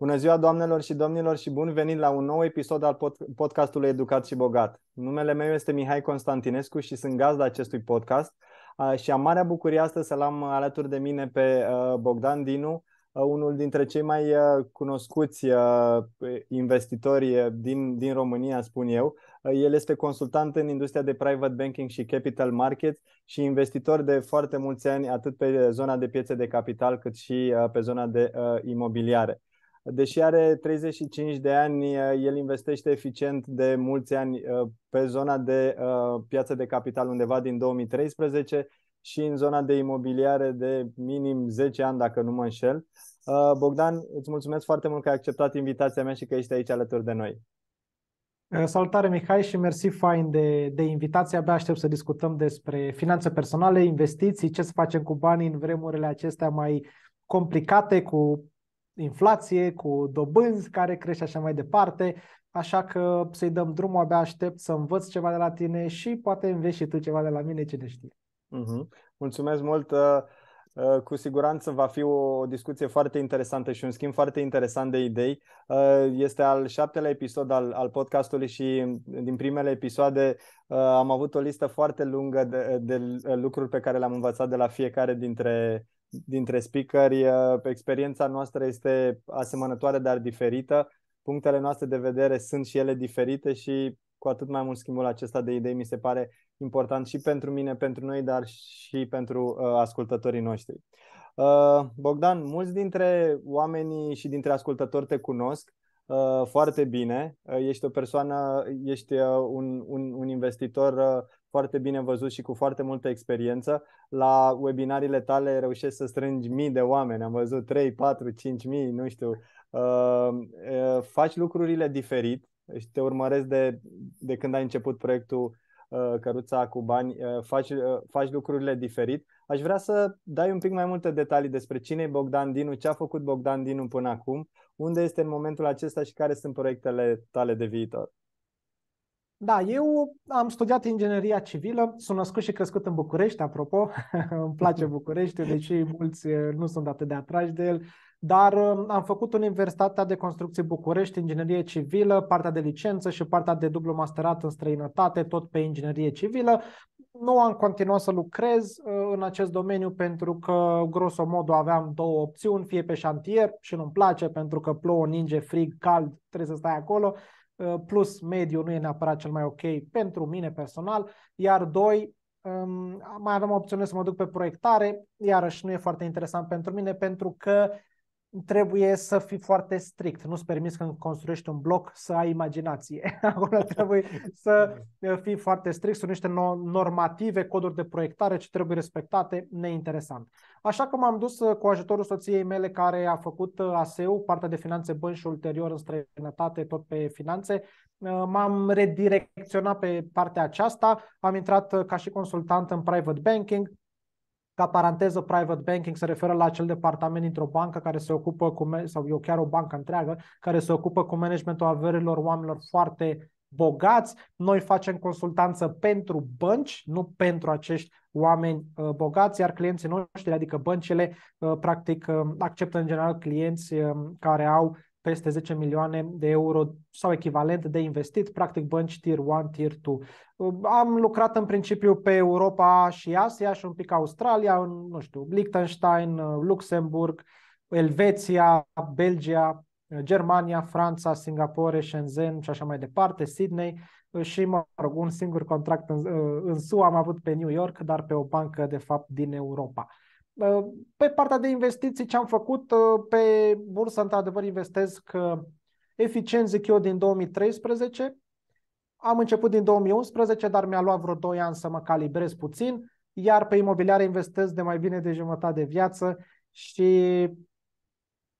Bună ziua, doamnelor și domnilor, și bun venit la un nou episod al pod- podcastului Educat și Bogat. Numele meu este Mihai Constantinescu și sunt gazda acestui podcast și am marea bucurie astăzi să-l am alături de mine pe Bogdan Dinu, unul dintre cei mai cunoscuți investitori din, din România, spun eu. El este consultant în industria de private banking și capital markets și investitor de foarte mulți ani atât pe zona de piețe de capital cât și pe zona de imobiliare. Deși are 35 de ani, el investește eficient de mulți ani pe zona de piață de capital undeva din 2013 și în zona de imobiliare de minim 10 ani, dacă nu mă înșel. Bogdan, îți mulțumesc foarte mult că ai acceptat invitația mea și că ești aici alături de noi. Salutare Mihai și mersi fain de, de invitație. Abia aștept să discutăm despre finanțe personale, investiții, ce să facem cu banii în vremurile acestea mai complicate, cu inflație, cu dobânzi care crește așa mai departe, așa că să-i dăm drumul, abia aștept să învăț ceva de la tine și poate înveți și tu ceva de la mine, cine știe. Uh-huh. Mulțumesc mult! Uh, uh, cu siguranță va fi o discuție foarte interesantă și un schimb foarte interesant de idei. Uh, este al șaptelea episod al, al podcastului și din primele episoade am avut o listă foarte lungă de, de lucruri pe care le-am învățat de la fiecare dintre dintre speakeri, experiența noastră este asemănătoare, dar diferită. Punctele noastre de vedere sunt și ele diferite și cu atât mai mult schimbul acesta de idei mi se pare important și pentru mine, pentru noi, dar și pentru uh, ascultătorii noștri. Uh, Bogdan, mulți dintre oamenii și dintre ascultători te cunosc uh, foarte bine. Uh, ești o persoană, ești uh, un, un, un investitor uh, foarte bine văzut și cu foarte multă experiență. La webinariile tale reușești să strângi mii de oameni, am văzut 3, 4, 5 mii, nu știu. Uh, uh, faci lucrurile diferit și te urmăresc de, de când ai început proiectul uh, Căruța cu bani, uh, faci, uh, faci lucrurile diferit. Aș vrea să dai un pic mai multe detalii despre cine e Bogdan Dinu, ce a făcut Bogdan Dinu până acum, unde este în momentul acesta și care sunt proiectele tale de viitor. Da, eu am studiat ingineria civilă, sunt născut și crescut în București, apropo, îmi place mhm. București, deși mulți eh, nu sunt atât de atrași de el, dar eh, am făcut Universitatea de construcții București, inginerie civilă, partea de licență și partea de dublu masterat în străinătate, tot pe inginerie civilă. Nu am continuat să lucrez eh, în acest domeniu pentru că, grosomodo, aveam două opțiuni, fie pe șantier și nu-mi place pentru că plouă, ninge, frig, cald, trebuie să stai acolo, Uh, plus mediu nu e neapărat cel mai ok pentru mine personal, iar doi, um, mai avem opțiune să mă duc pe proiectare, iarăși nu e foarte interesant pentru mine pentru că trebuie să fii foarte strict. Nu-ți permis când construiești un bloc să ai imaginație. Acolo trebuie să uh, fii foarte strict. Sunt niște normative, coduri de proiectare ce trebuie respectate, neinteresant. Așa că m-am dus uh, cu ajutorul soției mele care a făcut uh, ASEU, partea de finanțe bani și ulterior în străinătate, tot pe finanțe. M-am redirecționat pe partea aceasta, am intrat ca și consultant în private banking, ca paranteză, private banking se referă la acel departament dintr-o bancă care se ocupă cu, sau eu chiar o bancă întreagă, care se ocupă cu managementul averilor oamenilor foarte bogați. Noi facem consultanță pentru bănci, nu pentru acești oameni uh, bogați, iar clienții noștri, adică băncile, uh, practic uh, acceptă în general clienți care au peste 10 milioane de euro sau echivalent de investit, practic bănci Tier 1, Tier 2. Am lucrat în principiu pe Europa și Asia și un pic Australia, în, nu știu, Liechtenstein, Luxemburg, Elveția, Belgia, Germania, Franța, Singapore, Shenzhen și așa mai departe, Sydney și, mă rog, un singur contract în, în SUA am avut pe New York, dar pe o bancă, de fapt, din Europa. Uh, pe partea de investiții ce am făcut uh, pe bursă, într-adevăr, investesc uh, eficient, zic eu, din 2013. Am început din 2011, dar mi-a luat vreo 2 ani să mă calibrez puțin, iar pe imobiliare investesc de mai bine de jumătate de viață și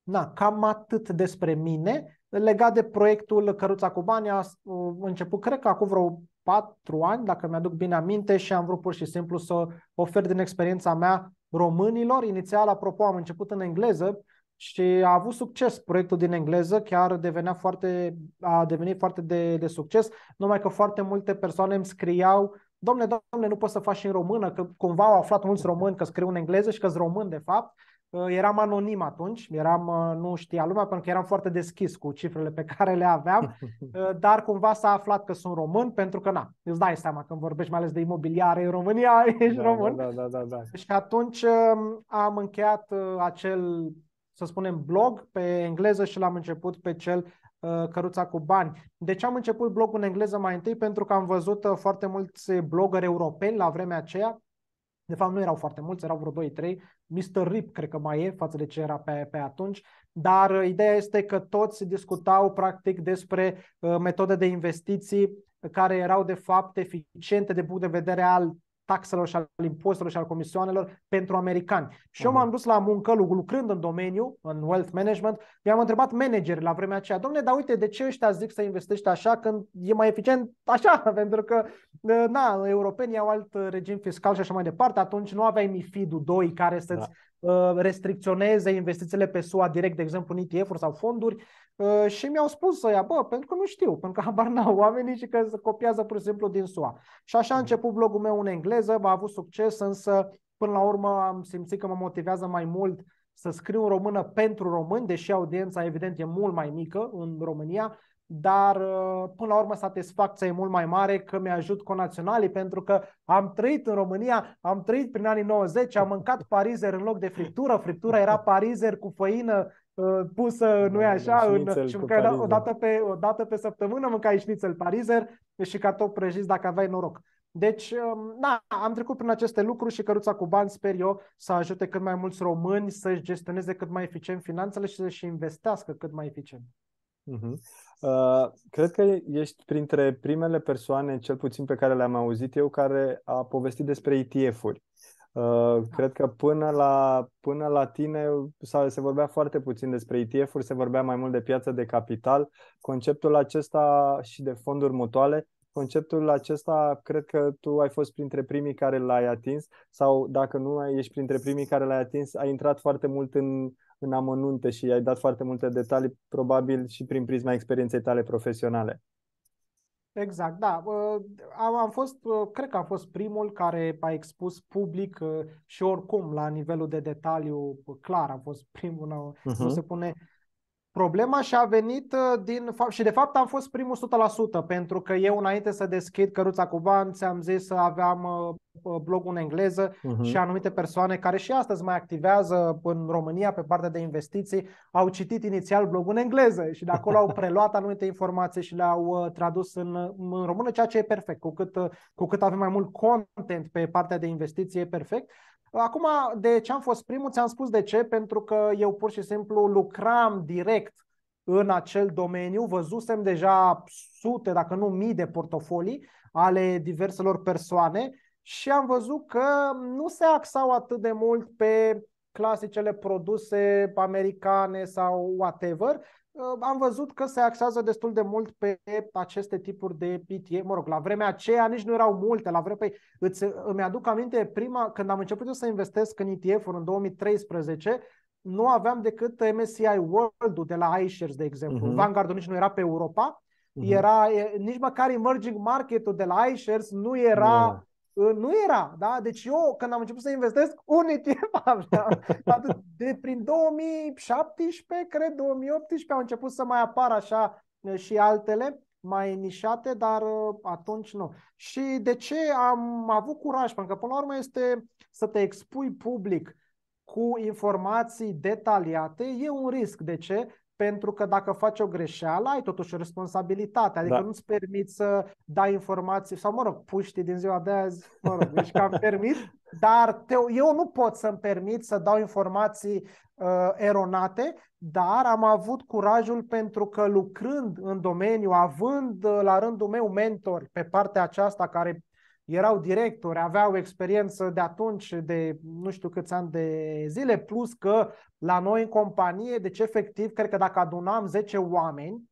na, cam atât despre mine. Legat de proiectul Căruța cu bani, a început, cred că acum vreo 4 ani, dacă mi-aduc bine aminte, și am vrut pur și simplu să ofer din experiența mea românilor. Inițial, apropo, am început în engleză și a avut succes proiectul din engleză, chiar devenea foarte, a devenit foarte de, de succes, numai că foarte multe persoane îmi scriau Domne, domne, nu poți să faci și în română, că cumva au aflat mulți români că scriu în engleză și că sunt român de fapt Uh, eram anonim atunci, eram, uh, nu știa lumea pentru că eram foarte deschis cu cifrele pe care le aveam, uh, dar cumva s-a aflat că sunt român pentru că na, îți dai seama când vorbești mai ales de imobiliare în România, ești da, român. Da, da, da, da. da. Și atunci um, am încheiat acel, să spunem, blog pe engleză și l-am început pe cel căruța cu bani. De Deci am început blogul în engleză mai întâi pentru că am văzut foarte mulți blogări europeni la vremea aceea de fapt, nu erau foarte mulți, erau vreo 2-3. Mr. Rip, cred că mai e, față de ce era pe, pe atunci. Dar uh, ideea este că toți discutau, practic, despre uh, metode de investiții care erau, de fapt, eficiente de punct de vedere al taxelor și al impozitelor și al comisioanelor pentru americani. Și eu mhm. m-am dus la muncă, lucrând în domeniu, în wealth management, mi-am întrebat manageri la vremea aceea, domne, dar uite, de ce ăștia zic să investești așa când e mai eficient așa? Pentru că, na, europenii au alt uh, regim fiscal și așa mai departe, atunci nu aveai MIFID-ul 2 care să-ți da uh, restricționeze investițiile pe SUA direct, de exemplu, în ETF-uri sau fonduri. Uh, și mi-au spus să ia, bă, pentru că nu știu, pentru că habar n-au oamenii și că se copiază, pur și simplu, din SUA. Și așa a mm. început blogul meu în engleză, a avut succes, însă până la urmă am simțit că mă motivează mai mult să scriu în română pentru români, deși audiența evident e mult mai mică în România, dar uh, până la urmă satisfacția e mult mai mare că mi-ajut conaționalii pentru că am trăit în România, am trăit prin anii 90, am mâncat parizer în loc de friptură, friptura era parizer cu făină Uh, pusă, da, nu e da, da, așa, în, și mâncai o, dată pe, o dată pe săptămână mâncai șnițel parizer și ca tot prăjit dacă aveai noroc. Deci, da, am trecut prin aceste lucruri și căruța cu bani, sper eu, să ajute cât mai mulți români să-și gestioneze cât mai eficient finanțele și să-și investească cât mai eficient. Uh-huh. Uh, cred că ești printre primele persoane, cel puțin pe care le-am auzit eu, care a povestit despre ETF-uri. Uh, cred că până la, până la tine sau se vorbea foarte puțin despre ETF-uri, se vorbea mai mult de piață de capital. Conceptul acesta și de fonduri mutuale, conceptul acesta cred că tu ai fost printre primii care l-ai atins sau dacă nu ești printre primii care l-ai atins, ai intrat foarte mult în, în amănunte și ai dat foarte multe detalii, probabil și prin prisma experienței tale profesionale. Exact, da. Am, am fost, cred că am fost primul care a expus public ă, și oricum la nivelul de detaliu clar am fost primul, uh-huh. nu se pune Problema și a venit uh, din fapt, și de fapt am fost primul 100% pentru că eu înainte să deschid căruța cu bani ți-am zis să aveam uh, uh, blogul în engleză uh-huh. și anumite persoane care și astăzi mai activează în România pe partea de investiții au citit inițial blogul în engleză și de acolo au preluat anumite informații și le-au tradus în, în română, ceea ce e perfect. Cu cât, cu cât avem mai mult content pe partea de investiții e perfect, Acum, de ce am fost primul, ți-am spus de ce, pentru că eu pur și simplu lucram direct în acel domeniu, văzusem deja sute, dacă nu mii de portofolii ale diverselor persoane și am văzut că nu se axau atât de mult pe clasicele produse americane sau whatever, Uh, am văzut că se axează destul de mult pe aceste tipuri de PTA. Mă rog, la vremea aceea nici nu erau multe. La vremea, păi, îți, îmi aduc aminte prima, când am început eu să investesc în ETF-uri în 2013, nu aveam decât MSCI World-ul de la iShares, de exemplu. Uh-huh. Vanguardul nici nu era pe Europa. Uh-huh. Era, nici măcar emerging market-ul de la iShares nu era... Uh-huh Ă, nu era. Da? Deci eu, când am început să investesc, un ETF aveam. De prin 2017, cred, 2018, au început să mai apară așa și altele mai nișate, dar ă, atunci nu. Și de ce am avut curaj? Pentru că, până la urmă, este să te expui public cu informații detaliate, e un risc. De ce? pentru că dacă faci o greșeală, ai totuși o responsabilitate. Adică da. nu-ți permiți să dai informații, sau mă rog, puștii din ziua de azi, mă rog, ești deci cam permis, dar te, eu nu pot să-mi permit să dau informații uh, eronate, dar am avut curajul pentru că lucrând în domeniu, având uh, la rândul meu mentori pe partea aceasta care erau directori, aveau experiență de atunci de nu știu câți ani de zile, plus că la noi în companie, deci efectiv, cred că dacă adunam 10 oameni,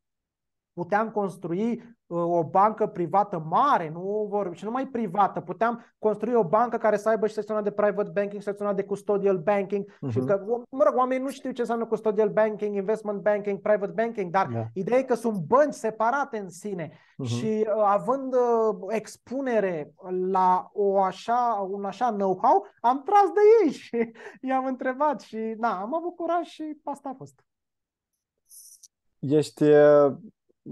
puteam construi Uh, o bancă privată mare, nu vorbim, și numai privată. Puteam construi o bancă care să aibă și secțiunea de private banking, secțiunea de custodial banking uh-huh. și că, mă rog, oamenii nu știu ce înseamnă custodial banking, investment banking, private banking, dar yeah. Da. ideea e că sunt bănci separate în sine uh-huh. și uh, având uh, expunere la o așa, un așa know-how, am tras de ei și i-am întrebat și na, am avut curaj și asta a fost. Ești uh,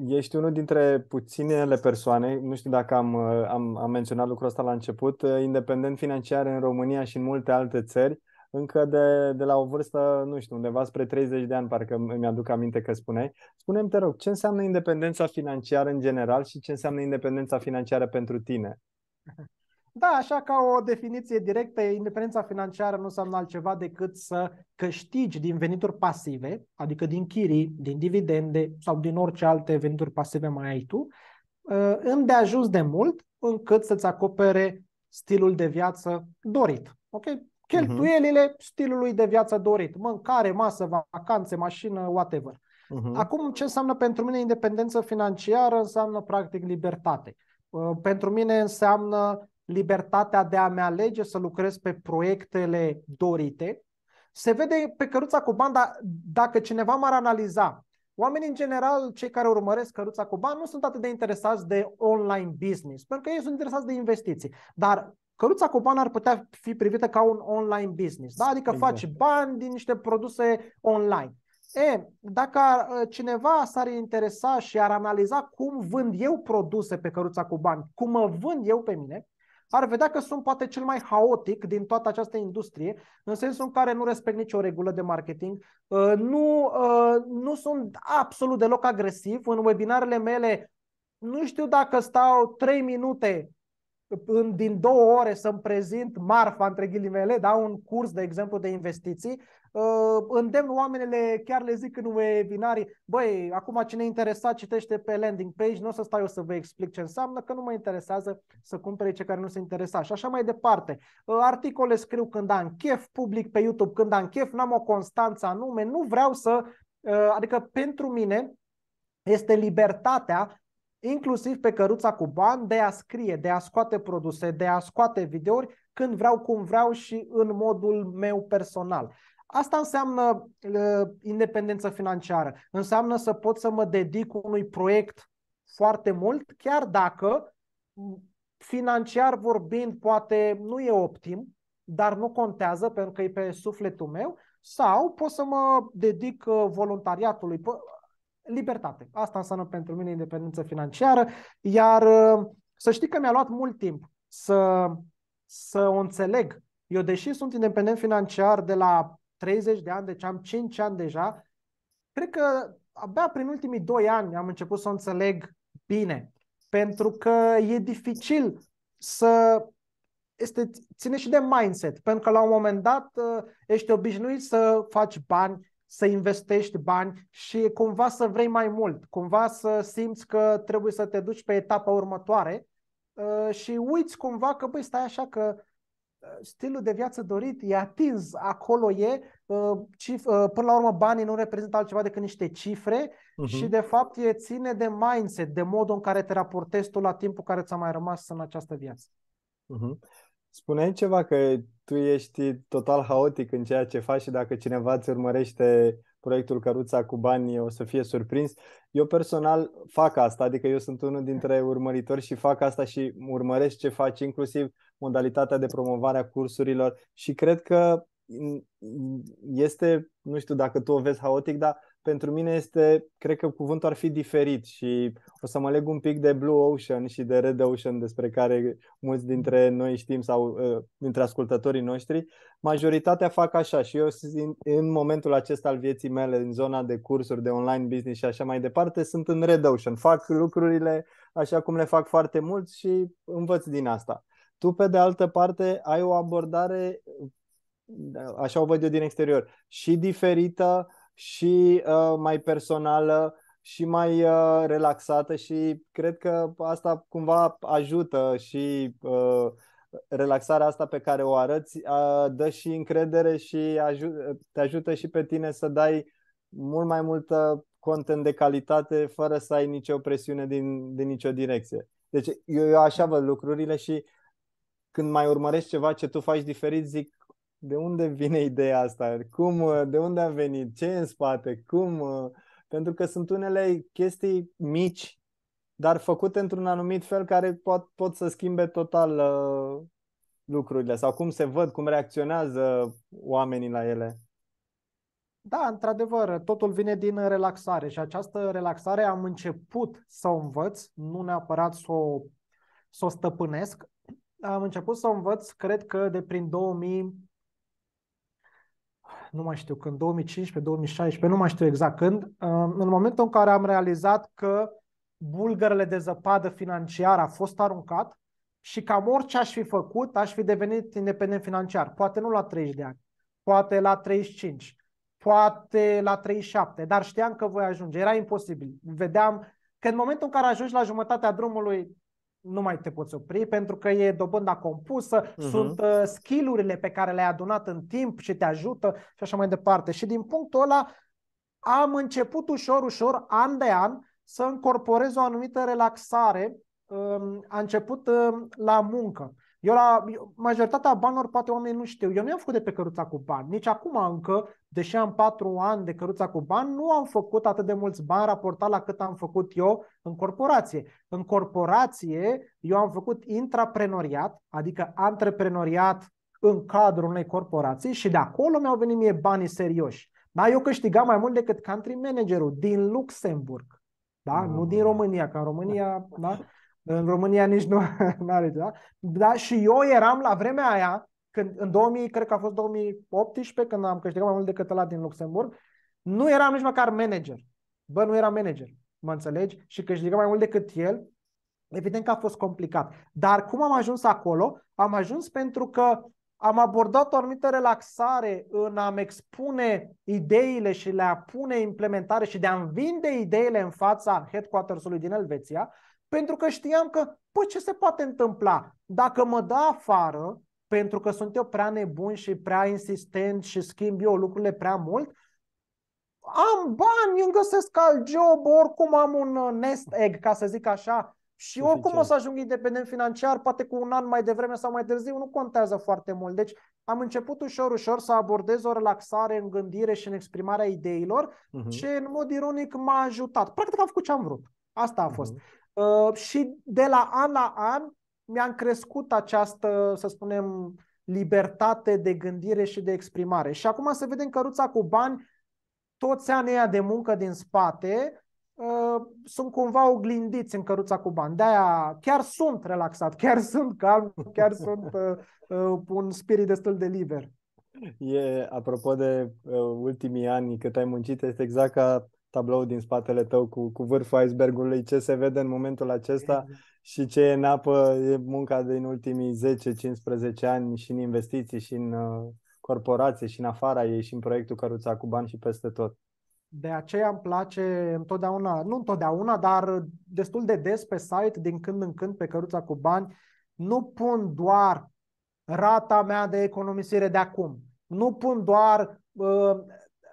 ești unul dintre puținele persoane, nu știu dacă am, uh, am, am menționat lucrul ăsta la început, uh, independent financiar în România și în multe alte țări, încă de, de la o vârstă, nu știu, undeva spre 30 de ani, parcă mi-aduc aminte că spuneai. Spune-mi, te rog, ce înseamnă independența financiară în general și ce înseamnă independența financiară pentru tine? Da, așa ca o definiție directă, independența financiară nu înseamnă altceva decât să câștigi din venituri pasive, adică din chirii, din dividende sau din orice alte venituri pasive mai ai tu, uh, îndeajuns de mult încât să-ți acopere stilul de viață dorit. Ok? Mhm. Cheltuielile uh-huh. stilului de viață dorit. Mâncare, masă, vacanțe, mașină, whatever. Uh-huh. Acum, ce înseamnă pentru mine independență financiară? Înseamnă practic libertate. Uh, pentru mine înseamnă libertatea de a-mi alege să lucrez pe proiectele dorite, se vede pe căruța cu bani, dar dacă cineva m-ar analiza, oamenii în general, cei care urmăresc căruța cu bani, nu sunt atât de interesați de online business, pentru că ei sunt interesați de investiții. Dar căruța cu bani ar putea fi privită ca un online business, da? adică exact. faci bani din niște produse online. E, dacă uh, cineva s-ar interesa și ar analiza cum vând eu produse pe căruța cu bani, cum mă vând eu pe mine, ar vedea că sunt poate cel mai haotic din toată această industrie, în sensul în care nu respect nicio regulă de marketing, uh, nu, uh, nu sunt absolut deloc agresiv. În webinarele mele nu știu dacă stau 3 minute în, din două ore să-mi prezint marfa, între ghilimele, da, un curs, de exemplu, de investiții, Uh, îndemn oamenele, chiar le zic în webinari, băi, acum cine e interesat citește pe landing page, nu o să stai eu să vă explic ce înseamnă, că nu mă interesează să cumpere cei care nu se interesa și așa mai departe. Uh, articole scriu când am chef, public pe YouTube când am chef, n-am o constanță anume, nu vreau să, uh, adică pentru mine este libertatea inclusiv pe căruța cu bani, de a scrie, de a scoate produse, de a scoate videouri când vreau, cum vreau și în modul meu personal. Asta înseamnă uh, independență financiară. Înseamnă să pot să mă dedic unui proiect foarte mult, chiar dacă financiar vorbind poate nu e optim, dar nu contează pentru că e pe sufletul meu, sau pot să mă dedic ă, voluntariatului. Libertate. Asta înseamnă pentru mine independență financiară, iar ă, să știi că mi-a luat mult timp să, să o înțeleg. Eu, deși sunt independent financiar de la 30 de ani, deci am 5 ani deja. Cred că abia prin ultimii 2 ani am început să o înțeleg bine, pentru că e dificil să este, ține și de mindset, pentru că la un moment dat uh, ești obișnuit să faci bani, să investești bani și cumva să vrei mai mult, cumva să simți că trebuie să te duci pe etapa următoare uh, și uiți cumva că, băi, stai așa că stilul de viață dorit e atins, acolo e, uh, uh, până la urmă banii nu reprezintă altceva decât niște cifre uh-huh. și de fapt e ține de mindset, de modul în care te raportezi tu la timpul care ți-a mai rămas în această viață. Uh-huh. Spuneai ceva că tu ești total haotic în ceea ce faci și dacă cineva îți urmărește proiectul Căruța cu bani o să fie surprins. Eu personal fac asta, adică eu sunt unul dintre urmăritori și fac asta și urmăresc ce faci, inclusiv modalitatea de promovare a cursurilor și cred că este, nu știu dacă tu o vezi haotic, dar pentru mine este, cred că cuvântul ar fi diferit și o să mă leg un pic de Blue Ocean și de Red Ocean despre care mulți dintre noi știm sau uh, dintre ascultătorii noștri. Majoritatea fac așa și eu în momentul acesta al vieții mele, în zona de cursuri, de online business și așa mai departe, sunt în Red Ocean. Fac lucrurile așa cum le fac foarte mulți și învăț din asta. Tu, pe de altă parte, ai o abordare, așa o văd eu din exterior, și diferită, și uh, mai personală, și mai uh, relaxată și cred că asta cumva ajută și uh, relaxarea asta pe care o arăți uh, dă și încredere și aju- te ajută și pe tine să dai mult mai multă content de calitate fără să ai nicio presiune din, din nicio direcție. Deci eu, eu așa văd lucrurile și când mai urmărești ceva ce tu faci diferit, zic, de unde vine ideea asta? Cum, uh, de unde a venit? Ce e în spate? Cum? Uh? Pentru că sunt unele chestii mici, dar făcute într-un anumit fel care pot, pot să schimbe total uh, lucrurile sau cum se văd, cum reacționează oamenii la ele. Da, într-adevăr, totul vine din relaxare și această relaxare am început să o învăț, nu neapărat să o, să o stăpânesc, am început să învăț, cred că de prin 2000, nu mai știu când, 2015-2016, nu mai știu exact când, uh, în momentul în care am realizat că bulgărele de zăpadă financiară a fost aruncat și cam orice aș fi făcut, aș fi devenit independent financiar. Poate nu la 30 de ani, poate la 35, poate la 37, dar știam că voi ajunge. Era imposibil. Vedeam că în momentul în care ajungi la jumătatea drumului, nu mai te poți opri pentru că e dobânda compusă, uh-huh. sunt uh, skillurile pe care le-ai adunat în timp și te ajută și așa mai departe. Și din punctul ăla am început ușor, ușor, an de an, să încorporez o anumită relaxare. Um, a început um, la muncă. Eu la majoritatea banilor, poate oamenii nu știu, eu nu am făcut de pe căruța cu bani. Nici acum încă, deși am patru ani de căruța cu bani, nu am făcut atât de mulți bani raportat la cât am făcut eu în corporație. În corporație, eu am făcut intraprenoriat, adică antreprenoriat în cadrul unei corporații și de acolo mi-au venit mie banii serioși. Da, eu câștigam mai mult decât country managerul din Luxemburg, da? Mm. nu din România, că în România da? da? În România nici nu are da? da? Și eu eram la vremea aia, când, în 2000, cred că a fost 2018, când am câștigat mai mult decât la din Luxemburg, nu eram nici măcar manager. Bă, nu eram manager, mă înțelegi? Și câștigam mai mult decât el. Evident că a fost complicat. Dar cum am ajuns acolo? Am ajuns pentru că am abordat o anumită relaxare în a-mi expune ideile și le-a pune implementare și de a-mi vinde ideile în fața headquarters-ului din Elveția pentru că știam că, păi ce se poate întâmpla? Dacă mă dă afară, pentru că sunt eu prea nebun și prea insistent și schimb eu lucrurile prea mult, am bani, îmi găsesc alt job, oricum am un uh, nest egg, ca să zic așa, și oricum o să ajung independent financiar, poate cu un an mai devreme sau mai târziu, nu contează foarte mult. Deci am început ușor, ușor să abordez o relaxare în gândire și în exprimarea ideilor, uh-huh. Mhm. ce în mod ironic m-a ajutat. Practic am făcut ce am vrut. Asta a mhm. fost. Uh-huh. Uh, și de la an la an mi-am crescut această, să spunem, libertate de gândire și de exprimare. Și acum să vedem căruța cu bani, toți anii de muncă din spate uh, sunt cumva oglindiți în căruța cu bani. De-aia chiar sunt relaxat, chiar sunt calm, chiar sunt uh, uh, un spirit destul de liber. E, apropo de uh, ultimii ani, cât ai muncit, este exact ca tablou din spatele tău cu, cu vârful icebergului, ce se vede în momentul acesta și ce e în apă, e munca din ultimii 10-15 ani și în investiții și în uh, corporații și în afara ei și în proiectul Căruța cu bani și peste tot. De aceea îmi place întotdeauna, nu întotdeauna, dar destul de des pe site, din când în când, pe Căruța cu bani, nu pun doar rata mea de economisire de acum. Nu pun doar uh,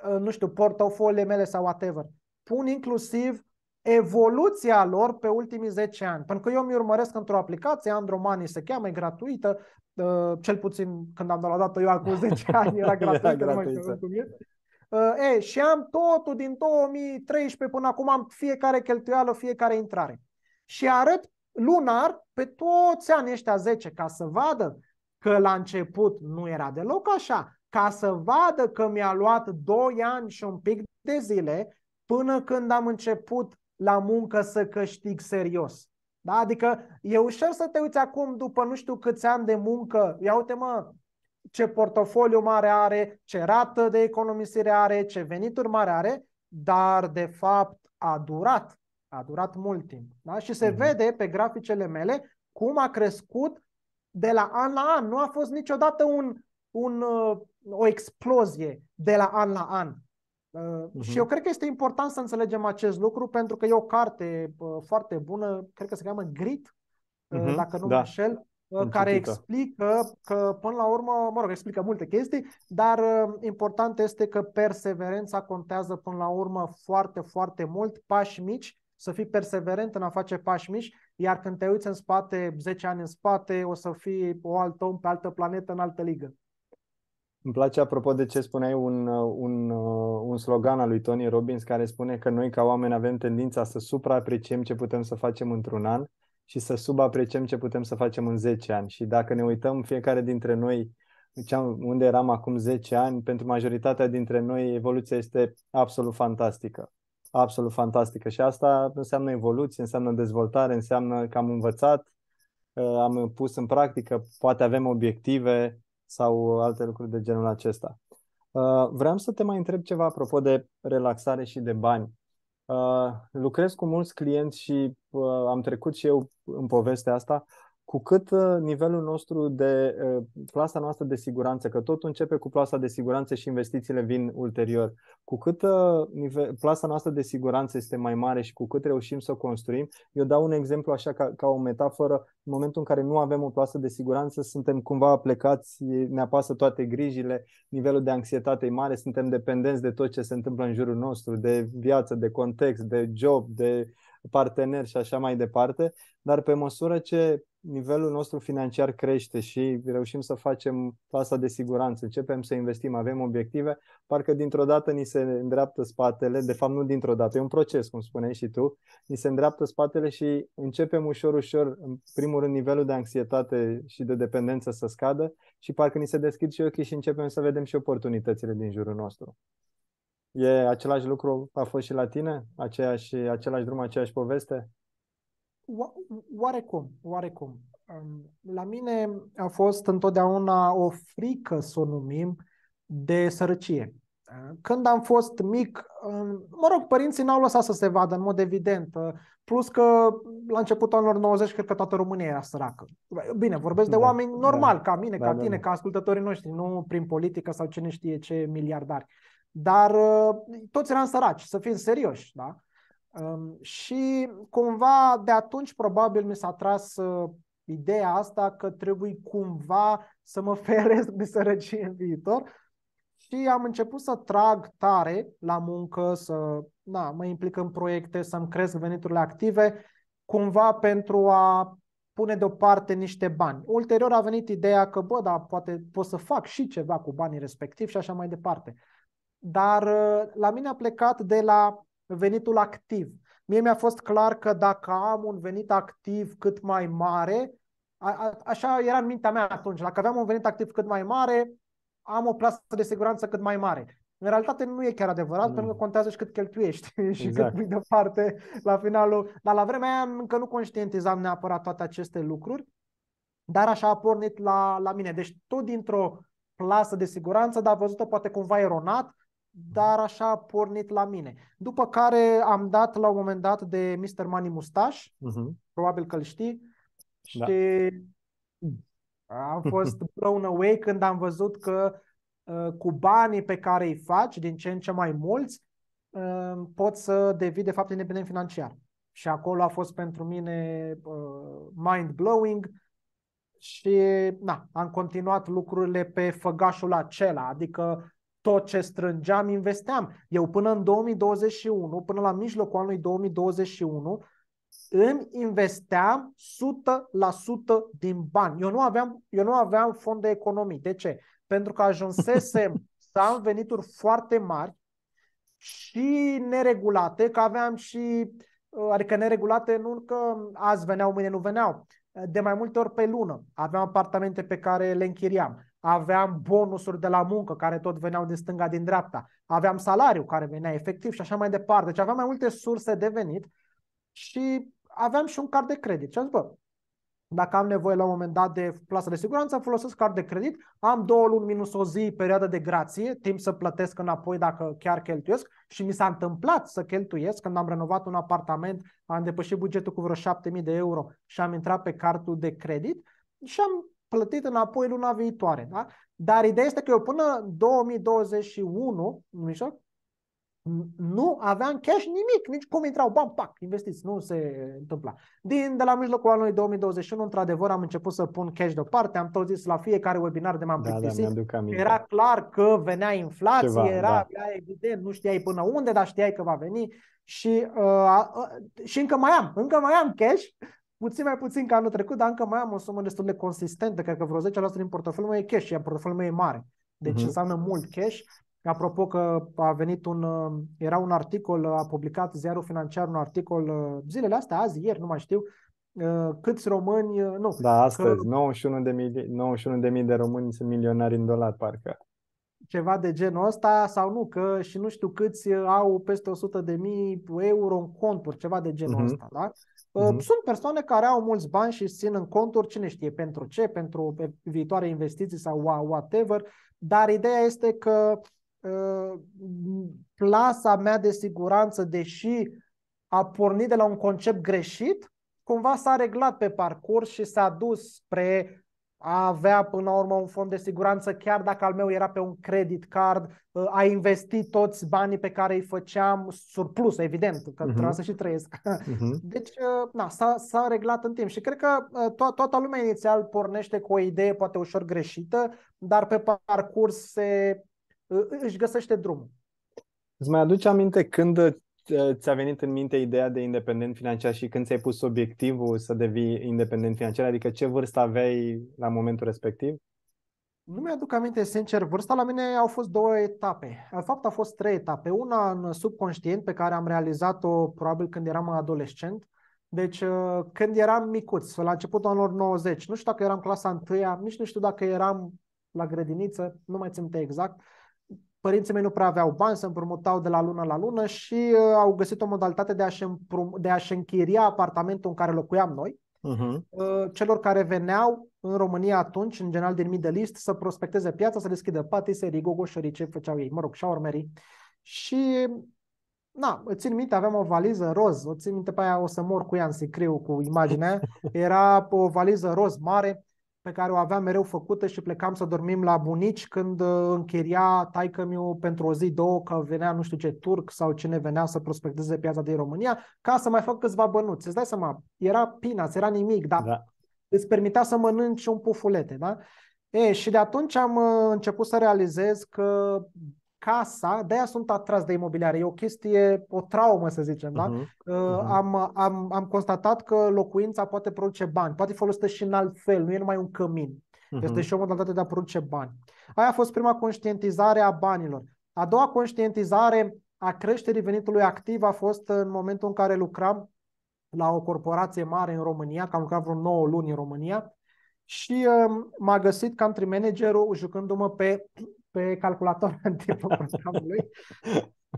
Uh, nu știu, portofoliile mele sau whatever. Pun inclusiv evoluția lor pe ultimii 10 ani. Pentru că eu mi urmăresc într-o aplicație, Andromani se cheamă, e gratuită, uh, cel puțin când am dat o dată eu acum 10 ani era gratuită, era gratuită. mai uh, e, și am totul din 2013 până acum, am fiecare cheltuială, fiecare intrare. Și arăt lunar pe toți anii ăștia 10 ca să vadă că la început nu era deloc așa, ca să vadă că mi-a luat 2 ani și un pic de zile până când am început la muncă să câștig serios. Da? Adică e ușor să te uiți acum după nu știu câți ani de muncă, ia uite mă, ce portofoliu mare are, ce rată de economisire are, ce venituri mare are, dar de fapt a durat, a durat mult timp. Da? Și se uh-huh. vede pe graficele mele cum a crescut de la an la an. Nu a fost niciodată un un, uh, o explozie de la an la an. Uh-huh. Și eu cred că este important să înțelegem acest lucru pentru că e o carte uh, foarte bună, cred că se cheamă Grit, uh-huh. dacă nu da. mă înșel, uh, care citită. explică că până la urmă, mă rog, explică multe chestii, dar important este că perseverența contează până la urmă foarte, foarte mult, pași mici, să fii perseverent în a face pași mici, iar când te uiți în spate, 10 ani în spate, o să fii o altă om pe altă planetă, în altă ligă. Îmi place, apropo de ce spuneai, un, un, uh, un slogan al lui Tony Robbins care spune că noi ca oameni avem tendința să supraapreciem ce putem să facem într-un an și să subapreciem ce putem să facem în 10 ani. Și dacă ne uităm fiecare dintre noi unde eram acum 10 ani, pentru majoritatea dintre noi evoluția este absolut fantastică. Absolut fantastică. Și asta înseamnă evoluție, înseamnă dezvoltare, înseamnă că am învățat, uh, am pus în practică, poate avem obiective, sau alte lucruri de genul acesta. Uh, vreau să te mai întreb ceva apropo de relaxare și de bani. Uh, lucrez cu mulți clienți și uh, am trecut și eu în povestea asta cu cât uh, nivelul nostru de uh, plasa noastră de siguranță, că totul începe cu plasa de siguranță și investițiile vin ulterior, cu cât uh, nivel, plasa noastră de siguranță este mai mare și cu cât reușim să o construim, eu dau un exemplu așa ca, ca o metaforă, în momentul în care nu avem o plasă de siguranță, suntem cumva plecați, ne apasă toate grijile, nivelul de anxietate e mare, suntem dependenți de tot ce se întâmplă în jurul nostru, de viață, de context, de job, de partener și așa mai departe, dar pe măsură ce nivelul nostru financiar crește și reușim să facem plasa de siguranță, începem să investim, avem obiective, parcă dintr-o dată ni se îndreaptă spatele, de fapt nu dintr-o dată, e un proces, cum spuneai și tu, ni se îndreaptă spatele și începem ușor, ușor, în primul rând, nivelul de anxietate și de dependență să scadă și parcă ni se deschid și ochii și începem să vedem și oportunitățile din jurul nostru. E același lucru a fost și la tine? Aceeași, același drum, aceeași poveste? Oarecum, oarecum. La mine a fost întotdeauna o frică să o numim de sărăcie. Da? Când am fost mic, mă rog, părinții n-au lăsat să se vadă, în mod evident. Uh, plus că la începutul anilor 90, cred că toată România era săracă. Bine, vorbesc de da, oameni da. normal, da, ca mine, da, ca da, tine, da, da. ca ascultătorii noștri, nu prin politică sau cine știe ce miliardari. Dar uh, toți eram săraci, să fim serioși, da? Și cumva de atunci probabil mi s-a tras uh, ideea asta că trebuie cumva să mă feresc de sărăcie în viitor și am început să trag tare la muncă, să na, mă implic în proiecte, să-mi cresc veniturile active, cumva pentru a pune deoparte niște bani. Ulterior a venit ideea că, bă, da, poate pot să fac și ceva cu banii respectivi și așa mai departe. Dar uh, la mine a plecat de la venitul activ. Mie mi-a fost clar că dacă am un venit activ cât mai mare, a, a, așa era în mintea mea atunci, dacă aveam un venit activ cât mai mare, am o plasă de siguranță cât mai mare. În realitate nu e chiar adevărat, mm. pentru că contează și cât cheltuiești și exact. cât pui deoparte la finalul. Dar la vremea aia încă nu conștientizam neapărat toate aceste lucruri, dar așa a pornit la, la mine. Deci tot dintr-o plasă de siguranță, dar văzută poate cumva eronat, dar așa a pornit la mine. După care am dat la un moment dat de Mr. Money Mustache, uh-huh. probabil că îl știi, da. și am fost blown away când am văzut că uh, cu banii pe care îi faci, din ce în ce mai mulți, uh, poți să devii de fapt independent financiar. Și acolo a fost pentru mine uh, mind-blowing și na, am continuat lucrurile pe făgașul acela, adică tot ce strângeam, investeam. Eu până în 2021, până la mijlocul anului 2021, îmi investeam 100% din bani. Eu nu aveam, eu nu aveam fond de economii. De ce? Pentru că ajunsesem să am venituri foarte mari și neregulate, că aveam și, adică neregulate nu că azi veneau, mâine nu veneau, de mai multe ori pe lună. Aveam apartamente pe care le închiriam aveam bonusuri de la muncă care tot veneau din stânga, din dreapta, aveam salariu care venea efectiv și așa mai departe. Deci aveam mai multe surse de venit și aveam și un card de credit. Și am zis, bă, dacă am nevoie la un moment dat de plasă de siguranță, folosesc card de credit, am două luni minus o zi, perioadă de grație, timp să plătesc înapoi dacă chiar cheltuiesc și mi s-a întâmplat să cheltuiesc când am renovat un apartament, am depășit bugetul cu vreo 7.000 de euro și am intrat pe cardul de credit și am plătit înapoi luna viitoare. Da? Dar ideea este că eu până în 2021, nu aveam cash nimic, nici cum intrau bani, pac, investiți, nu se întâmpla. Din, de la mijlocul anului 2021, într-adevăr, am început să pun cash deoparte, am tot zis la fiecare webinar de m-am da, da plictisit, da, era clar că venea inflație, Ceva, era da. evident, nu știai până unde, dar știai că va veni și, uh, uh, și încă mai am, încă mai am cash, puțin mai puțin ca anul trecut, dar încă mai am o sumă destul de consistentă, cred că vreo 10% din portofelul meu e cash, iar portofelul meu e mare. Deci uh-huh. înseamnă mult cash. Apropo că a venit un, uh, era un articol, uh, a publicat ziarul financiar un articol uh, zilele astea, azi, ieri, nu mai știu, câți români, nu. Da, astăzi, că, 91 de, mii, 91 de mii de români sunt milionari în dolar, parcă. Ceva de genul ăsta sau nu, că și nu știu câți au peste 100 de mii euro în conturi, ceva de genul uh-huh. ăsta, da? Uh-huh. Sunt persoane care au mulți bani și țin în conturi, cine știe pentru ce, pentru viitoare investiții sau whatever, dar ideea este că uh, plasa mea de siguranță, deși a pornit de la un concept greșit, cumva s-a reglat pe parcurs și s-a dus spre a avea până la urmă un fond de siguranță, chiar dacă al meu era pe un credit card, uh, a investi toți banii pe care îi făceam, surplus, evident, că uh-huh. trebuia să și trăiesc. Uh-huh. Deci, uh, na, s-a, s-a reglat în timp și cred că uh, to- toată lumea inițial pornește cu o idee poate ușor greșită, dar pe parcurs se, își găsește drumul. Îți mai aduce aminte când ți-a venit în minte ideea de independent financiar și când ți-ai pus obiectivul să devii independent financiar? Adică ce vârstă aveai la momentul respectiv? Nu mi-aduc aminte sincer vârsta, la mine au fost două etape. În fapt, au fost trei etape. Una în subconștient, pe care am realizat-o probabil când eram adolescent. Deci, uh, când eram micuț, la începutul anilor 90, nu știu dacă eram clasa întâia, nici nu știu dacă eram la grădiniță, nu mai țin exact, părinții mei nu prea aveau bani, se împrumutau de la lună la lună și uh, au găsit o modalitate de a-și, împrum- de a-și închiria apartamentul în care locuiam noi, uh-huh. uh, celor care veneau în România atunci, în general din Middle East, să prospecteze piața, să deschidă patiserii, gogoșării, ce făceau ei, mă rog, șaurmerii. Și, na, țin minte, aveam o valiză roz, o țin minte pe aia, o să mor cu ea în sicriu, cu imaginea, era o valiză roz mare, pe care o aveam mereu făcută și plecam să dormim la bunici când uh, închiria taică miu pentru o zi, două, că venea nu știu ce turc sau cine venea să prospecteze piața din România, ca să mai fac câțiva bănuți. Îți dai seama, era pina, era nimic, dar da. îți permitea să mănânci un pufulete, da? E, și de atunci am uh, început să realizez că casa, de-aia sunt atras de imobiliare. E o chestie, o traumă, să zicem, uh-huh. da? Uh-huh. Am, am, am constatat că locuința poate produce bani, poate folosită și în alt fel, nu e numai un cămin. Uh-huh. Este și o modalitate de a produce bani. Aia a fost prima conștientizare a banilor. A doua conștientizare a creșterii venitului activ a fost în momentul în care lucram la o corporație mare în România, că am lucrat vreo 9 luni în România și uh, m-a găsit country managerul jucându-mă pe pe calculator în timpul programului.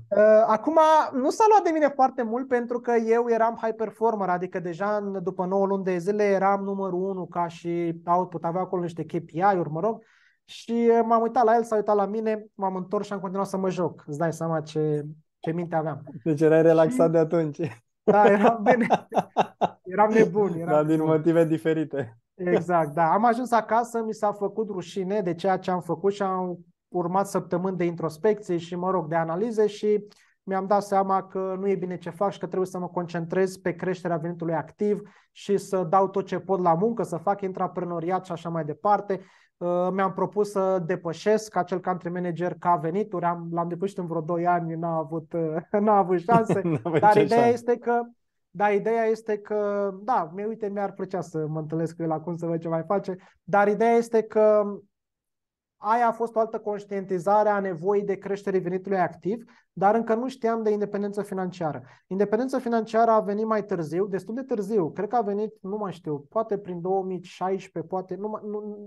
Uh, acum, nu s-a luat de mine foarte mult pentru că eu eram high performer, adică deja în, după 9 luni de zile eram numărul 1 ca și output, avea acolo niște KPI-uri, mă rog, și m-am uitat la el, s-a uitat la mine, m-am întors și am continuat să mă joc. Îți dai seama ce, ce minte aveam. Deci erai relaxat și... de atunci. Da, eram, bine. eram nebun. Eram da, din nebun. motive diferite. Exact, da. Am ajuns acasă, mi s-a făcut rușine de ceea ce am făcut și am urmat săptămâni de introspecție și, mă rog, de analize și mi-am dat seama că nu e bine ce fac și că trebuie să mă concentrez pe creșterea venitului activ și să dau tot ce pot la muncă, să fac intraprenoriat și așa mai departe. Uh, mi-am propus să depășesc acel country manager ca venituri, am, l-am depășit în vreo 2 ani, n-a avut, uh, n-a avut șanse, dar ideea este că dar ideea este că, da, mi uite, mi-ar plăcea să mă întâlnesc cu el acum să văd ce mai face, dar ideea este că Aia a fost o altă conștientizare a nevoii de creștere venitului activ, dar încă nu știam de independență financiară. Independența financiară a venit mai târziu, destul de târziu, cred că a venit, nu mai știu, poate prin 2016, poate, nu, nu,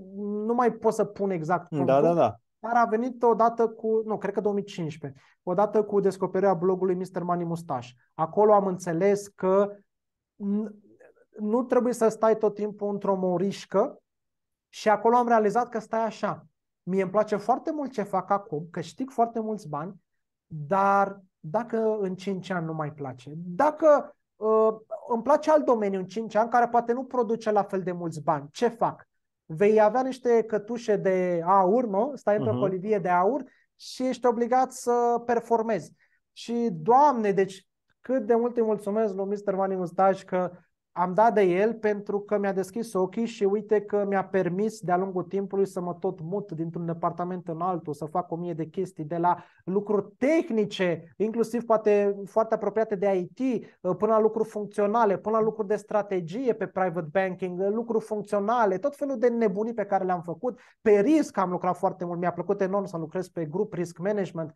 nu mai pot să pun exact. Mm, da, da, da. Dar a venit odată cu, nu, cred că 2015, odată cu descoperirea blogului Mr. Money Mustache. Acolo am înțeles că nu trebuie să stai tot timpul într-o morișcă și acolo am realizat că stai așa Mie îmi place foarte mult ce fac acum, câștig foarte mulți bani, dar dacă în 5 ani nu mai place, dacă uh, îmi place alt domeniu în 5 ani care poate nu produce la fel de mulți bani, ce fac? Vei avea niște cătușe de aur, nu? Stai uh-huh. colivie de aur și ești obligat să performezi. Și, Doamne, deci cât de mult îi mulțumesc lui Mr. Vani Mustaș că am dat de el pentru că mi-a deschis ochii și uite că mi-a permis de-a lungul timpului să mă tot mut dintr-un departament în altul, să fac o mie de chestii, de la lucruri tehnice, inclusiv poate foarte apropiate de IT, până la lucruri funcționale, până la lucruri de strategie pe private banking, lucruri funcționale, tot felul de nebunii pe care le-am făcut. Pe risc am lucrat foarte mult, mi-a plăcut enorm să lucrez pe grup risk management.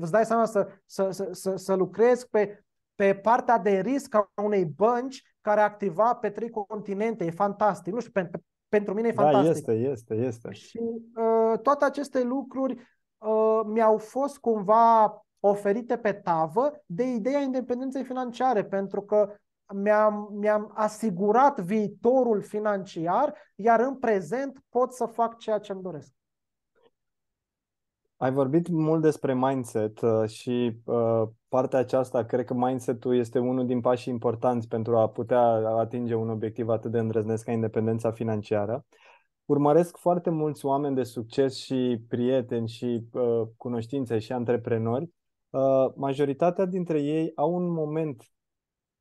Îți dai seama să, să, să, să, să lucrez pe pe partea de risc a unei bănci care activa pe trei continente. E fantastic. Nu știu, pe, pe, pentru mine e da, fantastic. Da, este, este, este. Și uh, toate aceste lucruri uh, mi-au fost cumva oferite pe tavă de ideea independenței financiare, pentru că mi-am, mi-am asigurat viitorul financiar, iar în prezent pot să fac ceea ce îmi doresc. Ai vorbit mult despre mindset uh, și uh, partea aceasta, cred că mindset-ul este unul din pașii importanți pentru a putea atinge un obiectiv atât de îndrăznesc ca independența financiară. Urmăresc foarte mulți oameni de succes și prieteni și uh, cunoștințe și antreprenori. Majoritatea dintre ei au un moment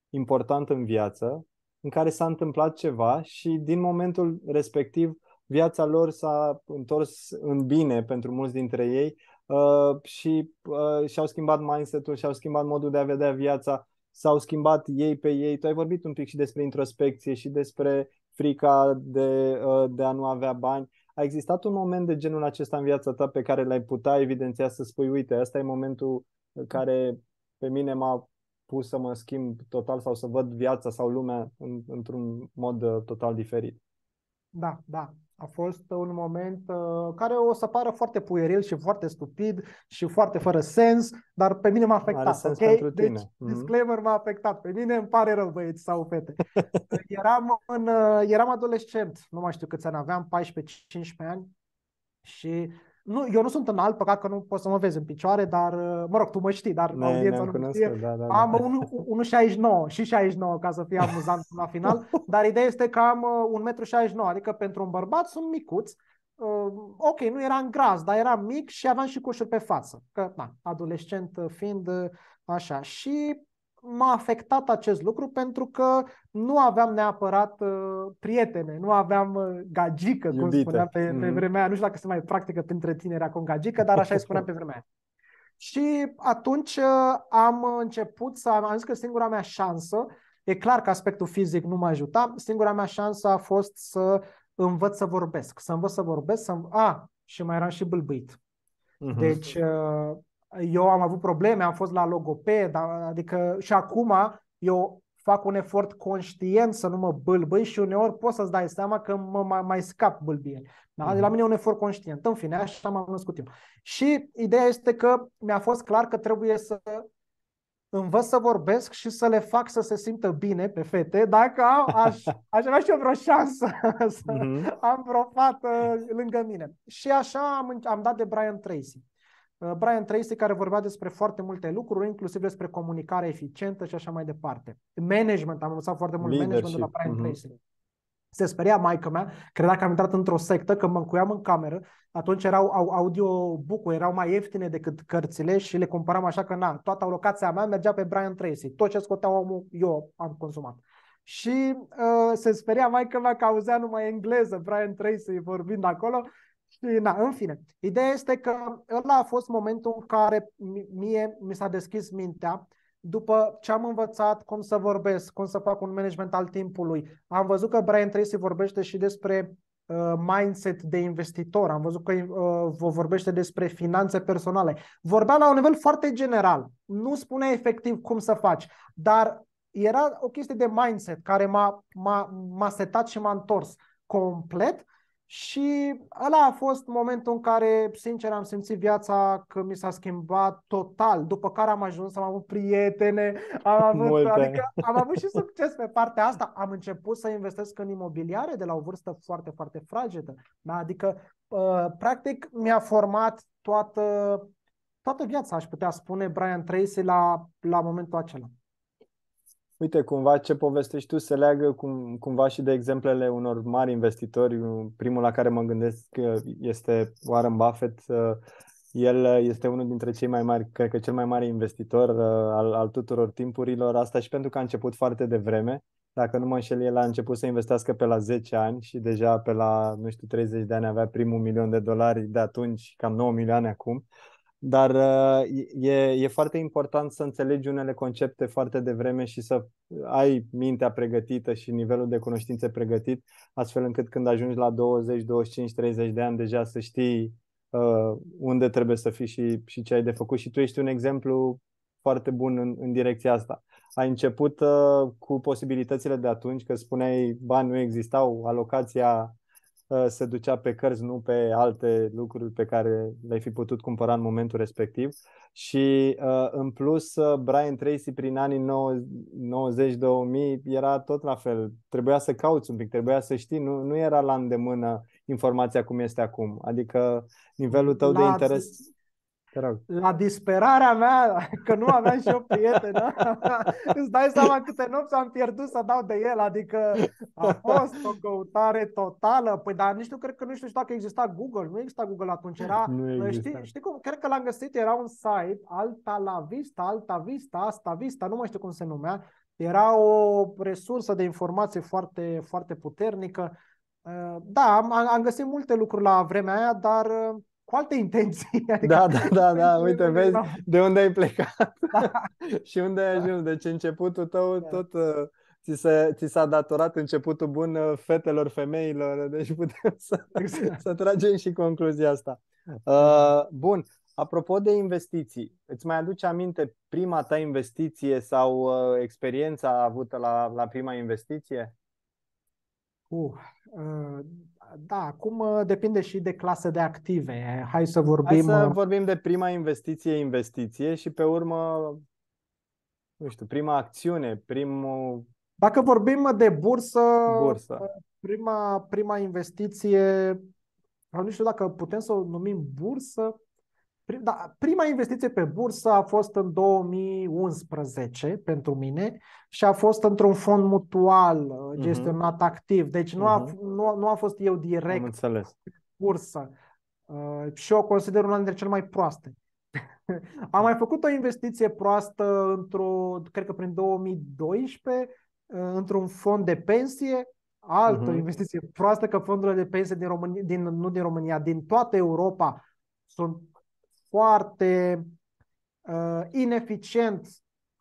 important în viață în care s-a întâmplat ceva și din momentul respectiv viața lor s-a întors în bine pentru mulți dintre ei uh, și uh, și-au schimbat mindset-ul, și-au schimbat modul de a vedea viața, s-au schimbat ei pe ei. Tu ai vorbit un pic și despre introspecție și despre frica de, uh, de a nu avea bani. A existat un moment de genul acesta în viața ta pe care l-ai putea evidenția să spui, uite, ăsta e momentul care pe mine m-a pus să mă schimb total sau să văd viața sau lumea în, într-un mod uh, total diferit? Da, da. A fost un moment uh, care o să pară foarte pueril și foarte stupid și foarte fără sens, dar pe mine m-a afectat. Are sens okay? pentru tine. Deci, mm-hmm. disclaimer, m-a afectat. Pe mine îmi pare rău, băieți sau fete. eram, în, uh, eram adolescent, nu mai știu câți ani aveam, 14-15 ani și nu, eu nu sunt înalt, păcat că nu poți să mă vezi în picioare, dar, uh, mă rog, tu mă știi, dar ne, audiența nu cunosc, știe. Da, da, am 1,69 da. și 69 ca să fie amuzant la final, dar ideea este că am 1,69 uh, m, adică pentru un bărbat sunt micuț, uh, ok, nu eram gras, dar eram mic și aveam și coșuri pe față, că, na, adolescent fiind așa. Și m-a afectat acest lucru pentru că nu aveam neapărat uh, prietene, nu aveam uh, gagică, Iubite. spuneam pe, pe mm-hmm. vremea aia. Nu știu dacă se mai practică printre tineri acum gagică, dar așa îi spuneam pe vremea aia. Și atunci uh, am început să am zis că singura mea șansă, e clar că aspectul fizic nu mă ajuta, singura mea șansă a fost să învăț să vorbesc, să învăț să vorbesc, să a, și mai eram și bâlbâit. Uh-huh. Deci uh, eu am avut probleme, am fost la logoped, adică și acum eu fac un efort conștient să nu mă bâlbâi și uneori poți să-ți dai seama că mă mai, mai scap bâlbie. Da? De la mhm. mine e un efort conștient. În fine, așa m-am născut eu. Și ideea este că mi-a fost clar că trebuie să învăț să vorbesc și să le fac să se simtă bine pe fete, dacă am, aș, aș avea și eu vreo șansă să mm-hmm. am vreo fată lângă mine. Și așa am, am dat de Brian Tracy. Uh, Brian Tracy care vorbea despre foarte multe lucruri, inclusiv despre comunicare eficientă și așa mai departe. Management, am învățat foarte mult Leadership. management de la Brian mm-hmm. Tracy. Mm-hmm. Se speria maica mea, credea că am intrat într-o sectă, că mă încuiam în cameră, atunci erau audio audiobook erau mai ieftine decât cărțile și le cumpăram așa că na, toată alocația mea mergea pe Brian Tracy. Tot ce scotea omul, eu am consumat. Și uh, se speria mai mea că auzea numai engleză, Brian Tracy vorbind acolo și, na, în fine, ideea este că ăla a fost momentul în care mie mi s-a deschis mintea după ce am învățat cum să vorbesc, cum să fac un management al timpului. Am văzut că Brian Tracy vorbește și despre uh, mindset de investitor, am văzut că uh, vorbește despre finanțe personale. Vorbea la un nivel foarte general, nu spune efectiv cum să faci, dar era o chestie de mindset care m-a, m-a, m-a setat și m-a întors complet și ăla a fost momentul în care, sincer, am simțit viața că mi s-a schimbat total. După care am ajuns, am avut prietene, am avut, adică am avut și succes pe partea asta. Am început să investesc în imobiliare de la o vârstă foarte, foarte fragedă. Da? Adică, uh, practic, mi-a format toată, toată viața, aș putea spune, Brian Tracy la, la momentul acela. Uite, cumva ce povestești tu se leagă cum, cumva și de exemplele unor mari investitori. Primul la care mă gândesc este Warren Buffett. Uh, el este unul dintre cei mai mari, cred că cel mai mare investitor uh, al, al tuturor timpurilor. Asta și pentru că a început foarte devreme. Dacă nu mă înșel, el a început să investească pe la 10 ani și deja pe la, nu știu, 30 de ani avea primul milion de dolari, de atunci cam 9 milioane acum. Uh, dar e, e foarte important să înțelegi unele concepte foarte devreme și să ai mintea pregătită și nivelul de cunoștințe pregătit, astfel încât când ajungi la 20, 25, 30 de ani deja să știi uh, unde trebuie să fii și, și ce ai de făcut. Și tu ești un exemplu foarte bun în, în direcția asta. Ai început uh, cu posibilitățile de atunci, că spuneai bani nu existau, alocația Uh, se ducea pe cărți, nu pe alte lucruri pe care le-ai fi putut cumpăra în momentul respectiv. Și uh, în plus, uh, Brian Tracy prin anii 90-2000 era tot la fel. Trebuia să cauți un pic, trebuia să știi, nu, nu era la îndemână informația cum este acum. Adică nivelul tău la, de interes... Te rog. La disperarea mea, că nu aveam și eu prietenă, da? îți dai seama câte nopți am pierdut să dau de el, adică a fost o căutare totală. Păi dar nici nu cred că nu știu dacă exista Google, nu exista Google atunci, era, nu exista. știi, știi cum, cred că l-am găsit, era un site, Alta la Vista, Alta Vista, Asta Vista, nu mai știu cum se numea, era o resursă de informație foarte, foarte puternică. Ă, da, am, am găsit multe lucruri la vremea aia, dar ă, cu alte intenții. Adică da, da, da, da, uite, vezi da. de unde ai plecat da. și unde ai ajuns. Deci începutul tău da. tot uh, ți, s-a, ți s-a datorat începutul bun uh, fetelor, femeilor, deci putem să, exact. să tragem și concluzia asta. Da. Uh, bun, apropo de investiții, îți mai aduce aminte prima ta investiție sau uh, experiența avută la, la prima investiție? Uh, uh da, acum uh, depinde și de clasă de active. Hai să vorbim. Hai să uh, vorbim de prima investiție, investiție și pe urmă, nu știu, prima acțiune, primul. Dacă vorbim de bursă, bursă. Uh, prima, prima investiție, nu știu dacă putem să o numim bursă, da, prima investiție pe bursă a fost în 2011 pentru mine și a fost într-un fond mutual uh, mhm. gestionat uh-huh. activ. Deci nu, a, uh-huh. nu, nu a fost eu direct înțeles. pe bursă. Uh, și o consider una dintre cele mai proaste. Am mai făcut o investiție proastă într-o, cred că prin 2012, uh, într-un fond de pensie, altă uh-huh. investiție proastă că fondurile de pensie din România, din, nu din România, din toată Europa sunt foarte uh, ineficient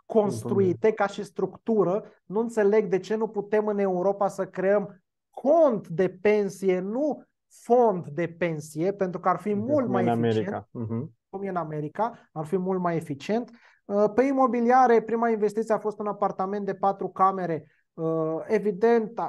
construite ca și structură. Nu înțeleg de ce nu putem în Europa să creăm cont de pensie, nu fond de pensie, pentru că ar fi de mult mai eficient. America. Uh-huh. Cum e în America, ar fi mult mai eficient. Uh, pe imobiliare, prima investiție a fost un apartament de patru camere. Uh, evident,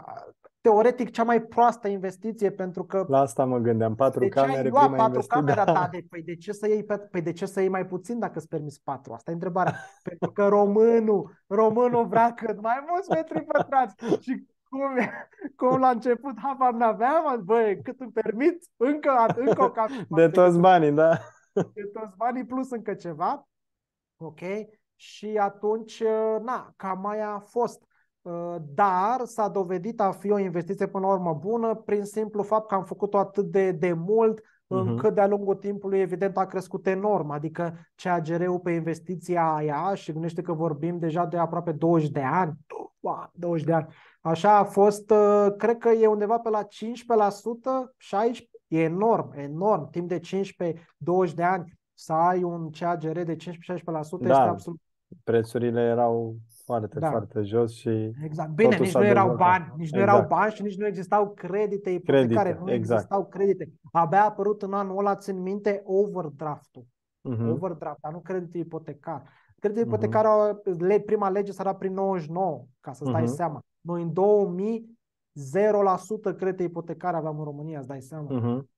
teoretic cea mai proastă investiție pentru că... La asta mă gândeam, patru de camere, ce ai luat prima patru camere da. ta? De, păi, de ce să iei, pe, păi de ce să iei mai puțin dacă îți permis patru? Asta e întrebarea. pentru că românul, românul vrea cât mai mulți metri pătrați și cum, cum la început habar n-aveam, băi, cât îmi permit, încă, încă o cameră. De toți banii, da. De toți banii plus încă ceva. Ok? Și atunci, na, cam aia a fost. Ă, dar s-a dovedit a fi o investiție până la urmă bună prin simplu fapt că am făcut-o atât de, de mult încât mhm. de-a lungul timpului, evident, a crescut enorm. Adică CAGR-ul pe investiția aia, și gândește că vorbim deja de aproape 20 de ani, 20 de ani, așa a fost, ă, cred că e undeva pe la 15%, 16%, e enorm, enorm, timp de 15-20 de ani să ai un CAGR de 15-16% da, este absolut... prețurile erau foarte, da. foarte jos și Exact. Bine, nici nu erau bani, nici exact. nu erau exact. bani și nici nu existau credite ipotecare, credite, nu exact. existau credite. Abia a apărut în anul ăla, țin minte, overdraft-ul. Uh-huh. Overdraft, dar nu credite ipotecar. Credite uh-huh. ipotecar, prima lege s-a dat prin 99, ca să-ți dai uh-huh. seama. Noi în 2000, 0% credite ipotecare aveam în România, îți dai seama. Uh-huh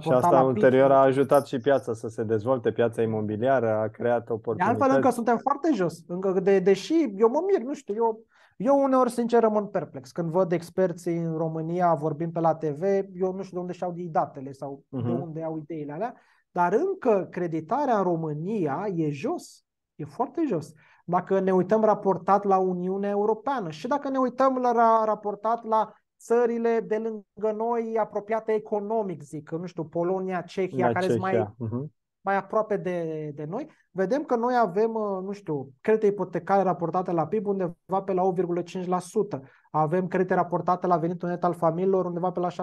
și asta la ulterior a ajutat și piața să se dezvolte, piața imobiliară a creat oportunități. De altfel încă suntem foarte jos, încă de, deși eu mă mir, nu știu, eu, eu uneori sincer rămân perplex. Când văd experții în România vorbind pe la TV, eu nu știu de unde și-au datele sau uh-huh. de mhm. unde au ideile alea, dar încă creditarea în România e jos, e foarte jos. Dacă ne uităm raportat la Uniunea Europeană și dacă ne uităm la raportat la țările de lângă noi apropiate economic, zic, nu știu, Polonia, Cehia, da, care sunt mai, uh-huh. mai aproape de, de noi, vedem că noi avem, uh, nu știu, credite ipotecare raportate la PIB undeva pe la 8,5%, avem credite raportate la venitul net al familiilor undeva pe la 17%,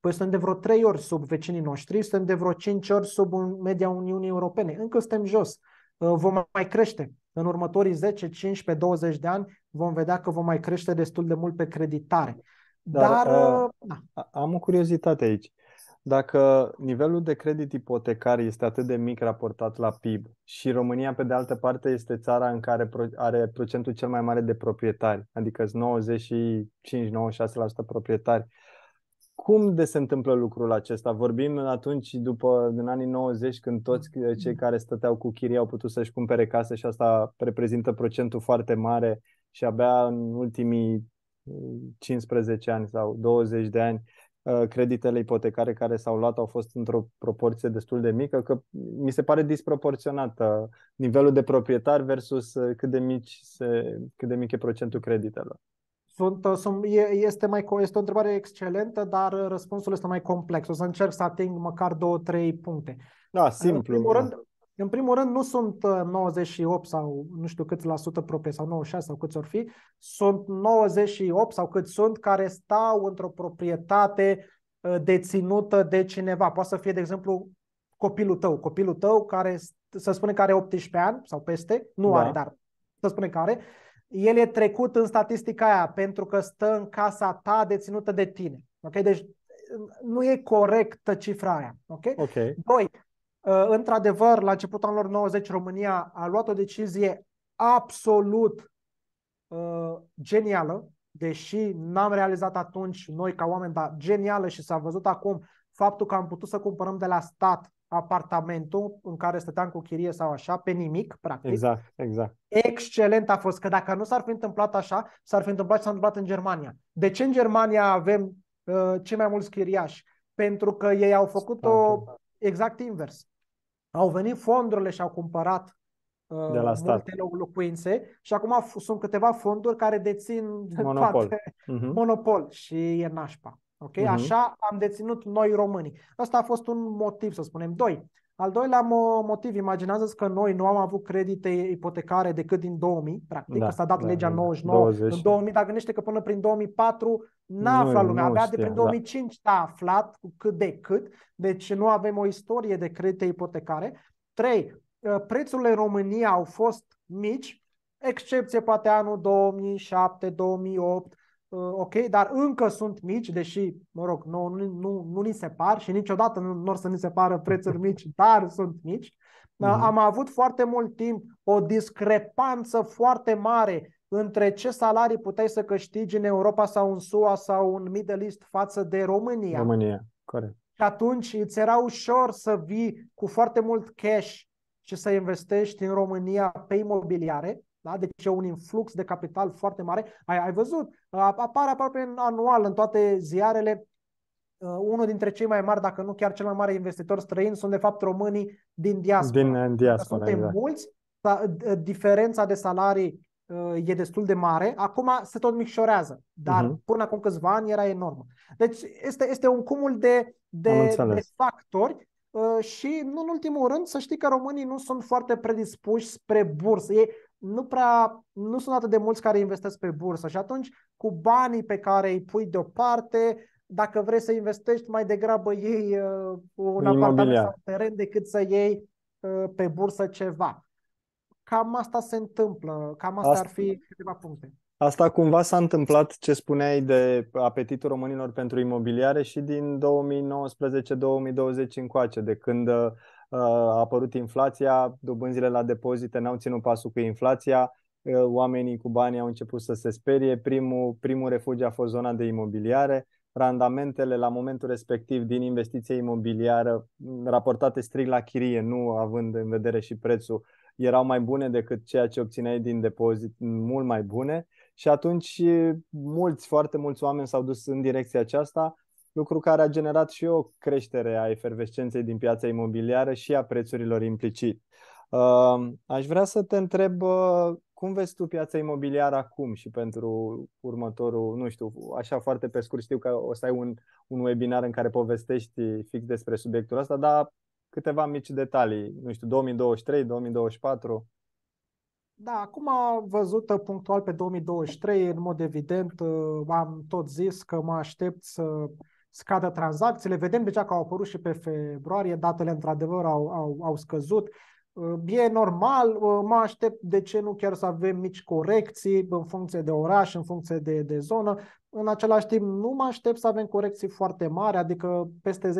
păi suntem de vreo 3 ori sub vecinii noștri, suntem de vreo 5 ori sub media Uniunii Europene, încă suntem jos, uh, vom mai crește în următorii 10, 15, 20 de ani vom vedea că vom mai crește destul de mult pe creditare. Dar, Dar uh, da. a, da. am o curiozitate aici. Dacă nivelul de credit ipotecar este atât de mic raportat la PIB și România, pe de altă parte, este țara în care are procentul cel mai mare de proprietari, adică 95-96% proprietari, cum de se întâmplă lucrul acesta? Vorbim atunci, după, din anii 90, când toți mm-hmm. cei care stăteau cu chirii au putut să-și cumpere casă și asta reprezintă procentul foarte mare și abia în ultimii 15 uh, ani sau 20 de ani uh, creditele ipotecare care s-au luat au fost într-o proporție destul de mică, că mi se pare disproporționată nivelul de proprietar versus uh, cât de, mici se, cât de mic e procentul creditelor. Sunt, sunt, este, mai, este o întrebare excelentă, dar răspunsul este mai complex. O să încerc să ating măcar două, trei puncte. Da, simplu. În primul, rând, în primul rând, nu sunt 98 uh, sau nu știu câți la sută prope sau 96 sau câți or fi, sunt 98 sau câți sunt care stau într-o proprietate uh, deținută de cineva. Poate să fie, de exemplu, copilul tău. Copilul tău care, să spunem că are 18 ani sau peste, nu da. are, dar să spunem că are, el e trecut în statistica aia pentru că stă în casa ta deținută de tine. Okay? Deci nu e corectă cifra aia. Okay? Okay. Doi, uh, într-adevăr, la începutul anilor 90, România a luat o decizie absolut uh, genială, deși n-am realizat atunci noi ca oameni, dar genială și s-a văzut acum faptul că am putut să cumpărăm de la stat apartamentul în care stăteam cu chirie sau așa, pe nimic, practic. Exact, exact. Excelent a fost, că dacă nu s-ar fi întâmplat așa, s-ar fi întâmplat și s-a întâmplat în Germania. De ce în Germania avem uh, cei mai mulți chiriași? Pentru că ei au făcut-o exact invers. Au venit fondurile și au cumpărat uh, de la stat. multe locuințe și acum sunt câteva fonduri care dețin monopol, toate, uh-huh. monopol și e nașpa. Ok? Uh-huh. Așa am deținut noi românii. Asta a fost un motiv, să spunem. Doi, al doilea motiv, imaginează că noi nu am avut credite ipotecare decât din 2000, practic, da, că s-a dat da, legea 99 da, 20. Da. în 2000, dar gândește că până prin 2004 n-a aflat lumea, abia de prin 2005 da. a aflat cât de cât, deci nu avem o istorie de credite ipotecare. 3. Uh, prețurile în România au fost mici, excepție poate anul 2007, 2008, Uh, ok, dar încă sunt mici, deși, mă rog, nu, nu, nu, nu ni se par și niciodată nu, nu or să ni se pară prețuri mici, dar sunt mici. Mm-hmm. Am avut foarte mult timp o discrepanță foarte mare între ce salarii puteai să câștigi în Europa sau în SUA sau în Middle East față de România. România, corect. Și atunci îți era ușor să vii cu foarte mult cash și să investești în România pe imobiliare da? Deci e un influx de capital foarte mare. Ai, ai văzut, apare aproape în anual în toate ziarele uh, unul dintre cei mai mari, dacă nu chiar cel mai mare investitor străin, sunt de fapt românii din diaspora. Din diaspora, sunt exact. mulți, dar uh, diferența de salarii uh, e destul de mare. Acum se tot micșorează, dar uh-huh. până acum câțiva ani era enormă. Deci este, este un cumul de, de, de factori și, nu în ultimul rând, să știi că românii nu sunt foarte predispuși spre bursă. Ei, nu prea, nu sunt atât de mulți care investesc pe bursă și atunci cu banii pe care îi pui deoparte, dacă vrei să investești, mai degrabă ei uh, un Imobilia. apartament sau teren decât să iei uh, pe bursă ceva. Cam asta se întâmplă, cam asta, asta ar fi câteva puncte. Asta cumva s-a întâmplat, ce spuneai de apetitul românilor pentru imobiliare și din 2019-2020 încoace, de când uh, a apărut inflația, dobânzile la depozite n-au ținut pasul cu inflația, oamenii cu bani au început să se sperie, primul, primul refugiu a fost zona de imobiliare, randamentele la momentul respectiv din investiție imobiliară raportate strict la chirie, nu având în vedere și prețul, erau mai bune decât ceea ce obțineai din depozit, mult mai bune. Și atunci mulți, foarte mulți oameni s-au dus în direcția aceasta lucru care a generat și o creștere a efervescenței din piața imobiliară și a prețurilor implicit. Aș vrea să te întreb cum vezi tu piața imobiliară acum și pentru următorul, nu știu, așa foarte pe scurt, știu că o să ai un, un webinar în care povestești fix despre subiectul ăsta, dar câteva mici detalii, nu știu, 2023, 2024. Da, acum văzut punctual pe 2023, în mod evident, am tot zis că mă aștept să scadă tranzacțiile. Vedem deja că au apărut și pe februarie, datele într-adevăr au, au, au scăzut. Ă, e normal, ă, mă aștept de ce nu chiar să avem mici corecții în funcție de oraș, în funcție de, de zonă. În același timp, nu mă aștept să avem corecții foarte mari, adică peste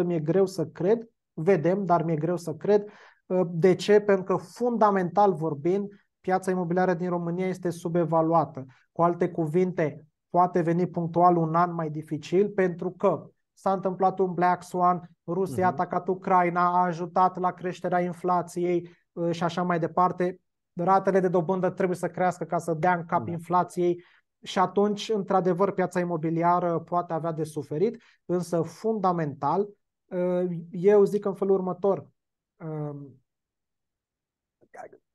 10% mi-e greu să cred, vedem, dar mi-e greu să cred. Ă, de ce? Pentru că fundamental vorbind, piața imobiliară din România este subevaluată. Cu alte cuvinte, poate veni punctual un an mai dificil pentru că s-a întâmplat un Black Swan, Rusia uh-huh. a mhm. atacat Ucraina, a ajutat la creșterea inflației uh, și așa mai departe. Ratele de dobândă trebuie să crească ca să dea în cap uh-huh. inflației și atunci, într-adevăr, piața imobiliară poate avea de suferit, însă fundamental, uh, eu zic în felul următor, um,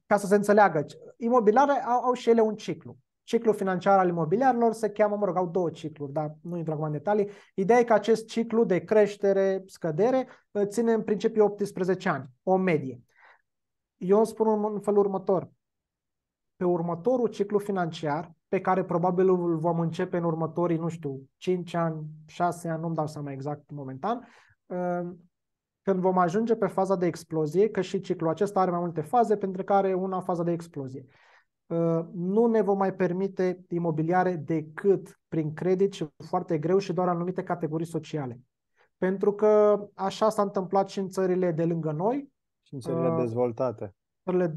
ca să se înțeleagă, imobiliare au, au și ele un ciclu. Ciclul financiar al imobiliarilor se cheamă, mă rog, au două cicluri, dar nu intră acum în detalii. Ideea e că acest ciclu de creștere, scădere, ține în principiu 18 ani, o medie. Eu îmi spun în felul următor. Pe următorul ciclu financiar, pe care probabil îl vom începe în următorii, nu știu, 5 ani, 6 ani, nu-mi dau seama exact momentan, uh, când vom ajunge pe faza de explozie, că și ciclul acesta are mai multe faze, pentru care are una faza de explozie. Uh, nu ne vom mai permite imobiliare decât prin credit și foarte greu și doar anumite categorii sociale. Pentru că așa s-a întâmplat și în țările de lângă noi. Și în țările uh, dezvoltate. Țările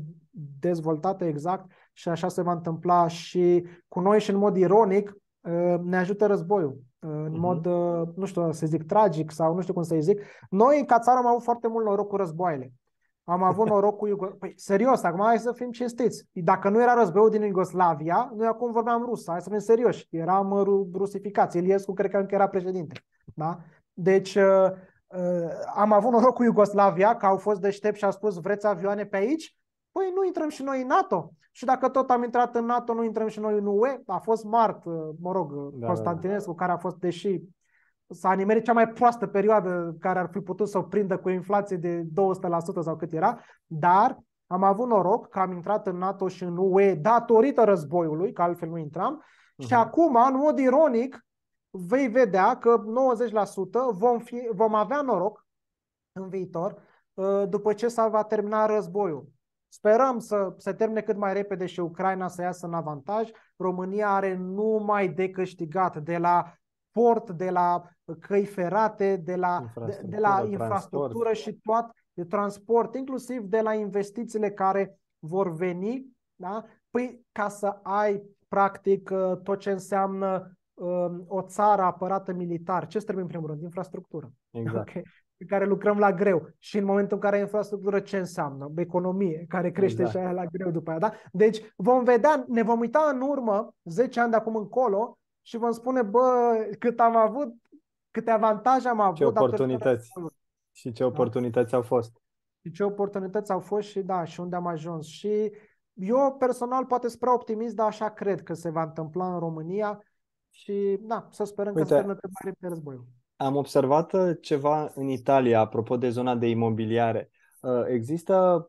dezvoltate, exact. Și așa se va întâmpla și cu noi și în mod ironic uh, ne ajută războiul. Uh, în uh-huh. mod, uh, nu știu să zic, tragic sau nu știu cum să zic. Noi, ca țară, am avut foarte mult noroc cu războaiele. Am avut noroc cu Iugoslavia. Păi, serios, acum hai să fim cinstiți. Dacă nu era războiul din Iugoslavia, noi acum vorbeam rusă, hai să fim serioși. Eram uh, rusificați. Iliescu cred că încă era președinte. Da? Deci, uh, uh, am avut noroc cu Iugoslavia, că au fost deștepți și au spus vreți avioane pe aici? Păi nu intrăm și noi în NATO. Și dacă tot am intrat în NATO, nu intrăm și noi în UE. A fost Mart, uh, mă rog, da, Constantinescu, da, da. care a fost, deși s-a nimerit cea mai proastă perioadă care ar fi putut să o prindă cu inflație de 200% sau cât era, dar am avut noroc că am intrat în NATO și în UE datorită războiului, că altfel nu intram, uh-huh. și mhm. acum, în mod ironic, vei vedea că 90% vom, fi, vom avea noroc în viitor ă, după ce s-a va termina războiul. Sperăm să se termine cât mai repede și Ucraina să iasă în avantaj. România are numai de câștigat de la port, de la căi ferate, de la infrastructură, de, de la infrastructură și tot de transport, inclusiv de la investițiile care vor veni, da? Păi ca să ai practic uh, tot ce înseamnă um, o țară apărată militar, ce trebuie în primul rând? Infrastructură. Exact. Okay pe care lucrăm la greu. Și în momentul în care infrastructură, ce înseamnă? Economie, care crește exact. și aia la greu după aia, da? Deci vom vedea, ne vom uita în urmă, 10 ani de acum încolo, și vom spune, bă, cât am avut, câte avantaje am avut. Ce oportunități. Și ce oportunități da? au fost. Și ce oportunități au fost și da, și unde am ajuns. Și eu personal poate spre optimist, dar așa cred că se va întâmpla în România și da, să sperăm Uite, că se termină mai repede războiul. Am observat uh, ceva în Italia, apropo de zona de imobiliare. Uh, există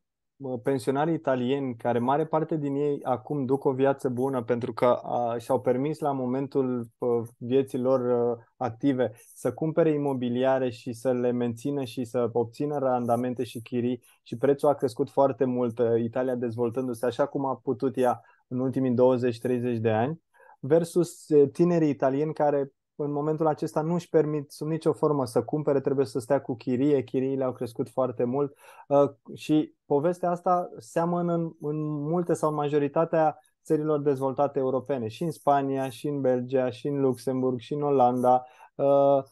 pensionarii italieni, care mare parte din ei acum duc o viață bună pentru că a, și-au permis la momentul a, vieții lor a, ă, active să cumpere imobiliare și să le mențină și să obțină randamente și chirii și prețul a crescut foarte mult, ă, Italia dezvoltându-se așa cum a putut ea în ultimii 20-30 de ani, versus ă, tinerii italieni care în momentul acesta nu își permit sub nicio formă să cumpere, trebuie să stea cu chirie, chiriile au crescut foarte mult uh, și povestea asta seamănă în, în multe sau în majoritatea țărilor dezvoltate europene, și în Spania, și în Belgia, și în Luxemburg, și în Olanda. Uh,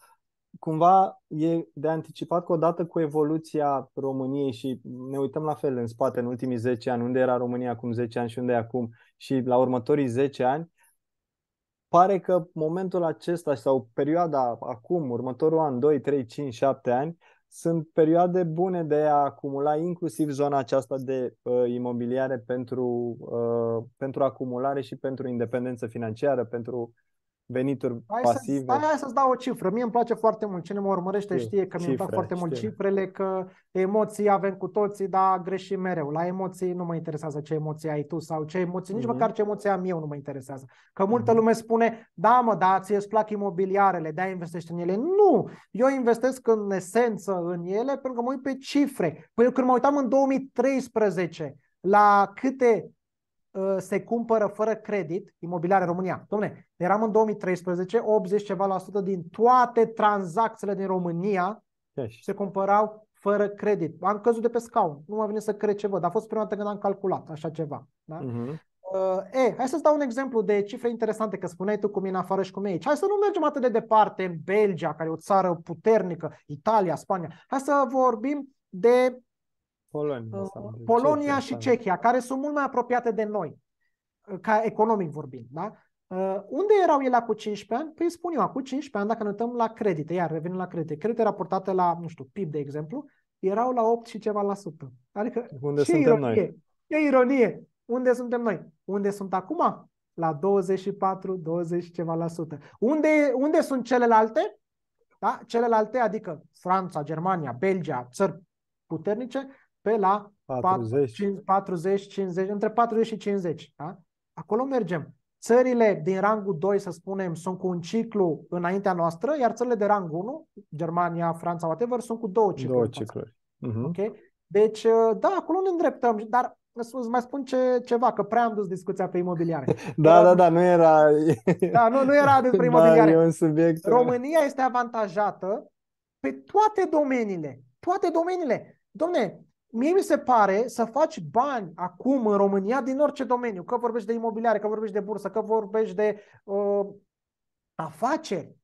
cumva e de anticipat că odată cu evoluția României și ne uităm la fel în spate în ultimii 10 ani, unde era România acum 10 ani și unde e acum și la următorii 10 ani, pare că momentul acesta sau perioada acum, următorul an, 2, 3, 5, 7 ani, sunt perioade bune de a acumula inclusiv zona aceasta de uh, imobiliare pentru, uh, pentru acumulare și pentru independență financiară, pentru venituri hai pasive. Să, hai să-ți dau o cifră. Mie îmi place foarte mult. Cine mă urmărește știu, știe că mi-e plac foarte știu. mult cifrele, că emoții avem cu toții, dar greșim mereu. La emoții nu mă interesează ce emoții ai tu sau ce emoții, nici mm-hmm. măcar ce emoții am eu nu mă interesează. Că multă mm-hmm. lume spune, da mă, da, ți îți plac imobiliarele, da, investești în ele. Nu! Eu investesc în esență în ele pentru că mă uit pe cifre. Păi eu când mă uitam în 2013 la câte Uh, se cumpără fără credit imobiliare în România. Domne, eram în 2013, 80 ceva la sută din toate tranzacțiile din România Cash. se cumpărau fără credit. Am căzut de pe scaun, nu m-a venit să cred ce văd. A fost prima dată când am calculat așa ceva. Da? Uh-huh. Uh, e, hai să-ți dau un exemplu de cifre interesante, că spuneai tu e în afară și cum e aici. Hai să nu mergem atât de departe în Belgia, care e o țară puternică, Italia, Spania. Hai să vorbim de Polonia, uh, Polonia și Cehia, care sunt mult mai apropiate de noi, uh, ca economic vorbind. Da? Uh, unde erau ele cu 15 ani? Păi spun eu, cu 15 ani, dacă ne uităm la credite, iar revenim la credite, credite raportate la, nu știu, PIB, de exemplu, erau la 8 și ceva la sută. Adică, unde ce suntem ironie? noi? E ironie! Unde suntem noi? Unde sunt acum? La 24, 20 ceva la sută. Unde, unde sunt celelalte? Da? Celelalte, adică Franța, Germania, Belgia, țări puternice, pe la 40, 40 50, între 40 și 50. Da? Acolo mergem. Țările din rangul 2, să spunem, sunt cu un ciclu înaintea noastră, iar țările de rang 1, Germania, Franța, whatever, sunt cu două cicluri. Două cicluri. Uh-huh. Okay? Deci, uh, da, acolo ne îndreptăm, dar îți mai spun ce, ceva, că prea am dus discuția pe imobiliare. da, da, da, nu era... da, nu, nu era despre da, imobiliare. Da, e un subiect. Uh, România este avantajată pe toate domeniile. Toate domeniile. Domne, mie mi se pare să faci bani acum în România din orice domeniu, că vorbești de imobiliare, că vorbești de bursă, că vorbești de uh, afaceri,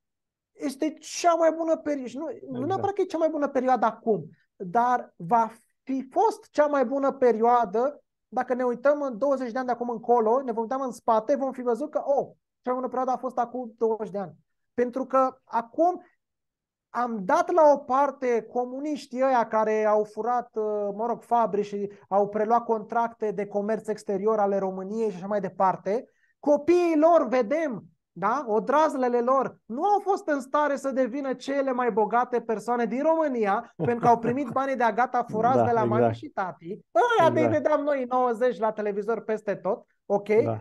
este cea mai bună perioadă. Nu, exact. nu neapărat că e cea mai bună perioadă acum, dar va fi fost cea mai bună perioadă dacă ne uităm în 20 de ani de acum încolo, ne vom uita în spate, vom fi văzut că, oh, cea mai bună perioadă a fost acum 20 de ani. Pentru că acum am dat la o parte comuniștii ăia care au furat, uh, mă rog, fabrici și au preluat contracte de comerț exterior ale României și așa mai departe, copiii lor, vedem, da? Odrazlele lor nu au fost în stare să devină cele mai bogate persoane din România pentru că au primit banii de agata furați da, de la exact. mami și tati. Ăia exact. de vedeam noi 90 la televizor peste tot. Ok? Da.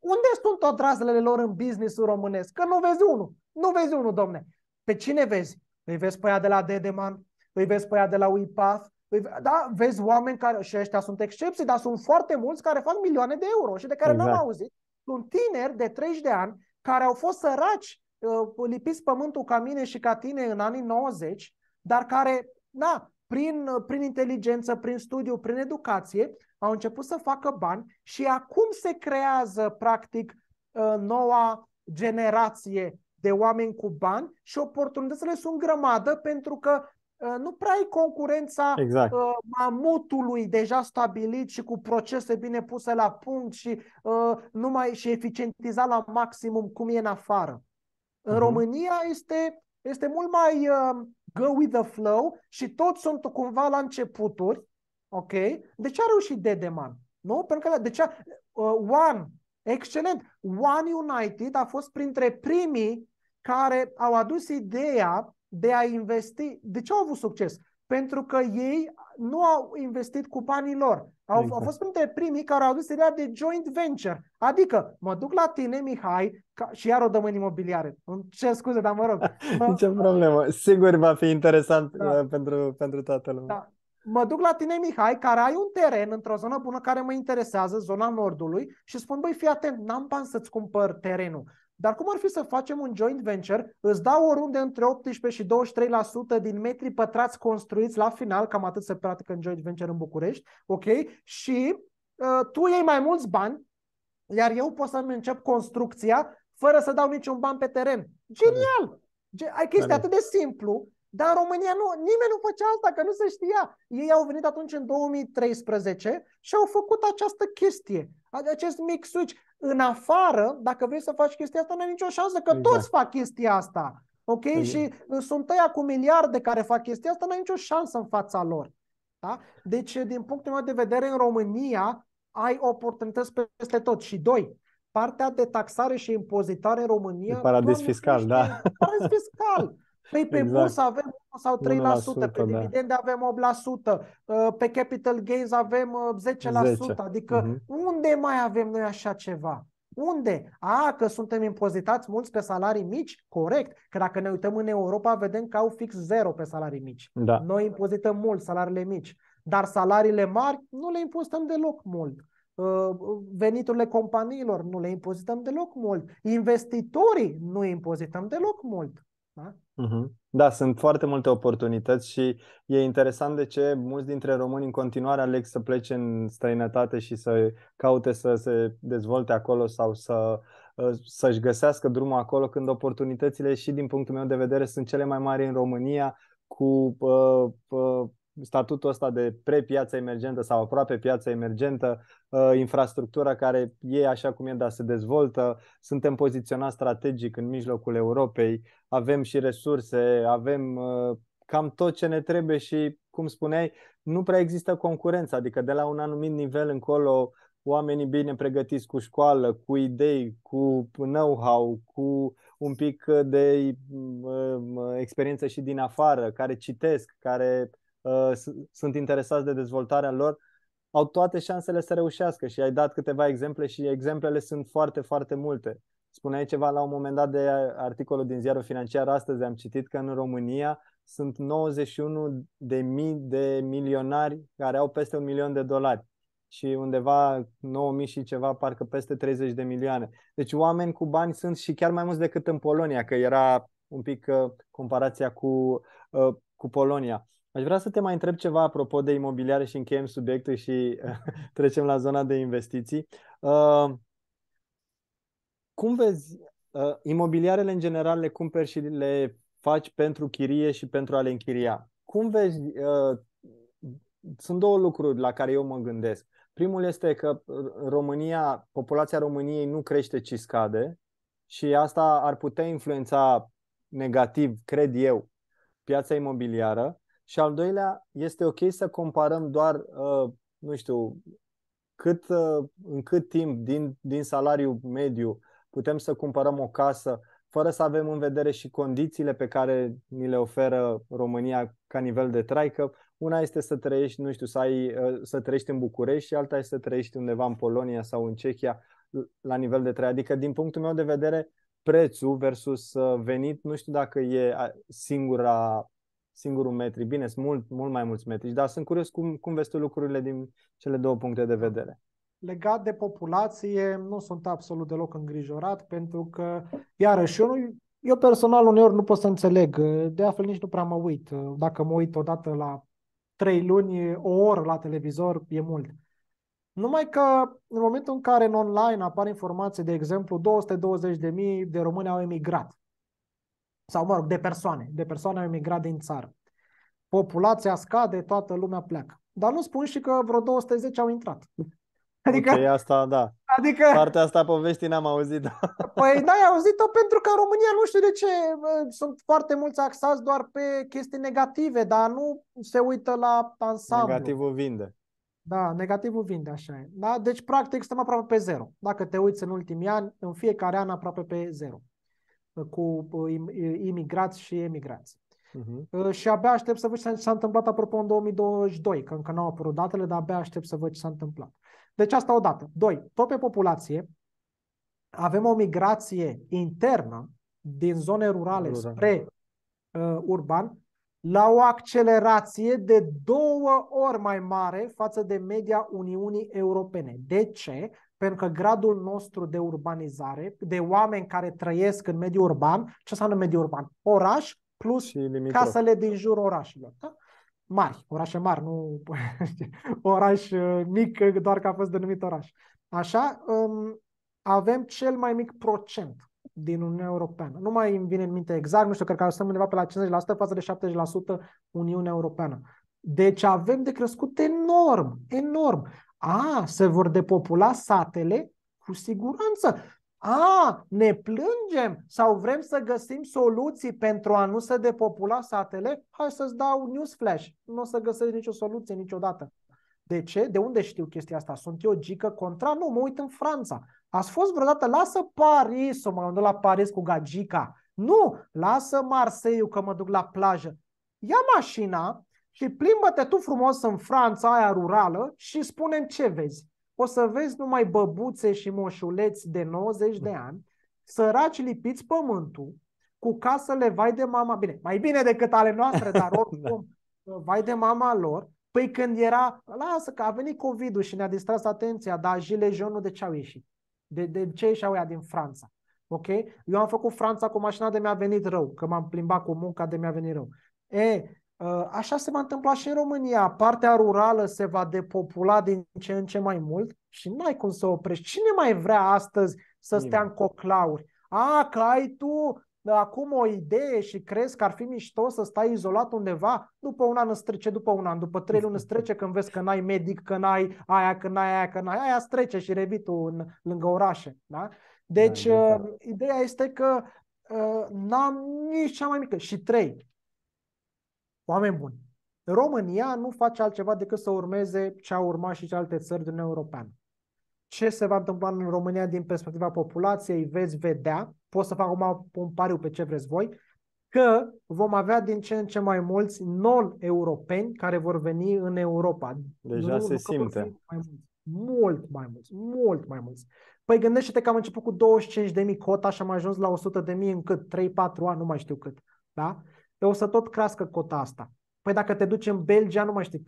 unde sunt odrazlele lor în businessul românesc? Că nu vezi unul. Nu vezi unul, domne. Pe cine vezi? Îi vezi pe aia de la Dedeman, îi vezi pe aia de la UiPath, îi... da, vezi oameni care, și ăștia sunt excepții, dar sunt foarte mulți care fac milioane de euro și de care exact. n-am auzit. Sunt tineri de 30 de ani care au fost săraci, uh, lipiți pământul ca mine și ca tine în anii 90, dar care, da, prin, prin inteligență, prin studiu, prin educație, au început să facă bani și acum se creează, practic, uh, noua generație de oameni cu bani și oportunitățile sunt grămadă pentru că ă, nu prea ai concurența exact. uh, mamutului deja stabilit și cu procese bine puse la punct și uh, ă, numai și eficientizat la maximum cum e în afară. În uh-huh. România este, este mult mai uh, go with the flow și toți sunt cumva la începuturi, ok? De ce a reușit Dedeman? Nu? Pentru că de ce a, uh, One, excelent, One United a fost printre primii care au adus ideea de a investi. De ce au avut succes? Pentru că ei nu au investit cu banii lor. Au, au exact. fost printre primii care au adus ideea de joint venture. Adică, mă duc la tine, Mihai, ca, și iar o dăm în imobiliare. Îmi cer scuze, dar mă rog. Mă... problemă. Sigur va fi interesant da. Uh, pentru, pentru toată lumea. Da. Mă duc la tine, Mihai, care ai un teren într-o zonă bună care mă interesează, zona nordului, și spun, băi, fii atent, n-am bani să-ți cumpăr terenul. Dar cum ar fi să facem un joint venture? Îți dau oriunde între 18 și 23% din metri pătrați construiți la final, cam atât se practică în joint venture în București, ok? Și uh, tu iei mai mulți bani, iar eu pot să-mi încep construcția fără să dau niciun ban pe teren. Genial! ai chestia atât de simplu, dar în România nu, nimeni nu făcea asta, că nu se știa. Ei au venit atunci în 2013 și au făcut această chestie, acest mix switch în afară, dacă vrei să faci chestia asta, n-ai nicio șansă, că exact. toți fac chestia asta. Ok? Exact. Și uh, sunt tăia cu miliarde care fac chestia asta, n-ai nicio șansă în fața lor. Da? Deci, uh, din punctul meu de vedere, în România ai oportunități peste tot. Și doi, partea de taxare și impozitare în România... E paradis fiscal, da. Paradis fiscal. Păi pe exact. bursă avem 1 sau 3%, 1%, pe dividende da. avem 8%, ă, pe capital gains avem 10%. Ă, 10. Adică uh-huh. unde mai avem noi așa ceva? Unde? A, că suntem impozitați mulți pe salarii mici? Corect. Că dacă ne uităm în Europa, vedem că au fix zero pe salarii mici. Da. Noi impozităm mult salariile mici, dar salariile mari nu le impozităm deloc mult. Ă, veniturile companiilor nu le impozităm deloc mult. Investitorii nu impozităm deloc mult. Da? Da, sunt foarte multe oportunități și e interesant de ce mulți dintre români în continuare aleg să plece în străinătate și să caute să se dezvolte acolo sau să, ă, să-și găsească drumul acolo când oportunitățile și din punctul meu de vedere sunt cele mai mari în România cu uh, uh, statutul ăsta de pre-piață emergentă sau aproape piață emergentă, uh, infrastructura care e așa cum e, dar se dezvoltă, suntem poziționați strategic în mijlocul Europei, avem și resurse, avem uh, cam tot ce ne trebuie și, cum spuneai, nu prea există concurență, adică de la un anumit nivel încolo oamenii bine pregătiți cu școală, cu idei, cu know-how, cu un pic de uh, experiență și din afară, care citesc, care Uh, sunt interesați de dezvoltarea lor, au toate șansele să reușească și ai dat câteva exemple și exemplele sunt foarte, foarte multe. Spuneai ceva la un moment dat de articolul din ziarul financiar astăzi, am citit că în România sunt 91 de mii de milionari care au peste un milion de dolari și undeva 9.000 și ceva, parcă peste 30 de milioane. Deci oameni cu bani sunt și chiar mai mulți decât în Polonia, că era un pic uh, comparația cu, uh, cu Polonia. Aș vrea să te mai întreb ceva apropo de imobiliare și încheiem subiectul și trecem la zona de investiții. Uh, cum vezi, uh, imobiliarele în general le cumperi și le faci pentru chirie și pentru a le închiria. Cum vezi, uh, sunt două lucruri la care eu mă gândesc. Primul este că România, populația României nu crește, ci scade și asta ar putea influența negativ, cred eu, piața imobiliară. Și al doilea, este ok să comparăm doar, uh, nu știu, cât, uh, în cât timp din, din salariu mediu putem să cumpărăm o casă fără să avem în vedere și condițiile pe care ni le oferă România ca nivel de trai, că una este să trăiești, nu știu, să, ai, uh, să trăiești în București și alta este să trăiești undeva în Polonia sau în Cehia la nivel de trai. Adică, din punctul meu de vedere, prețul versus uh, venit, nu știu dacă e singura singurul metri. Bine, sunt mult, mult mai mulți metri, dar sunt curios cum, cum vezi tu lucrurile din cele două puncte de da. vedere. Legat de populație, nu sunt absolut deloc îngrijorat, pentru că, iarăși, eu, nu, eu personal uneori nu pot să înțeleg, de altfel nici nu prea mă uit. Dacă mă uit odată la trei luni, o oră la televizor, e mult. Numai că în momentul în care în online apar informații, de exemplu, 220.000 de români au emigrat sau mă rog, de persoane. De persoane au emigrat din țară. Populația scade, toată lumea pleacă. Dar nu spun și că vreo 210 au intrat. Adică, okay, asta, da. Adică, Partea asta poveștii n-am auzit. Da. Păi n-ai auzit-o pentru că în România nu știu de ce sunt foarte mulți axați doar pe chestii negative, dar nu se uită la ansamblu. Negativul vinde. Da, negativul vinde, așa e. Da? Deci, practic, stăm aproape pe zero. Dacă te uiți în ultimii ani, în fiecare an aproape pe zero cu imigrați și emigrați. Uh-huh. Și abia aștept să văd ce s-a întâmplat, apropo, în 2022, că încă nu au apărut datele, dar abia aștept să văd ce s-a întâmplat. Deci asta odată. Doi, tot pe populație avem o migrație internă din zone rurale Rural. spre uh, urban la o accelerație de două ori mai mare față de media Uniunii Europene. De ce? pentru că gradul nostru de urbanizare, de oameni care trăiesc în mediul urban, ce înseamnă mediul urban? Oraș plus casele din jurul orașelor. Da? Mari, orașe mari, nu oraș uh, mic, uh, doar că a fost denumit oraș. Așa, um, avem cel mai mic procent din Uniunea Europeană. Nu mai îmi vine în minte exact, nu știu, cred că suntem undeva pe la 50% față de 70% Uniunea Europeană. Deci avem de crescut enorm, enorm. A, se vor depopula satele? Cu siguranță. A, ne plângem sau vrem să găsim soluții pentru a nu se depopula satele? Hai să-ți dau newsflash. Nu o să găsești nicio soluție niciodată. De ce? De unde știu chestia asta? Sunt eu gică contra? Nu, mă uit în Franța. Ați fost vreodată? Lasă Paris, mă duc la Paris cu gagica. Nu, lasă Marseille că mă duc la plajă. Ia mașina, și plimbă-te tu frumos în Franța aia rurală și spunem ce vezi. O să vezi numai băbuțe și moșuleți de 90 de ani, săraci lipiți pământul, cu casele vai de mama, bine, mai bine decât ale noastre, dar oricum, da. vai de mama lor, Păi când era, lasă că a venit COVID-ul și ne-a distras atenția, dar gilejonul de ce au ieșit? De, de ce ieșeau ea din Franța? Ok? Eu am făcut Franța cu mașina de mi-a venit rău, că m-am plimbat cu munca de mi-a venit rău. E, Ă, așa se va întâmpla și în România. Partea rurală se va depopula din ce în ce mai mult și nu ai cum să oprești. Cine mai vrea astăzi să Nimeni. stea în coclauri? A, că ai tu ă, acum o idee și crezi că ar fi mișto să stai izolat undeva, după un an îți trece, după un an, după trei luni îți trece când vezi că n-ai medic, că n-ai aia, că n-ai aia, că n-ai aia, îți trece și revii tu în, lângă orașe. Da? Deci, da, exact. ă, ideea este că n-am nici cea mai mică. Și trei, Oameni buni, România nu face altceva decât să urmeze ce au urmat și celelalte țări din Europeană. Ce se va întâmpla în România din perspectiva populației, veți vedea, pot să fac acum un pariu pe ce vreți voi, că vom avea din ce în ce mai mulți non-europeni care vor veni în Europa. Deja nu, se nu, simte. Mai mulți. Mult mai mulți, mult mai mulți. Păi gândește-te că am început cu 25.000 cota și am ajuns la 100.000 în cât? 3-4 ani, nu mai știu cât. Da? o să tot crească cota asta. Păi dacă te duci în Belgia, nu mai știu,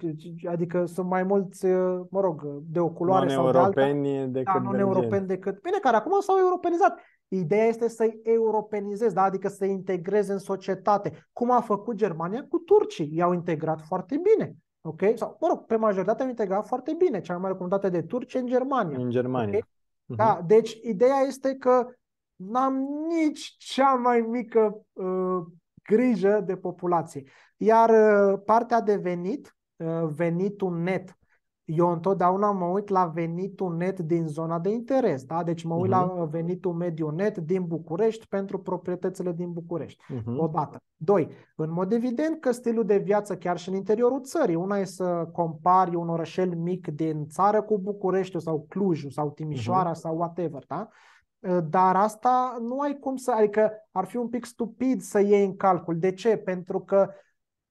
adică sunt mai mulți, uh, mă rog, de o culoare sau de alta. Da, decât da, nu europeni decât... Bine, care acum s-au europenizat. Ideea este să-i europenizezi, da? adică să-i integreze în societate. Cum a făcut Germania cu turcii. I-au integrat foarte bine. Ok? Sau, mă rog, pe majoritate au integrat foarte bine. Cea mai mare comunitate de turci în Germania. În Germania. Okay? Uh-huh. Da, deci ideea este că n-am nici cea mai mică uh, grijă de populație. Iar uh, partea de venit, uh, venitul net, eu întotdeauna mă uit la venitul net din zona de interes, da? Deci mă uit uh-huh. la mhm. uh, venitul mediu net din București pentru proprietățile din București. Uh-huh. Mhm. dată. Doi, în mod evident că stilul de viață chiar și în interiorul țării, una e să compari un orășel mic din țară cu București sau Clujul sau Timișoara uh-huh. sau whatever, da? Ă, dar asta nu ai cum să, adică ar fi un pic stupid să iei în calcul. De ce? Pentru că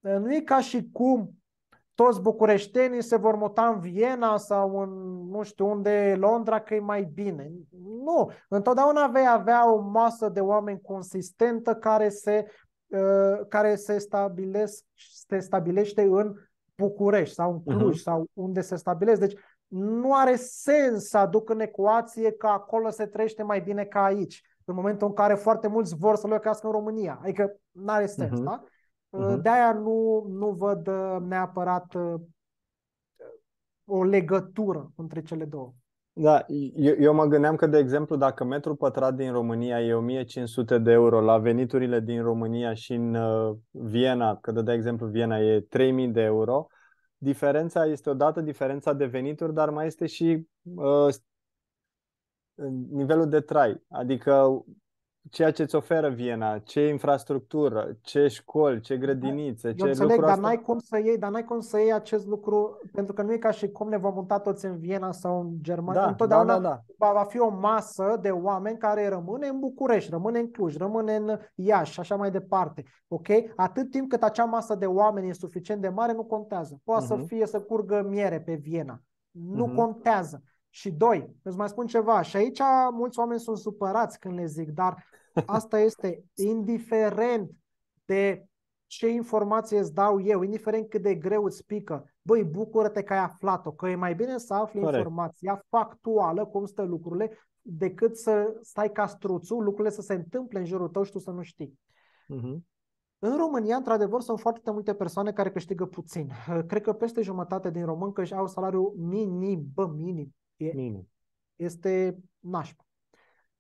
ă, nu e ca și cum toți bucureștenii se vor muta în Viena sau în nu știu unde, Londra, că e mai bine. Nu, întotdeauna vei avea o masă de oameni consistentă care se, ă, care se, stabilesc, se stabilește în București sau în mhm. Cluj uh-huh. sau unde se stabilesc. Deci nu are sens să aduc în ecuație că acolo se trăiește mai bine ca aici, în momentul în care foarte mulți vor să locuiască în România. Adică nu are sens, uh-huh. da? Uh-huh. Mhm. De-aia nu, nu văd uh, neapărat uh, o legătură între cele două. Da, eu, eu mă gândeam că, de exemplu, dacă metru pătrat din România e 1500 de euro la veniturile din România și în uh, Viena, că de exemplu Viena e 3000 de euro, diferența este odată diferența de venituri, dar mai este și uh, nivelul de trai. Adică ceea ce îți oferă Viena, ce infrastructură, ce școli, ce grădinițe, Eu ce înțeleg, dar asta... n-ai cum să iei, dar n-ai cum să iei acest lucru, pentru că nu e ca și cum ne vom muta toți în Viena sau în Germania. Da, Întotdeauna da, da, da. va fi o masă de oameni care rămâne în București, rămâne în Cluj, rămâne în Iași și așa mai departe. Ok? Atât timp cât acea masă de oameni e suficient de mare, nu contează. Poate uh-huh. să mhm. fie să curgă miere pe Viena. Nu uh-huh. contează. Și doi, îți mai spun ceva, și aici mulți oameni sunt supărați când le zic, dar Asta este, indiferent de ce informație îți dau eu, indiferent cât de greu îți pică, băi, bucură-te că ai aflat-o, că e mai bine să afli Corect. informația factuală, cum stă lucrurile, decât să stai ca struțul, lucrurile să se întâmple în jurul tău și tu să nu știi. Uh-huh. În România, într-adevăr, sunt foarte multe persoane care câștigă puțin. Cred că peste jumătate din român că își au salariu minim, bă, minim. E, minim. Este nașpa.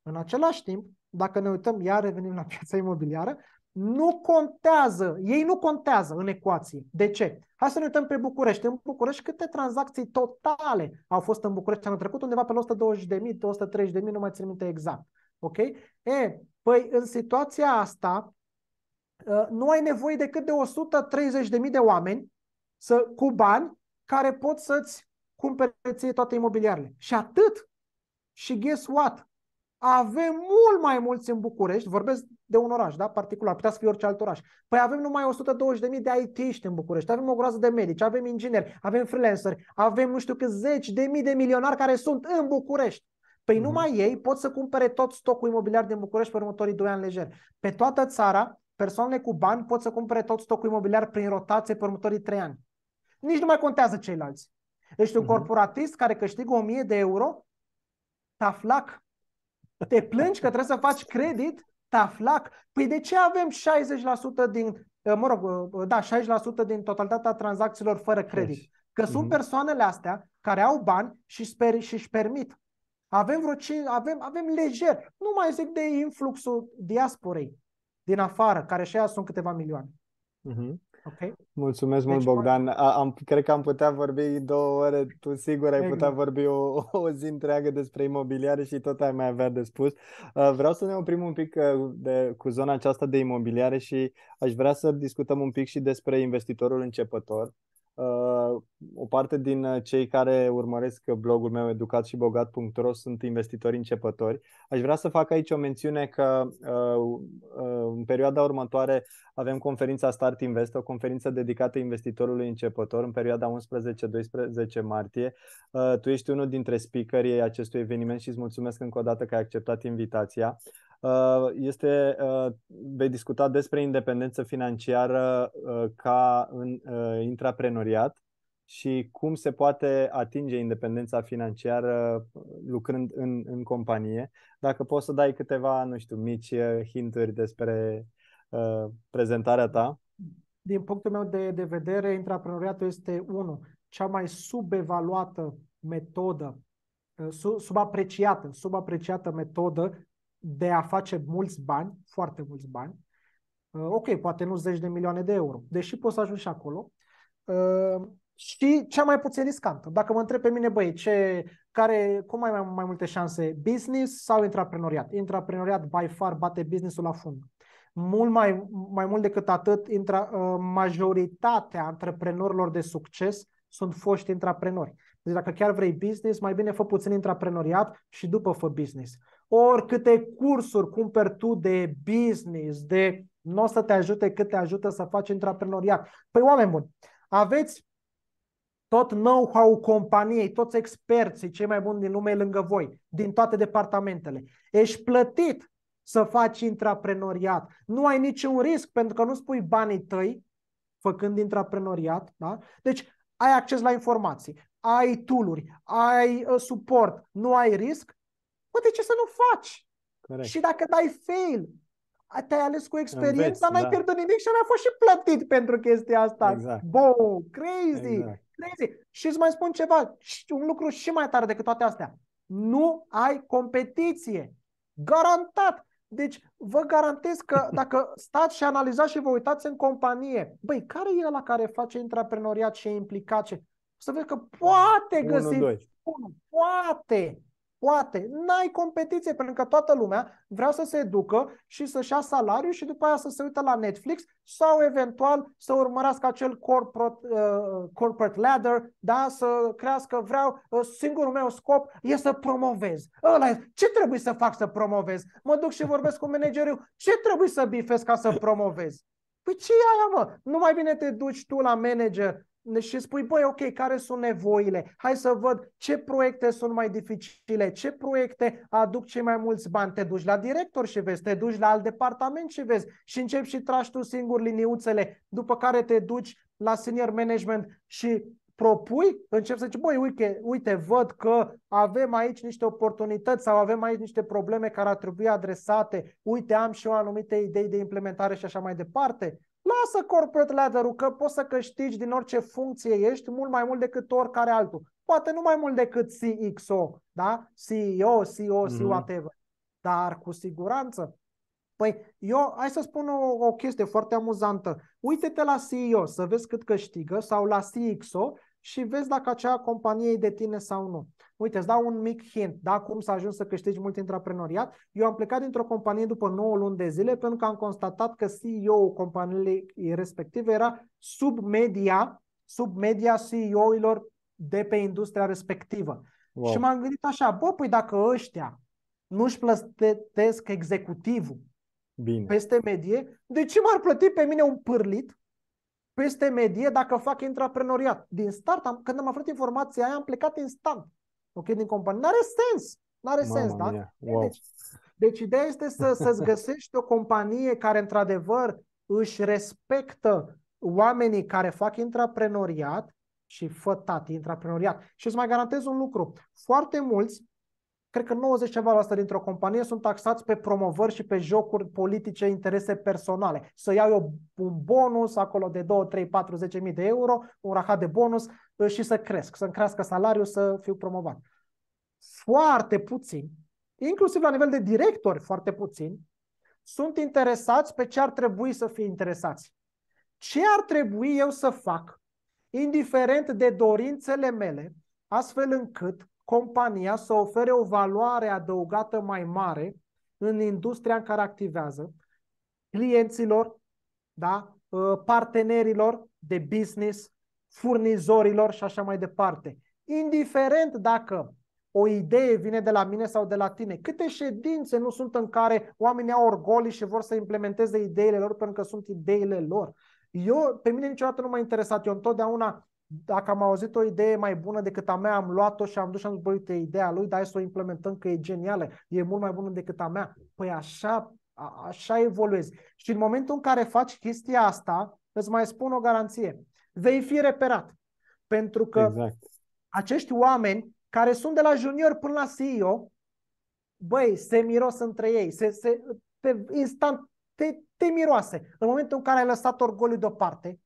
În același timp, dacă ne uităm, iar revenim la piața imobiliară, nu contează, ei nu contează în ecuație. De ce? Hai să ne uităm pe București. În București câte tranzacții totale au fost în București anul trecut? Undeva pe 120.000, 130.000, nu mai țin minte exact. Ok? E, păi în situația asta ă, nu ai nevoie decât de 130.000 de oameni să, cu bani care pot să-ți cumpere ție toate imobiliarele. Și atât. Și guess what? avem mult mai mulți în București, vorbesc de un oraș, da, particular, putea să fie orice alt oraș. Păi avem numai 120.000 de it în București, avem o groază de medici, avem ingineri, avem freelanceri, avem nu știu câți zeci de mii de milionari care sunt în București. Păi mm-hmm. numai ei pot să cumpere tot stocul imobiliar din București pe următorii 2 ani lejer. Pe toată țara, persoanele cu bani pot să cumpere tot stocul imobiliar prin rotație pe următorii 3 ani. Nici nu mai contează ceilalți. Ești un mm-hmm. corporatist care câștigă 1000 de euro, taflac, te plângi că trebuie să faci credit? Taflac? Păi de ce avem 60% din, uh, mă rog, uh, uh, da, 60% din totalitatea tranzacțiilor fără credit? Că sunt mhm. persoanele astea care au bani și și își permit. Avem vreo cinci, avem, avem lejer, nu mai zic de influxul diasporei din afară, care și aia sunt câteva milioane. Uh-huh. Okay. Mulțumesc deci, mult, Bogdan. am, cred că am putea vorbi două ore, tu sigur ai putea exact. vorbi o, o zi întreagă despre imobiliare și tot ai mai avea de spus. Vreau să ne oprim un pic de, cu zona aceasta de imobiliare și aș vrea să discutăm un pic și despre investitorul începător Uh, o parte din uh, cei care urmăresc blogul meu educat și bogat.ro sunt investitori începători. Aș vrea să fac aici o mențiune că uh, în perioada următoare avem conferința Start Invest, o conferință dedicată investitorului începător în perioada 11-12 martie. Tu ești unul dintre speakerii acestui eveniment și îți mulțumesc încă o dată că ai acceptat invitația. Uh, este, uh, vei discuta despre independență financiară uh, ca în intraprenoriat și cum se poate atinge independența financiară lucrând în, în companie. Dacă poți să dai câteva, nu știu, mici hinturi despre uh, prezentarea ta. Din punctul meu de, de vedere, intraprenoriatul este, unul, cea mai subevaluată metodă, sub, subapreciată, subapreciată metodă de a face mulți bani, foarte mulți bani, uh, ok, poate nu zeci de milioane de euro, deși poți să ajungi și acolo, uh, și cea mai puțin riscantă. Dacă mă întreb pe mine, băi, ce, care, cum ai mai, mai multe șanse, business sau intraprenoriat? Intraprenoriat by far bate businessul la fund. Mult mai, mai mult decât atât, intra, uh, majoritatea antreprenorilor de succes sunt foști intraprenori. Deci dacă chiar vrei business, mai bine fă puțin intraprenoriat și după fă business oricâte cursuri cumperi tu de business, de nu o să te ajute cât te ajută să faci antreprenoriat. Păi oameni buni, aveți tot know-how companiei, toți experții, cei mai buni din lume lângă voi, din toate departamentele. Ești plătit să faci intraprenoriat. Nu ai niciun risc pentru că nu spui banii tăi făcând intraprenoriat. Da? Deci ai acces la informații, ai tooluri, ai uh, suport, nu ai risc bă, de ce să nu faci? Corect. Și dacă dai fail, te-ai ales cu experiență, Înveți, dar n-ai da. pierdut nimic și ai fost și plătit pentru chestia asta. Exact. Bo, crazy, exact. crazy. Și îți mai spun ceva, un lucru și mai tare decât toate astea. Nu ai competiție. Garantat. Deci vă garantez că dacă stați și analizați și vă uitați în companie, băi, care e la care face intraprenoriat și e implicat? ce? să vezi că poate găsi... Unul, poate poate. N-ai competiție, pentru că toată lumea vrea să se ducă și să-și ia salariu și după aia să se uită la Netflix sau eventual să urmărească acel corporate, uh, corporate ladder, da, să crească, vreau, uh, singurul meu scop e să promovez. Ăla e, ce trebuie să fac să promovez? Mă duc și vorbesc cu managerul, ce trebuie să bifez ca să promovez? Păi ce e aia, mă? Nu mai bine te duci tu la manager și spui, băi, ok, care sunt nevoile? Hai să văd ce proiecte sunt mai dificile, ce proiecte aduc cei mai mulți bani. Te duci la director și vezi, te duci la alt departament și vezi și începi și tragi tu singur liniuțele, după care te duci la senior management și propui, încep să zici, băi, uite, uite, văd că avem aici niște oportunități sau avem aici niște probleme care ar trebui adresate, uite, am și eu anumite idei de implementare și așa mai departe. Lasă corporate ladder-ul că poți să câștigi din orice funcție ești mult mai mult decât oricare altul. Poate nu mai mult decât CXO, da? CEO, CEO, mm-hmm. whatever. Dar cu siguranță. Păi eu, hai să spun o, o chestie foarte amuzantă. Uite-te la CEO să vezi cât câștigă sau la CXO și vezi dacă acea companie e de tine sau nu. Uite, îți dau un mic hint, da, cum să ajungi să câștigi mult intraprenoriat. Eu am plecat dintr-o companie după 9 luni de zile pentru că am constatat că CEO-ul companiei respective era sub media, sub media CEO-ilor de pe industria respectivă. Wow. Și m-am gândit așa, bă, păi dacă ăștia nu-și plătesc executivul Bine. peste medie, de ce m-ar plăti pe mine un pârlit peste medie dacă fac intraprenoriat. Din start, am, când am aflat informația aia, am plecat instant. Ok, din companie. N-are sens. N-are Mama sens, da? Wow. Deci, deci ideea este să, să-ți găsești o companie care într-adevăr își respectă oamenii care fac intraprenoriat și fă tati intraprenoriat. Și îți mai garantez un lucru. Foarte mulți cred că 90 ceva la asta dintr-o companie sunt taxați pe promovări și pe jocuri politice, interese personale. Să iau eu un bonus acolo de 2, 3, 4, 10 mii de euro, un rahat de bonus uh, și să cresc, să-mi crească salariul, să fiu promovat. Foarte puțin, inclusiv la nivel de directori, foarte puțin, sunt interesați pe ce ar trebui să fie interesați. Ce ar trebui eu să fac, indiferent de dorințele mele, astfel încât compania să ofere o valoare adăugată mai mare în industria în care activează, clienților, da? Ă, partenerilor de business, furnizorilor și așa mai departe. Indiferent dacă o idee vine de la mine sau de la tine. Câte ședințe nu sunt în care oamenii au orgoli și vor să implementeze ideile lor pentru că sunt ideile lor. Eu, pe mine niciodată nu m-a interesat, eu întotdeauna dacă am auzit o idee mai bună decât a mea, am luat-o și am dus și am zis, băi, uite, ideea lui, dar hai să o implementăm că e genială, e mult mai bună decât a mea. Păi așa, a, așa evoluezi. Și în momentul în care faci chestia asta, îți mai spun o garanție. Vei fi reperat. Pentru că exact. acești oameni care sunt de la junior până la CEO, băi, se miros între ei, se, se, pe instant te, te miroase. În momentul în care ai lăsat orgoliul deoparte,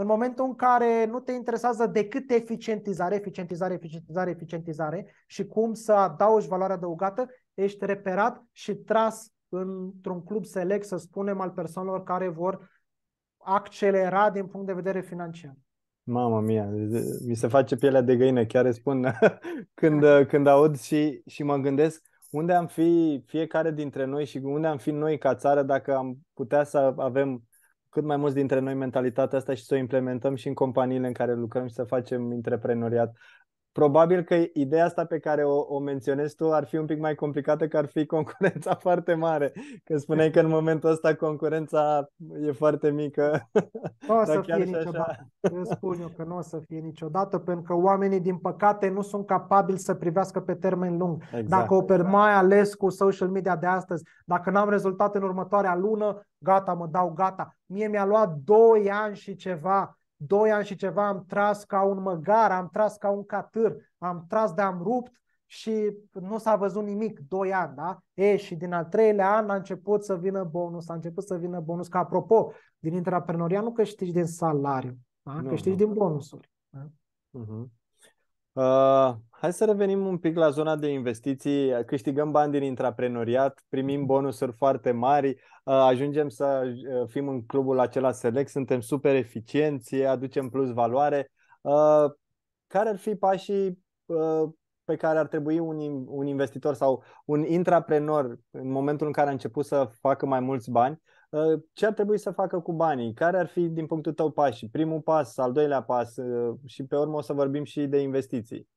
în momentul în care nu te interesează decât eficientizare, eficientizare, eficientizare, eficientizare și cum să adaugi valoare adăugată, ești reperat și tras într-un club select, să spunem, al persoanelor care vor accelera din punct de vedere financiar. Mamă mia, mi se face pielea de găină, chiar îți spun când, când aud și, și mă gândesc unde am fi fiecare dintre noi și unde am fi noi ca țară dacă am putea să avem cât mai mulți dintre noi mentalitatea asta și să o implementăm și în companiile în care lucrăm și să facem antreprenoriat. Probabil că ideea asta pe care o, o menționezi tu ar fi un pic mai complicată, că ar fi concurența foarte mare. Că spuneai că în momentul ăsta concurența e foarte mică. Nu o să fie niciodată. Așa. Eu spun eu că nu o să fie niciodată, pentru că oamenii, din păcate, nu sunt capabili să privească pe termen lung. Exact. Dacă o per mai ales cu social media de astăzi, dacă n-am rezultat în următoarea lună, gata, mă dau gata. Mie mi-a luat 2 ani și ceva doi ani și ceva am tras ca un măgar, am tras ca un catâr, am tras de am rupt și nu s-a văzut nimic, doi ani, da? E, și din al treilea an a început să vină bonus, a început să vină bonus, că apropo, din intraprenoria nu câștigi din salariu, da? câștigi din bonusuri. Da? Uh-huh. Uh, hai să revenim un pic la zona de investiții. Câștigăm bani din intraprenoriat, primim mhm. bonusuri foarte mari, uh, ajungem să uh, fim în clubul acela select, suntem super eficienți, aducem plus valoare. Uh, care ar fi pașii uh, pe care ar trebui un, un investitor sau un intraprenor în momentul în care a început să facă mai mulți bani Uh, ce ar trebui să facă cu banii? Care ar fi, din punctul tău, pași? Primul pas, al doilea pas uh, și pe urmă o să vorbim și de investiții.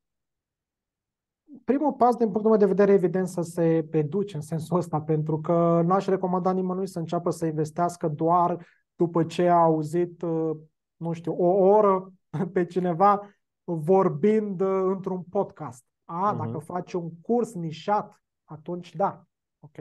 Primul pas, din punctul meu de vedere, evident să se peduce în sensul ăsta, pentru că nu aș recomanda nimănui să înceapă să investească doar după ce a auzit, uh, nu știu, o oră pe cineva vorbind într-un podcast. A, uh-huh. dacă mhm. faci un curs nișat, atunci da, ok?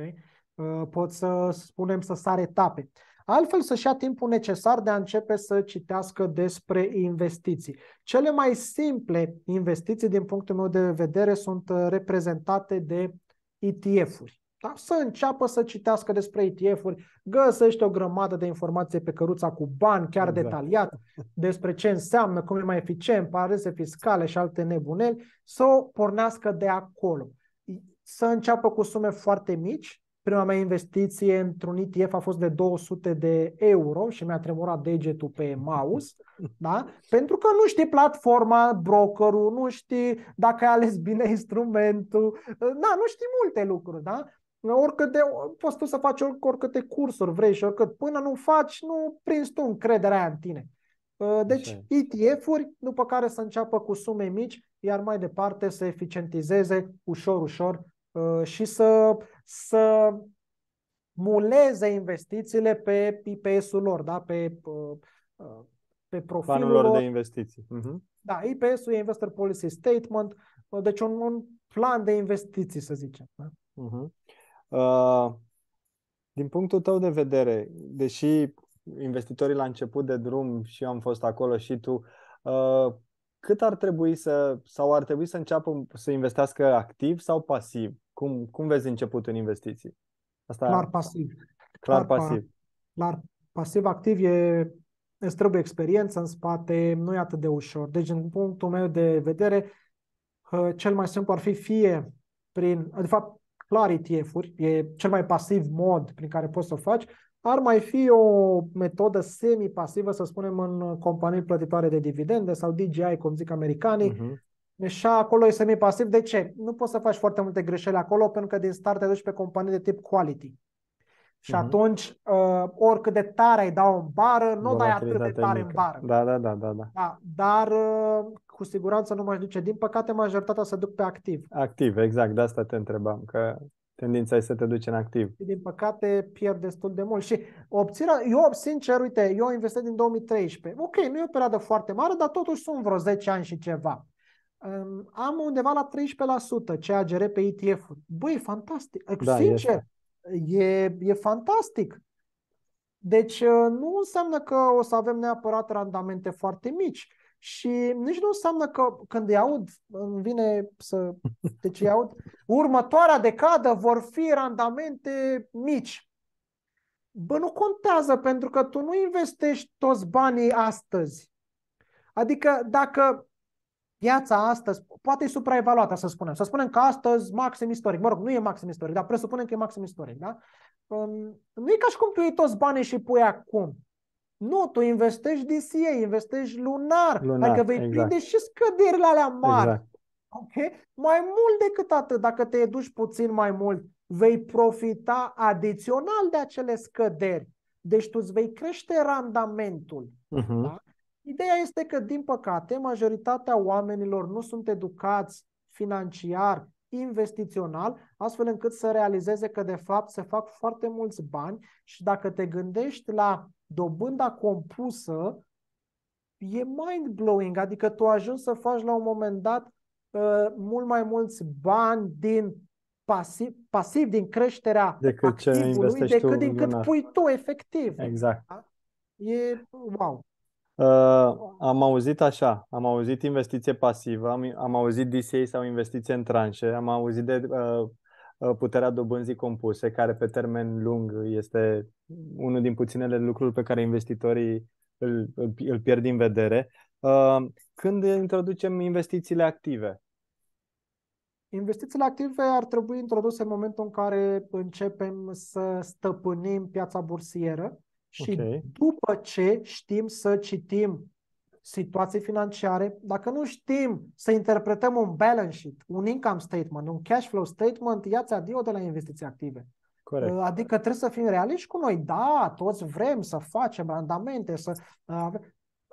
Uh, pot să spunem să sar etape. Altfel să-și ia timpul necesar de a începe să citească despre investiții. Cele mai simple investiții, din punctul meu de vedere, sunt uh, reprezentate de ETF-uri. Da? Să înceapă să citească despre ETF-uri, găsește o grămadă de informație pe căruța cu bani, chiar exact. detaliat, despre ce înseamnă, cum e mai eficient, parese fiscale și alte nebuneli, să o pornească de acolo. Să înceapă cu sume foarte mici, Prima mea investiție într-un ETF a fost de 200 de euro și mi-a tremurat degetul pe mouse, da? pentru că nu știi platforma, brokerul, nu știi dacă ai ales bine instrumentul, da, nu știi multe lucruri, da? Oricât de, poți tu să faci oricâte cursuri vrei și oricât, până nu faci, nu prinzi tu încrederea aia în tine. Ă, deci ETF-uri, după care să înceapă cu sume mici, iar mai departe să eficientizeze ușor, ușor Uh, și să, să muleze investițiile pe IPS-ul lor, da? pe, uh, uh, pe profilul lor, lor de investiții. Uh-huh. Da, IPS-ul e Investor Policy Statement, deci un, un plan de investiții, să zicem. Da? Uh-huh. Uh, din punctul tău de vedere, deși investitorii la început de drum și eu am fost acolo și tu, uh, cât ar trebui să, sau ar trebui să înceapă să investească activ sau pasiv? Cum, cum vezi început în investiții? Asta clar pasiv. Clar, clar pasiv. Clar pasiv activ e, îți trebuie experiență în spate, nu e atât de ușor. Deci, în punctul meu de vedere, cel mai simplu ar fi fie prin, de fapt, clar ETF-uri, e cel mai pasiv mod prin care poți să o faci, ar mai fi o metodă semi-pasivă, să spunem, în companii plătitoare de dividende sau DJI, cum zic americanii, uh-huh. Și acolo e semi-pasiv. De ce? Nu poți să faci foarte multe greșeli acolo pentru că din start te duci pe companii de tip quality. Și uh-huh. atunci, uh, oricât de tare ai da în bară, nu dai atât de tare mică. în bară. Da, da, da, da. da. da dar uh, cu siguranță nu m-aș duce. Din păcate, majoritatea se duc pe activ. Activ, exact. De asta te întrebam, că tendința e să te duci în activ. Și din păcate, pierd destul de mult. Și obțirea, eu, sincer, uite, eu investesc din 2013. Ok, nu e o perioadă foarte mare, dar totuși sunt vreo 10 ani și ceva am undeva la 13% CAGR pe ETF-uri. Băi, fantastic. Da, Sincer, este. e, e fantastic. Deci uh, nu înseamnă că o să avem neapărat randamente foarte mici. Și nici nu înseamnă că când îi aud, îmi vine să... Deci îi aud, următoarea decadă vor fi randamente mici. Bă, nu contează pentru că tu nu investești toți banii astăzi. Adică dacă Piața astăzi poate e supraevaluată, să spunem. Să spunem că astăzi maxim istoric. Mă rog, nu e maxim istoric, dar presupunem că e maxim istoric. Da? Um, nu e ca și cum tu iei toți banii și pui acum. Nu, tu investești DCA, investești lunar, lunar adică vei exact. prinde și scăderile alea mari. Exact. Okay? Mai mult decât atât, dacă te educi puțin mai mult, vei profita adițional de acele scăderi. Deci tu îți vei crește randamentul. Uh-huh. Da? Ideea este că, din păcate, majoritatea oamenilor nu sunt educați financiar, investițional, astfel încât să realizeze că, de fapt, se fac foarte mulți bani și dacă te gândești la dobânda compusă, e mind-blowing, adică tu ajungi să faci la un moment dat uh, mult mai mulți bani din pasiv, pasiv din creșterea decât activului, decât din cât pui tu, efectiv. Exact. Da? E wow. Uh, am auzit așa, am auzit investiție pasivă, am, am auzit DCA sau investiție în tranșe, am auzit de uh, uh, puterea dobânzii compuse, care pe termen lung este unul din puținele lucruri pe care investitorii îl, îl, îl pierd din vedere. Uh, când introducem investițiile active? Investițiile active ar trebui introduse în momentul în care începem să stăpânim piața bursieră și okay. după ce știm să citim situații financiare, dacă nu știm să interpretăm un balance sheet, un income statement, un cash flow statement, ia-ți adio de la investiții active. Corect. Uh, adică trebuie să fim realiști cu noi. Da, toți vrem să facem randamente, să uh,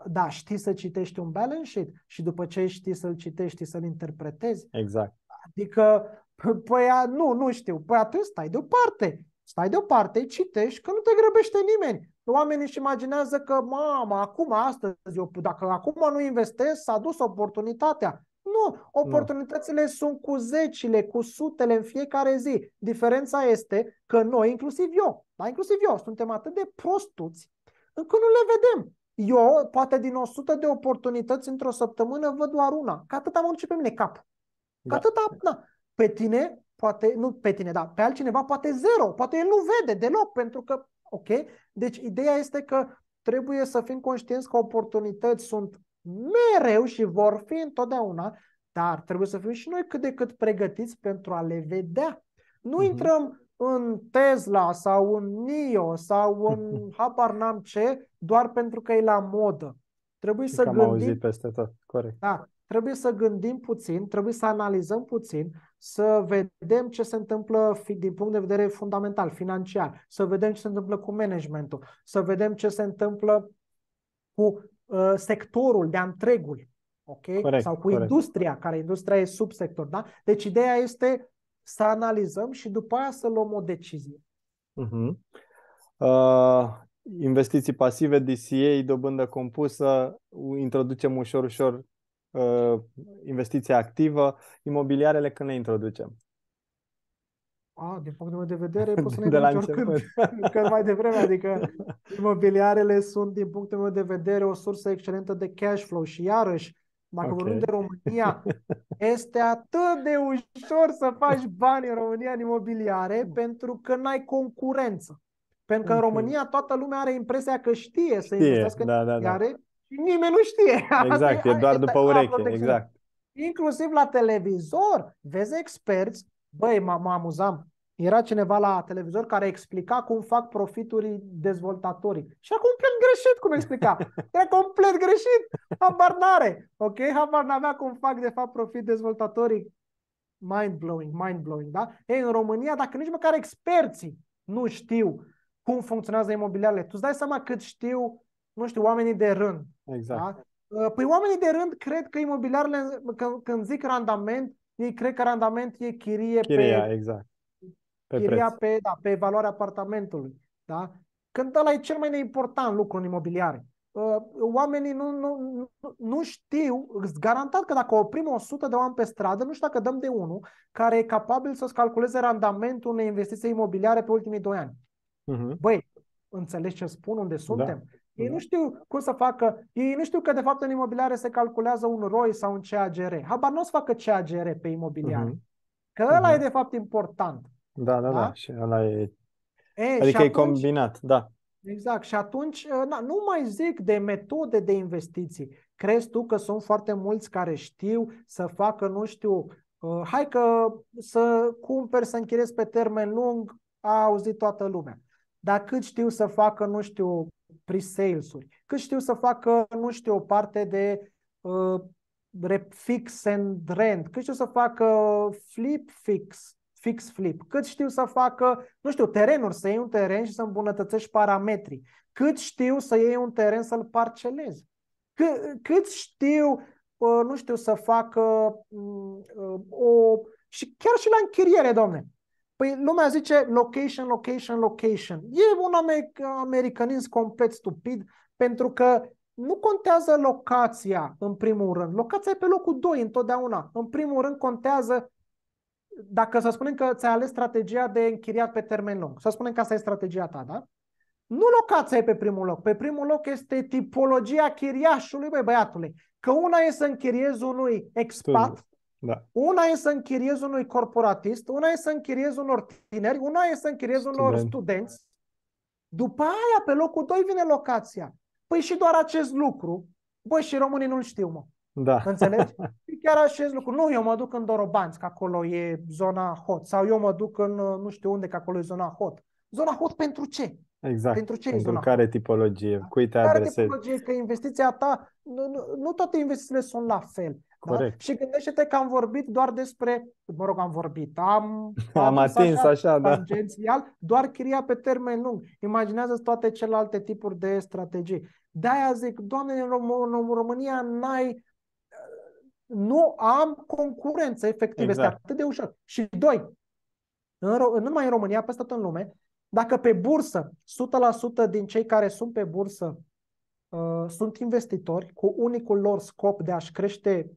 da, știi să citești un balance sheet și după ce știi să-l citești, știi să-l interpretezi. Exact. Adică, păi, nu, nu știu. Păi atunci stai deoparte. Stai deoparte, citești, că nu te grăbește nimeni. Oamenii își imaginează că, mama, acum, astăzi, eu, dacă acum nu investesc, s-a dus oportunitatea. Nu, oportunitățile nu. sunt cu zecile, cu sutele în fiecare zi. Diferența este că noi, inclusiv eu, da, inclusiv eu, suntem atât de prostuți încât nu le vedem. Eu, poate din 100 de oportunități într-o săptămână, văd doar una. Că atât am început pe mine cap. Că da. atât am, da. Pe tine, poate, nu pe tine, dar pe altcineva poate zero, poate el nu vede deloc, pentru că, ok? Deci ideea este că trebuie să fim conștienți că oportunități sunt mereu și vor fi întotdeauna, dar trebuie să fim și noi cât de cât pregătiți pentru a le vedea. Nu uh-huh. intrăm în Tesla sau în NIO sau în habar n-am ce, doar pentru că e la modă. Trebuie și să gândim... peste tot, corect. Da, trebuie să gândim puțin, trebuie să analizăm puțin, să vedem ce se întâmplă din punct de vedere fundamental, financiar, să vedem ce se întâmplă cu managementul, să vedem ce se întâmplă cu uh, sectorul de-a întregul, ok? Corect, Sau cu corect. industria, care industria e subsector, da? Deci ideea este să analizăm și după aia să luăm o decizie. Uh-huh. Uh, investiții pasive, DCA, dobândă compusă, introducem ușor, ușor Uh, investiția activă, imobiliarele când le introducem? A, ah, din punctul meu de vedere, pot să ne de la oricând, cât mai devreme. Adică imobiliarele sunt, din punctul meu de vedere, o sursă excelentă de cash flow și iarăși, dacă okay. vorbim de România, este atât de ușor să faci bani în România în imobiliare mm. pentru că n-ai concurență. Pentru că în România toată lumea are impresia că știe să investească da, în imobiliare, da, da. da. Nimeni nu știe. Exact, e doar după ureche. Deci, exact. Inclusiv la televizor, vezi experți, băi, mă amuzam, era cineva la televizor care explica cum fac profiturii dezvoltatorii. Și acum complet greșit cum explica. Era complet greșit. Habar n-are. Ok? Habar n-avea cum fac de fapt profit dezvoltatorii. Mind-blowing, mind-blowing, da? Ei, în România, dacă nici măcar experții nu știu cum funcționează imobiliarele, tu îți dai seama cât știu, nu știu, oamenii de rând. Exact. Da? Uh, păi oamenii de rând cred că imobiliarele, că, când zic randament, ei cred că randament e chirie Chiria, pe... exact. Pe chiria preț. pe, da, pe valoarea apartamentului. Da? Când ăla e cel mai important lucru în imobiliare. Uh, oamenii nu, nu, nu știu, garantat că dacă oprim 100 de oameni pe stradă, nu știu dacă dăm de unul care e capabil să-ți calculeze randamentul unei investiții imobiliare pe ultimii 2 ani. Uh-huh. Băi, înțelegi ce spun, unde da. suntem? Da. Ei nu știu cum să facă, ei nu știu că de fapt în imobiliare se calculează un ROI sau un CAGR. Habar nu o să facă CAGR pe imobiliare. Uh-huh. Că ăla uh-huh. e de fapt important. Da, da, da. da. Și ăla e... e adică și atunci, e combinat, da. Exact. Și atunci, ă, na, nu mai zic de metode de investiții. Crezi tu că sunt foarte mulți care știu să facă, nu știu, uh, hai că să cumperi, să închiriezi pe termen lung, a auzit toată lumea. Dar cât știu să facă, nu știu, pre-sales-uri, cât știu să facă, nu știu, o parte de uh, fix and rent, cât știu să facă flip fix, fix flip, cât știu să facă, nu știu, terenuri, să iei un teren și să îmbunătățești parametrii, cât știu să iei un teren să-l parcelezi, cât, cât știu, uh, nu știu, să facă mm, uh, o... Și chiar și la închiriere, domne, Păi lumea zice location, location, location. E un americanism complet stupid pentru că nu contează locația în primul rând. Locația e pe locul 2 întotdeauna. În primul rând contează dacă să spunem că ți-ai ales strategia de închiriat pe termen lung. Să spunem că asta e strategia ta, da? Nu locația e pe primul loc. Pe primul loc este tipologia chiriașului, băi băiatule. Că una e să închiriezi unui expat, da. Una e să închiriez unui corporatist, una e să închiriez unor tineri, una e să închiriez Student. unor studenți. După aia, pe locul 2 vine locația. Păi și doar acest lucru, băi, și românii nu-l știu, mă. Da. Înțelegi? Și chiar acest lucru. Nu, eu mă duc în Dorobanți, că acolo e zona hot. Sau eu mă duc în uh, nu știu unde, că acolo e zona hot. Zona hot pentru ce? Exact. Pentru ce pentru zona care hot? tipologie? Da. Cui te care adresezi? tipologie? Că investiția ta, nu, nu, nu toate investițiile sunt la fel. Da? Corect. Da? Și gândește-te că am vorbit doar despre, mă rog, am vorbit, am, am, am atins așa, așa da. tangențial, doar chiria pe termen lung. imaginează toate celelalte tipuri de strategii. De-aia zic, doamne, în, Rom- în România n-ai uh, nu am concurență efectiv. Exact. Este atât de ușor. Și doi, în, nu numai în România, peste tot în lume, dacă pe bursă 100% din cei care sunt pe bursă uh, sunt investitori cu unicul lor scop de a-și crește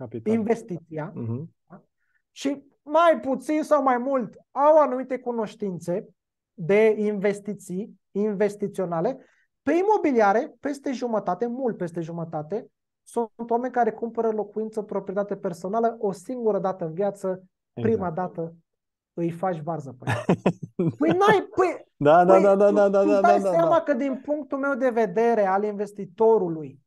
Capital. investiția uh-huh. da? și mai puțin sau mai mult au anumite cunoștințe de investiții investiționale pe imobiliare, peste jumătate, mult peste jumătate, sunt oameni care cumpără locuință, proprietate personală o singură dată în viață, exact. prima dată îi faci varză pe Păi n-ai, păi, da, da, păi da, da, da, da, da, da, da, da, da, da, da. că din punctul meu de vedere al investitorului,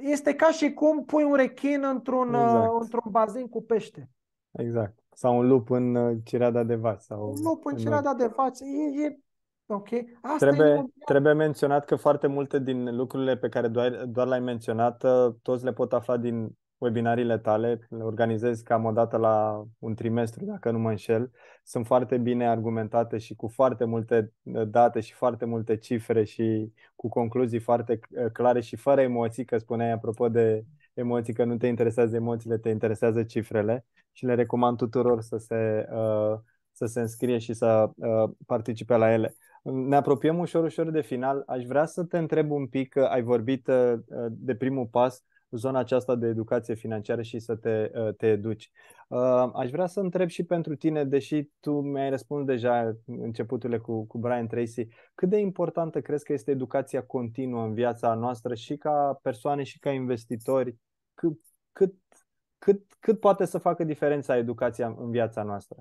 este ca și cum pui un rechin într-un, uh, exact. într-un bazin cu pește. Exact. Sau un lup în uh, cireada de vaci. Sau un lup în, în cireada de vaci. E, e... Ok. Asta trebuie, e trebuie menționat că foarte multe din lucrurile pe care doar, doar le-ai menționat, uh, toți le pot afla din webinariile tale, le organizez cam o dată la un trimestru, dacă nu mă înșel, sunt foarte bine argumentate și cu foarte multe eh, date și foarte multe cifre și cu concluzii foarte eh, clare și fără emoții, că spuneai apropo de emoții, că nu te interesează emoțiile, te interesează cifrele și le recomand tuturor să se, eh, să se înscrie și să participe la ele. Ne apropiem ușor, ușor de final. Aș vrea să te întreb un pic, ai vorbit de primul pas, zona aceasta de educație financiară și să te, uh, te educi. Uh, aș vrea să întreb și pentru tine, deși tu mi-ai răspuns deja începuturile cu, cu Brian Tracy, cât de importantă crezi că este educația continuă în viața noastră și ca persoane și ca investitori? Cât, cât, cât, cât poate să facă diferența educația în viața noastră?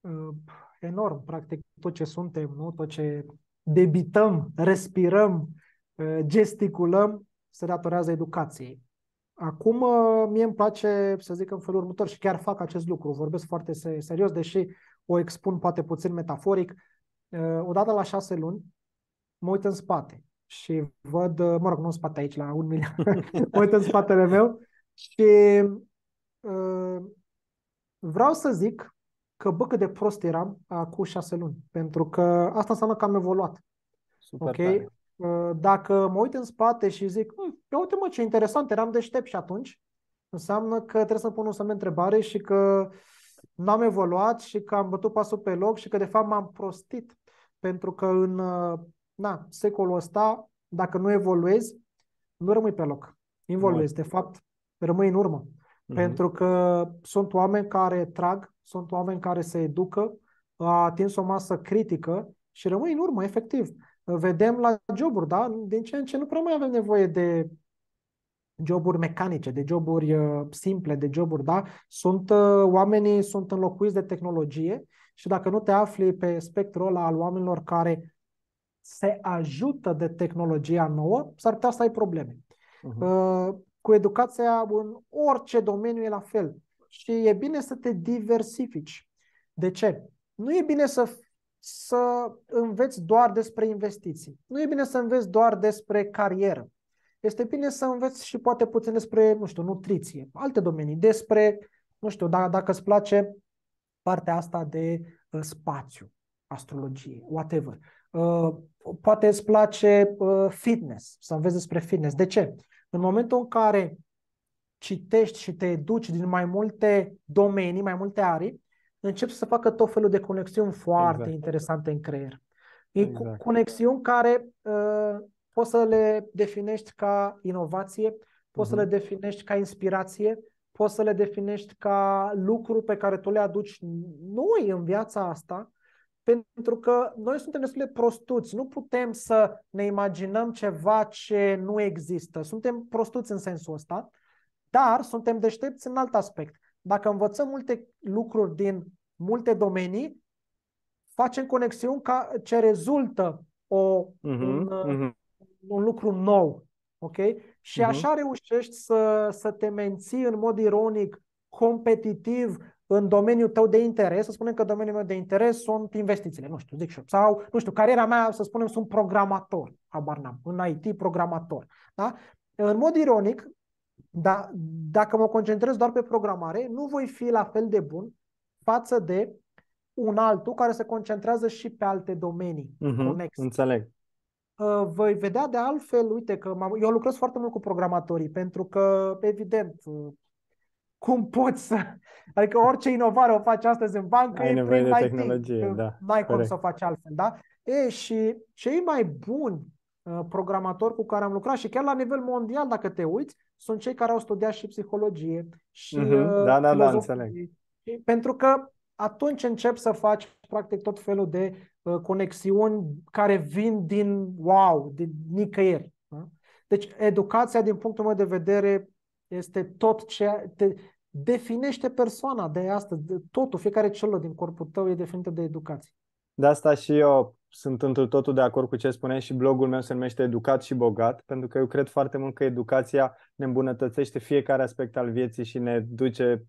Uh, enorm, practic tot ce suntem, nu? tot ce debităm, respirăm, gesticulăm, se datorează educației. Acum, uh, mie îmi place să zic în felul următor și chiar fac acest lucru, vorbesc foarte serios, deși o expun poate puțin metaforic. Uh, odată la șase luni, mă uit în spate și văd, uh, mă rog, nu în spate aici, la un milion, mă uit în spatele meu și vreau să zic că bă, cât de prost eram acum șase luni, pentru că asta înseamnă că am evoluat. Super okay? Tare. Ă, dacă mă uit în spate și zic, hmm, ia uite mă ce interesant, eram deștept și atunci, înseamnă că trebuie să pun un semn de întrebare și că n-am evoluat și că am bătut pasul pe loc și că de fapt m-am prostit. Pentru că în ă, na, secolul ăsta, dacă nu evoluezi, nu rămâi pe loc. Involuezi, de fapt, rămâi în urmă. Uh-huh. Pentru că sunt oameni care trag, sunt oameni care se educă, a atins o masă critică și rămâi în urmă, efectiv vedem la joburi, da? Din ce în ce nu prea mai avem nevoie de joburi mecanice, de joburi uh, simple, de joburi, da? Sunt, uh, oamenii sunt înlocuiți de tehnologie și dacă nu te afli pe spectrul ăla al oamenilor care se ajută de tehnologia nouă, s-ar putea să ai probleme. Uh-huh. Cu educația în orice domeniu e la fel. Și e bine să te diversifici. De ce? Nu e bine să să înveți doar despre investiții. Nu e bine să înveți doar despre carieră. Este bine să înveți și poate puțin despre, nu știu, nutriție, alte domenii, despre, nu știu, dacă, dacă îți place partea asta de uh, spațiu, astrologie, whatever. Uh, poate îți place uh, fitness, să înveți despre fitness. De ce? În momentul în care citești și te educi din mai multe domenii, mai multe arii, încep să facă tot felul de conexiuni foarte exact. interesante în creier. Exact. conexiuni care uh, poți să le definești ca inovație, poți uh-huh. să le mhm. definești ca inspirație, poți să le definești ca lucru pe care tu le aduci noi în viața asta, pentru că noi suntem destul de prostuți, nu putem să ne imaginăm ceva ce nu există. Suntem prostuți în sensul ăsta, dar suntem deștepți în alt aspect dacă învățăm multe lucruri din multe domenii, facem conexiuni ca ce rezultă o, uh-huh, un, uh-huh. un lucru nou. Ok? Și uh-huh. așa reușești să, să te menții în mod ironic, competitiv în domeniul tău de interes. Să spunem că domeniul meu de interes sunt investițiile, nu știu, zic și sau, nu știu, cariera mea, să spunem, sunt programator, habar n-am, în IT programator. Da? În mod ironic, dar dacă mă concentrez doar pe programare, nu voi fi la fel de bun față de un altul care se concentrează și pe alte domenii. Uh-huh, conexe. Înțeleg. Ă, voi vedea de altfel, uite că eu lucrez foarte mult cu programatorii, pentru că, evident, cum poți să... Adică orice inovare o faci astăzi în bancă Ai e nevoie prin de IT, tehnologie, da. N-ai corect. cum să o faci altfel, da? E, și cei mai buni Uh, programatori cu care am lucrat și chiar la nivel mondial, dacă te uiți, sunt cei care au studiat și psihologie și uh-huh. da, da, da, înțeleg. Pentru că atunci încep să faci practic tot felul de uh, conexiuni care vin din wow, din nicăieri. Da? Deci educația, din punctul meu de vedere, este tot ce te definește persoana de astăzi, de totul, fiecare celulă din corpul tău e definită de educație. De asta și eu sunt într totul de acord cu ce spuneai și blogul meu se numește Educat și Bogat, pentru că eu cred foarte mult că educația ne îmbunătățește fiecare aspect al vieții și ne duce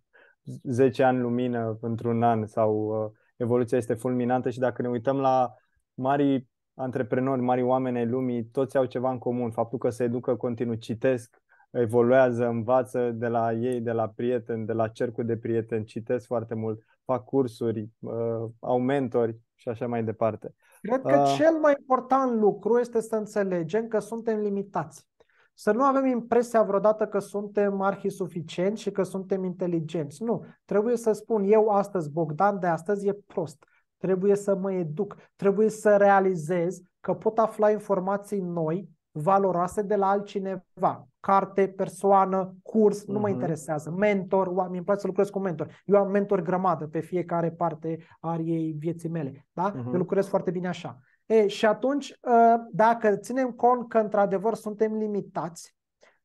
10 ani lumină într-un an sau uh, evoluția este fulminantă și dacă ne uităm la mari antreprenori, mari oameni ai lumii, toți au ceva în comun. Faptul că se educă continuu, citesc, evoluează, învață de la ei, de la prieteni, de la cercul de prieteni, citesc foarte mult, fac cursuri, uh, au mentori și așa mai departe. Cred că uh, cel mai important lucru este să înțelegem că suntem limitați. Să nu avem impresia vreodată că suntem arhisuficienți și că suntem inteligenți. Nu. Trebuie să spun, eu astăzi, Bogdan de astăzi, e prost. Trebuie să mă educ. Trebuie să realizez că pot afla informații noi valoroase de la altcineva. Carte, persoană, curs, uh-huh. nu mă mhm. interesează. Mentor, oameni, îmi place să lucrez cu mentor. Eu am mentor grămadă pe fiecare parte a ariei vieții mele. Da? Uh-huh. Eu lucrez foarte bine așa. E, și atunci, ă, dacă ținem cont că într-adevăr suntem limitați,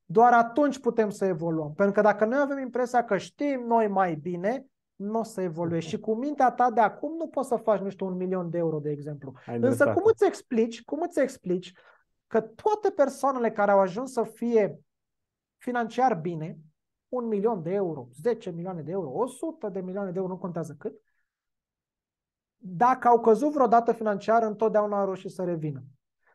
doar atunci putem să evoluăm. Pentru că dacă noi avem impresia că știm noi mai bine, nu o să evoluezi. Mhm. Și cu mintea ta de acum nu poți să faci, nu știu, un milion de euro, de exemplu. Ai Însă cum îți explici, cum îți explici că toate persoanele care au ajuns să fie financiar bine, un milion de euro, 10 milioane de euro, 100 de milioane de euro, nu contează cât, dacă au căzut vreodată financiar, întotdeauna au reușit să revină.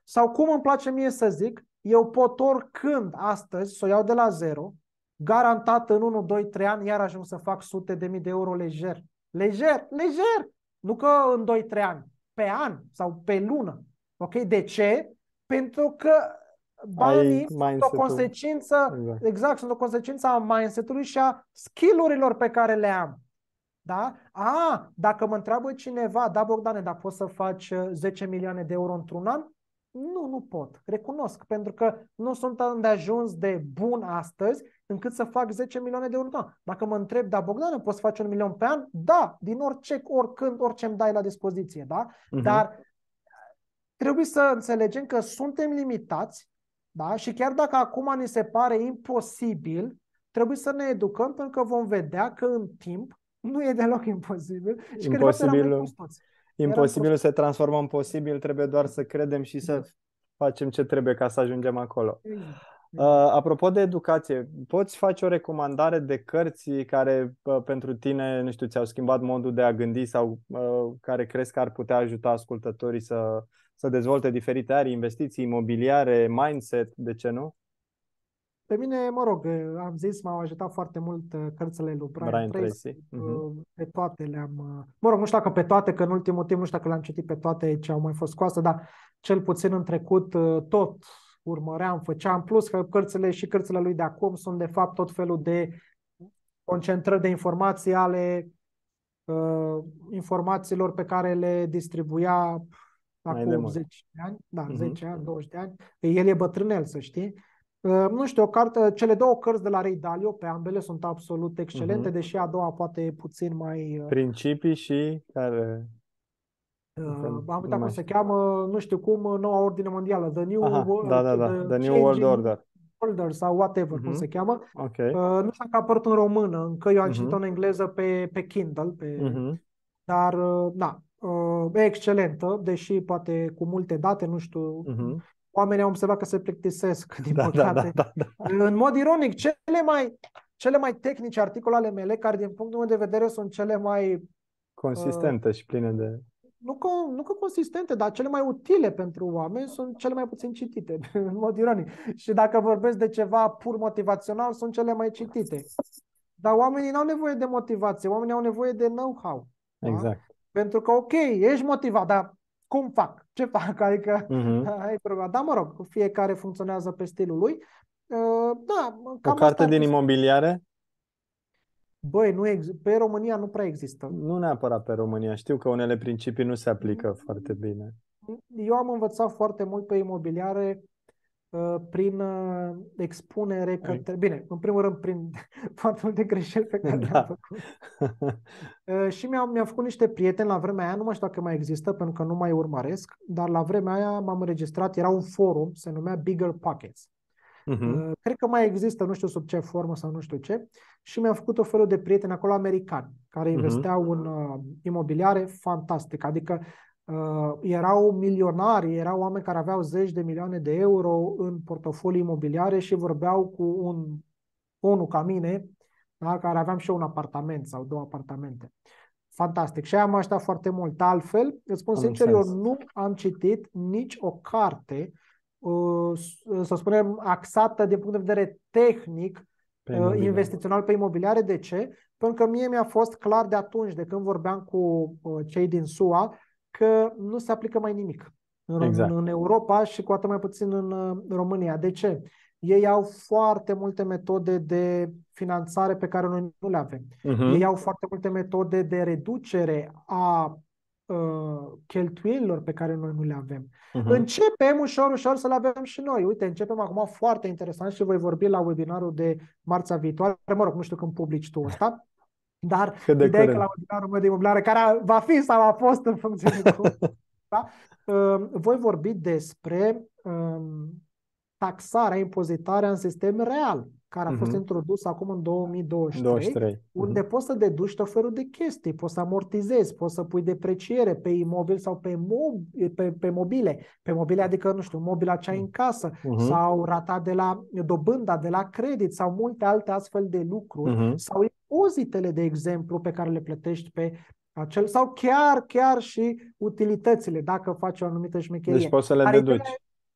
Sau cum îmi place mie să zic, eu pot oricând astăzi să o iau de la zero, garantat în 1, 2, 3 ani, iar ajung să fac sute de mii de euro lejer. Lejer, lejer! Nu că în 2-3 ani, pe an sau pe lună. Ok? De ce? Pentru că banii sunt o consecință, exact. exact, sunt o consecință a mindset-ului și a skillurilor pe care le am. Da? A, dacă mă întreabă cineva, da Bogdane, dar poți să faci 10 uh, milioane de euro într-un an? Nu, nu pot, recunosc, pentru că nu sunt ajuns de bun astăzi încât să fac 10 milioane de euro într-un an. Dacă mă întreb, da Bogdane, poți să faci un milion pe an? Da, din orice, oricând, orice îmi dai la dispoziție, da? Uh-huh. Dar trebuie să înțelegem că suntem limitați da? și chiar dacă acum ni se pare imposibil, trebuie să ne educăm pentru că vom vedea că în timp nu e deloc imposibil și imposibil, că toți. Imposibilul se transformă în posibil, trebuie doar să credem și să exact. facem ce trebuie ca să ajungem acolo. Exact. Uh, apropo de educație, poți face o recomandare de cărți care uh, pentru tine, nu știu, ți-au schimbat modul de a gândi sau uh, care crezi că ar putea ajuta ascultătorii să să dezvolte diferite arii, investiții imobiliare, mindset, de ce nu? Pe mine, mă rog, am zis, m-au ajutat foarte mult uh, cărțile lui Brian, Brian Tracy. Tracy. Uh-huh. Uh, pe toate le-am... Uh, mă rog, nu știu dacă pe toate, că în ultimul timp nu știu dacă le-am citit pe toate ce au mai fost scoase, dar cel puțin în trecut tot urmăream, făceam, plus că cărțile și cărțile lui de acum sunt de fapt tot felul de concentrări de informații ale uh, informațiilor pe care le distribuia acum 10 da, mhm. de ani, da, uh-huh. 10 ani, 20 de ani. El e bătrânel, să știi. Ă, nu știu, o carte, cele două cărți de la Ray Dalio, pe ambele sunt absolut excelente, uh-huh. deși a doua poate e puțin mai... Ă, Principii și care... Uh, am uitat cum se cheamă, nu știu cum, noua ordine mondială, The New Aha, World, da, da, da. The, the New World Order. Order sau whatever, uh-huh. cum mhm. se cheamă. Okay. Uh, nu știu dacă a apărut în română, încă eu am uh-huh. citit-o în engleză pe, pe Kindle, pe... Uh-huh. dar, uh, da, Uh, excelentă, deși poate cu multe date, nu știu, uh-huh. oamenii au observat că se plictisesc, din da, păcate. Da, da, da, da. În mod ironic, cele mai, cele mai tehnice articole ale mele, care din punctul meu de vedere sunt cele mai... Consistente uh, și pline de... Nu că, nu că consistente, dar cele mai utile pentru oameni sunt cele mai puțin citite, în mod ironic. Și dacă vorbesc de ceva pur motivațional, sunt cele mai citite. Dar oamenii nu au nevoie de motivație, oamenii au nevoie de know-how. Da? Exact. Da? Pentru că, ok, ești motivat, dar cum fac? Ce fac? Adică uh-huh. ai problema. Dar, mă rog, fiecare funcționează pe stilul lui. Uh, da, cam o carte din imobiliare? Băi, nu ex- pe România nu prea există. Nu neapărat pe România. Știu că unele principii nu se aplică mm. foarte bine. Eu am învățat foarte mult pe imobiliare Ă, prin ă, expunere către... Ai. Bine, în primul rând, prin foarte multe greșeli pe care da. le-am făcut. Ă, și mi-am, mi-am făcut niște prieteni la vremea aia, nu mai știu dacă mai există, pentru că nu mai urmăresc, dar la vremea aia m-am înregistrat, era un forum, se numea Bigger Pockets. Uh-huh. Cred că mai există, nu știu sub ce formă sau nu știu ce, și mi-am făcut o felul de prieteni acolo americani, care mhm. investeau uh-huh. în uh, imobiliare fantastic. Adică Uh, erau milionari, erau oameni care aveau zeci de milioane de euro în portofolii imobiliare și vorbeau cu un unul ca mine, da, care aveam și eu un apartament sau două apartamente. Fantastic. Și aia m-a ajutat foarte mult. Altfel, îți spun am sincer, sens. eu nu am citit nici o carte, uh, să spunem, axată din punct de vedere tehnic, pe uh, investițional pe imobiliare. De ce? Pentru că mie mi-a fost clar de atunci, de când vorbeam cu uh, cei din SUA, că nu se aplică mai nimic în, exact. în Europa și cu atât mai puțin în România. De ce? Ei au foarte multe metode de finanțare pe care noi nu le avem. Uh-huh. Ei au foarte multe metode de reducere a uh, cheltuielilor pe care noi nu le avem. Uh-huh. Începem ușor, ușor să le avem și noi. Uite, începem acum foarte interesant și voi vorbi la webinarul de marța viitoare. Mă rog, nu știu când publici tu ăsta. Dar Cât de ideea curând. că la Ordinarea meu de Imobiliare, care va fi sau a fost în funcție de cum, da? Ehm, voi vorbi despre ehm, taxarea, impozitarea în sistem real, care a fost uh-huh. introdus acum în 2023, 23. unde uh-huh. poți să deduci tot felul de chestii, poți să amortizezi, poți să pui depreciere pe imobil sau pe, mob- pe, pe mobile, pe mobile adică, nu știu, mobila ce ai în casă uh-huh. sau rata de la dobânda de la credit sau multe alte astfel de lucruri uh-huh. sau impozitele, de exemplu, pe care le plătești pe acel sau chiar, chiar și utilitățile, dacă faci o anumită șmecherie. Deci poți să le Are adică deduci.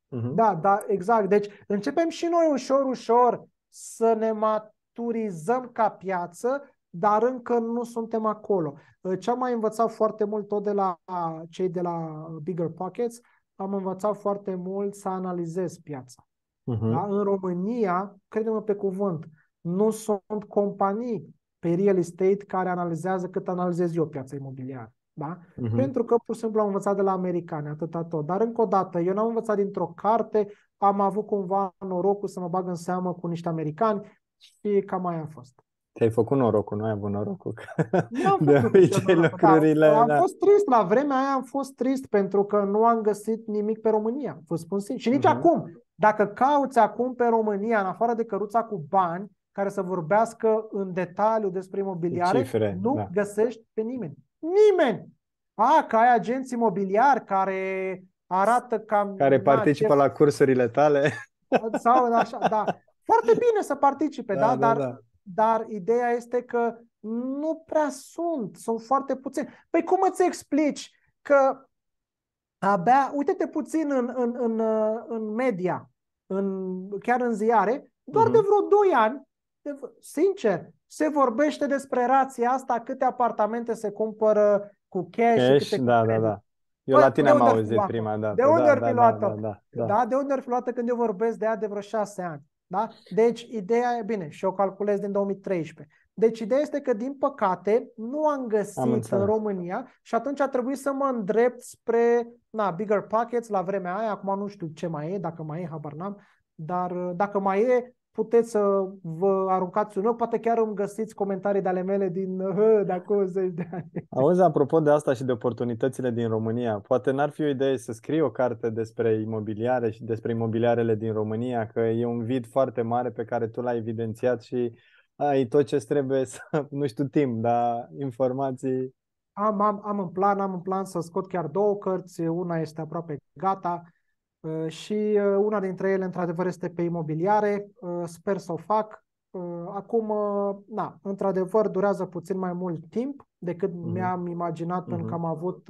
Mhm. Da, da, exact. Deci începem și noi ușor, ușor să ne maturizăm ca piață, dar încă nu suntem acolo. Ă, Ce am mai învățat foarte mult tot de la cei de la Bigger Pockets, am învățat foarte mult să analizez piața. Uh-huh. Da? În România, credem pe cuvânt, nu sunt companii pe real estate care analizează cât analizez eu piața imobiliară. Da? Uh-huh. Pentru că pur și simplu am învățat de la americani, atâta tot. Dar încă o dată, eu n-am învățat dintr-o carte, am avut cumva norocul să mă bag în seamă cu niște americani și cam mai a fost. Te-ai făcut norocul, nu ai avut norocul. de obicei lucrurile... Da, da. Am fost trist, la vremea aia am fost trist pentru că nu am găsit nimic pe România, vă spun sincer. Și nici uh-huh. acum. Dacă cauți acum pe România, în afară de căruța cu bani, care să vorbească în detaliu despre imobiliare, Cifre, deci nu da. găsești pe nimeni. Nimeni! A, că ai agenți imobiliari care arată cam... Care participă ce... la cursurile tale. Sau așa, da. Foarte bine să participe, da, da, da, dar, da. dar ideea este că nu prea sunt, sunt foarte puțini. Păi cum îți explici că abia, uite-te puțin în, în, în, în media, în, chiar în ziare, doar mm-hmm. de mhm. vreo 2 ani, sincer, se vorbește despre rația asta, câte apartamente se cumpără cu cash. cash câte da, da, da. Eu Bă, la tine am auzit prima dată. De unde da, fi da, luată? Da, da, da, da. da, de unde ar fi luată când eu vorbesc de ea de vreo șase ani? Da? Deci, ideea e bine, și o calculez din 2013. Deci, ideea este că, din păcate, nu am găsit am în România și atunci a trebuit să mă îndrept spre na, Bigger Pockets la vremea aia. Acum nu știu ce mai e, dacă mai e, habar n-am, dar uh, dacă mai e, puteți să vă aruncați un loc, poate chiar îmi găsiți comentarii de ale mele din hă, de acum 10 de ani. Auzi, apropo de asta și de oportunitățile din România, poate n-ar fi o idee să scrii o carte despre imobiliare și despre imobiliarele din România, că e un vid foarte mare pe care tu l-ai evidențiat și ai tot ce trebuie să, nu știu timp, dar informații. Am, am, am în plan, am în plan să scot chiar două cărți, una este aproape gata, Uh, și uh, una dintre ele, într-adevăr, este pe imobiliare. Uh, sper să o fac. Acum, da, într-adevăr, durează puțin mai mult timp decât mm-hmm. mi-am imaginat, mm-hmm. pentru că mhm. am avut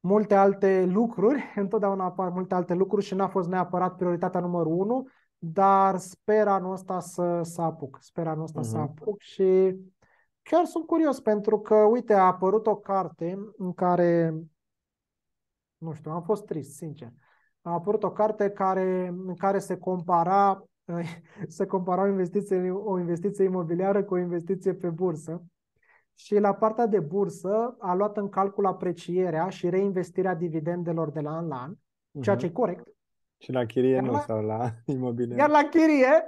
multe alte lucruri. Întotdeauna apar multe alte lucruri și n-a fost neapărat prioritatea numărul unu, dar sper anul ăsta să, să apuc. Sper anul ăsta mm-hmm. să mhm. apuc și chiar sunt curios pentru că, uite, a apărut o carte în care, nu știu, am fost trist, sincer. Uh, a apărut o carte care, în care se compara eh, se compara o investiție, o investiție imobiliară cu o investiție pe bursă. Și la partea de bursă a luat în calcul aprecierea și reinvestirea dividendelor de la an la an, ceea ce e mhm. corect. Și la chirie iar nu, la, sau la imobiliare. Iar la chirie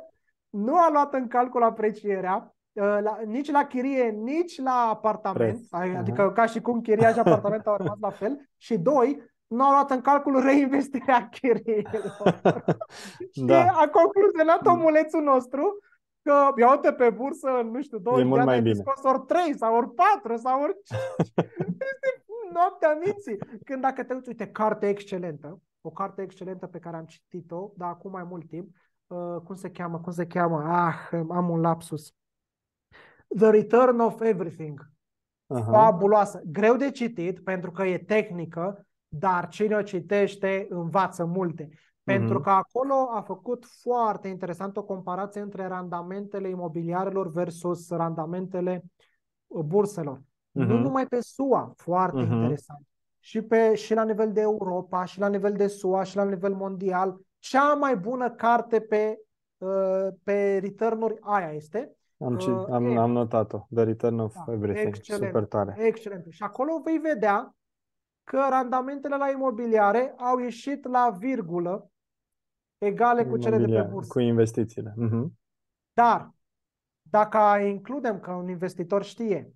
nu a luat în calcul aprecierea, eh, la, nici la chirie, nici la apartament, Preț. Mhm. adică uh-huh. ca și cum chiria și apartamentul au rămas la fel. Și doi, nu au luat în calcul reinvestirea chiriilor. da. a concluzionat omulețul nostru că ia uite pe bursă, nu știu, două, ani mai bine. scos ori 3 sau ori 4 sau ori 5. noaptea minții. Când dacă te uiți, uite, carte excelentă, o carte excelentă pe care am citit-o, dar acum mai mult timp, uh, cum se cheamă, cum se cheamă, ah, am un lapsus. The Return of Everything. Uh-huh. Fabuloasă. Greu de citit pentru că e tehnică, dar cine o citește învață multe. Mhm. Pentru că acolo a făcut foarte interesant o comparație între randamentele imobiliarelor versus randamentele uh, burselor. Uh-huh. Nu numai pe SUA, foarte uh-huh. interesant. Și, pe, și la nivel de Europa, și la nivel de SUA, și la nivel mondial. Cea mai bună carte pe, uh, pe return-uri aia este. Am, ci, uh, am, am notat-o, The Return of da, Everything. Excelent, Super tare. Excelent. Și acolo vei vedea că randamentele la imobiliare au ieșit la virgulă egale cu cele de pe bursă. Cu investițiile. Uh-huh. Dar dacă includem că un investitor știe,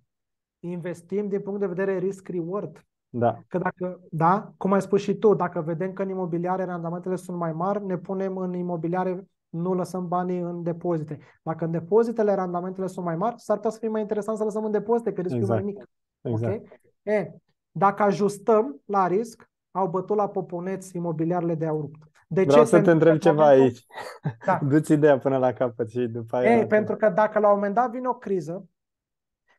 investim din punct de vedere risk-reward. Da. Că dacă, da, cum ai spus și tu, dacă vedem că în imobiliare randamentele sunt mai mari, ne punem în imobiliare, nu lăsăm banii în depozite. Dacă în depozitele randamentele sunt mai mari, s-ar putea să fie mai interesant să lăsăm în depozite, că riscul exact. exact. e mai mic. Exact. Okay? E, dacă ajustăm la risc, au bătut la poponeți imobiliarele de aurupt. De Vreau ce să te întreb ceva momentul... aici. Da. Du-ți ideea până la capăt și după aia... Ei, pentru că dacă la un moment dat vine o criză,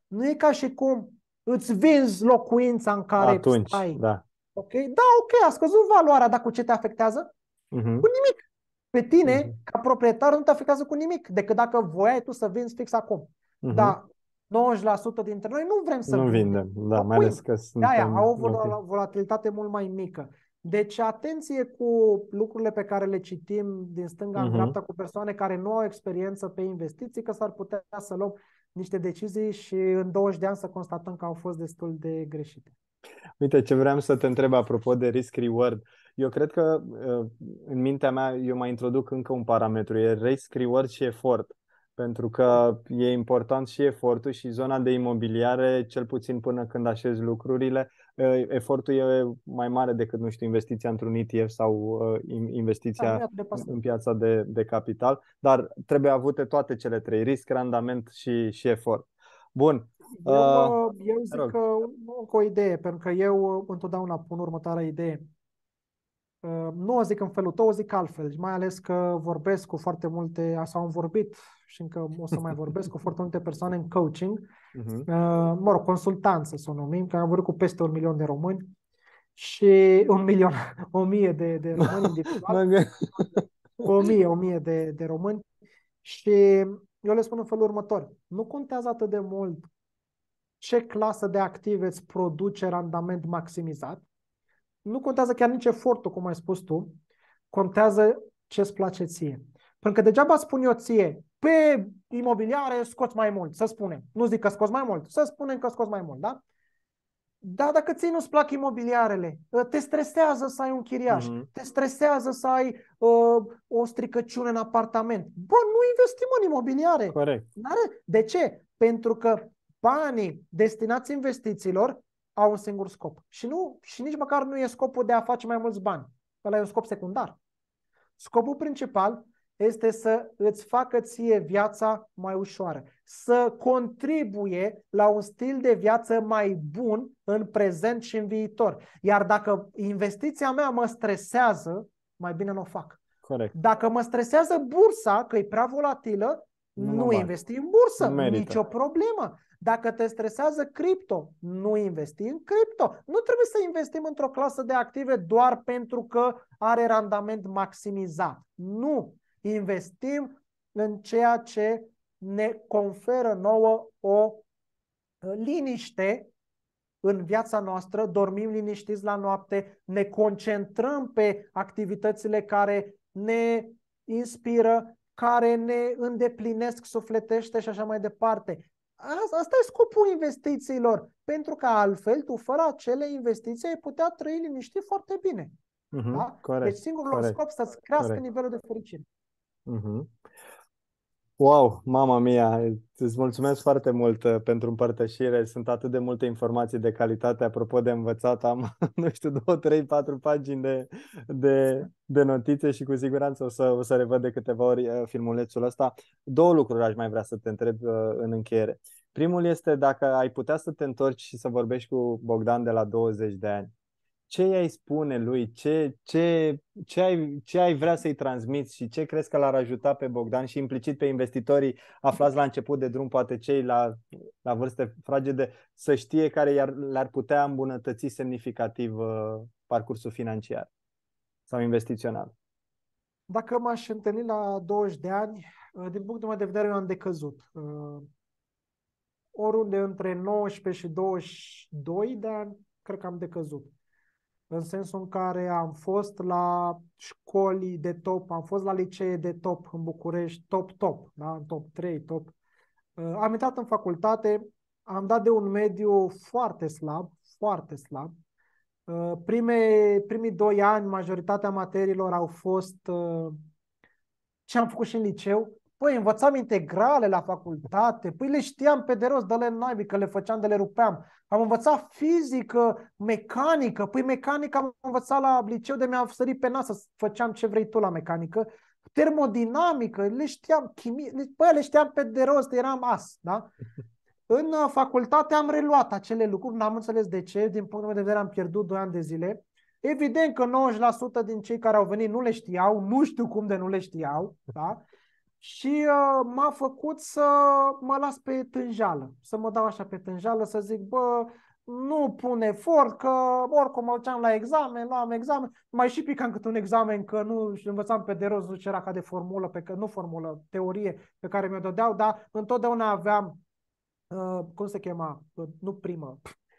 nu e ca și cum îți vinzi locuința în care Atunci, stai. Da. Ok? Da, ok, a scăzut valoarea, dar cu ce te afectează? Uh-huh. Cu nimic. Pe tine, uh-huh. ca proprietar, nu te afectează cu nimic, decât dacă voiai tu să vinzi fix acum. Uh-huh. Dar 90% dintre noi nu vrem să nu vindem. vindem. Da, Apoi, mai ales că sunt. aia au o volatilitate mult mai mică. Deci atenție cu lucrurile pe care le citim din stânga uh-huh. în mhm. dreapta cu persoane care nu au experiență pe investiții, că s-ar putea să luăm niște decizii și în 20 de ani să constatăm că au fost destul de greșite. Uite, ce vreau să te întreb apropo de risk-reward. Eu cred că uh, în mintea mea eu mai introduc încă un parametru, e risk-reward și efort pentru că e important și efortul și zona de imobiliare, cel puțin până când așezi lucrurile, efortul e mai mare decât, nu știu, investiția într-un ETF sau uh, investiția da, în piața de, de capital, dar trebuie avute toate cele trei, risc, randament și, și efort. Bun. Eu, uh, uh eu zic rog. că o, o idee, pentru că eu uh, întotdeauna pun următoarea idee. Ehm, nu o zic în felul tău, o zic altfel, mai ales că vorbesc cu foarte multe, sau am vorbit și încă o să mai vorbesc cu foarte multe persoane în coaching, uh-huh. mă rog, consultanță să o numim, că am vorbit cu peste un milion de români și un milion, o mie de, de români individual, o mie, o mie de, de români și eu le spun în felul următor, nu contează atât de mult ce clasă de active îți produce randament maximizat, nu contează chiar nici efortul, cum ai spus tu, contează ce îți place ție. Pentru că degeaba spun eu ție, pe imobiliare scoți mai mult, să spunem. Nu zic că scoți mai mult, să spunem că scoți mai mult, da? Dar dacă ții nu-ți plac imobiliarele, ă, te stresează să ai un chiriaș, mm-hmm. te stresează să ai uh, o stricăciune în apartament. Bă, nu investim în imobiliare. Corect. De ce? Pentru că banii destinați investițiilor au un singur scop. Și, nu, și nici măcar nu e scopul de a face mai mulți bani. Ăla e un scop secundar. Scopul principal este să îți facă ție viața mai ușoară, să contribuie la un stil de viață mai bun în prezent și în viitor. Iar dacă investiția mea mă stresează, mai bine nu o fac. Corect. Dacă mă stresează bursa, că e prea volatilă, nu, nu investi în bursă, Merită. nicio problemă. Dacă te stresează cripto, nu investi în cripto. Nu trebuie să investim într-o clasă de active doar pentru că are randament maximizat. Nu. Investim în ceea ce ne conferă nouă o ă, liniște în viața noastră, dormim liniștiți la noapte, ne concentrăm pe activitățile care ne inspiră, care ne îndeplinesc sufletește și așa mai departe. Asta e scopul investițiilor, pentru că altfel tu fără acele investiții ai putea trăi liniștit foarte bine. Uh-huh, da? corect, deci singurul corect, scop să-ți crească corect. nivelul de fericire. Uh-huh. Wow, mama mia, îți mulțumesc foarte mult uh, pentru împărtășire. Sunt atât de multe informații de calitate. Apropo de învățat, am, nu știu, două, trei, patru pagini de, de, de notițe și cu siguranță o să, o să revăd de câteva ori uh, filmulețul ăsta. Două lucruri aș mai vrea să te întreb uh, în încheiere. Primul este dacă ai putea să te întorci și să vorbești cu Bogdan de la 20 de ani. Ce i-ai spune lui? Ce, ce, ce, ai, ce ai vrea să-i transmiți și ce crezi că l-ar ajuta pe Bogdan și implicit pe investitorii aflați la început de drum, poate cei la, la vârste fragede, să știe care le-ar putea îmbunătăți semnificativ uh, parcursul financiar sau investițional? Dacă m-aș întâlni la 20 de ani, uh, din punctul meu de vedere, eu am decăzut. Uh, oriunde între 19 și 22 de ani, cred că am decăzut. În sensul în care am fost la școli de top, am fost la licee de top în București, top-top, da? top 3, top. Uh, am intrat în facultate, am dat de un mediu foarte slab, foarte slab. Uh, prime, primii doi ani, majoritatea materiilor au fost uh, ce am făcut și în liceu, Păi învățam integrale la facultate, păi le știam pe de rost, dă le naibii, că le făceam, de le rupeam. Am învățat fizică, mecanică, păi mecanică am învățat la liceu de mi-a sărit pe nas făceam ce vrei tu la mecanică. Termodinamică, le știam, chimie, păi le știam pe de rost, eram as, da? În uh, facultate am reluat acele lucruri, n-am înțeles de ce, din punctul meu de vedere am pierdut 2 ani de zile. Evident că 90% din cei care au venit nu le știau, nu știu cum de nu le știau, da? și uh, m-a făcut să mă las pe tânjală, să mă dau așa pe tânjală, să zic, bă, nu pun efort, că oricum duceam la examen, luam examen, mai și picam cât un examen, că nu și învățam pe de rost era ca de formulă, pe nu formulă, teorie pe care mi-o dădeau, dar întotdeauna aveam, uh, cum se chema, nu primă,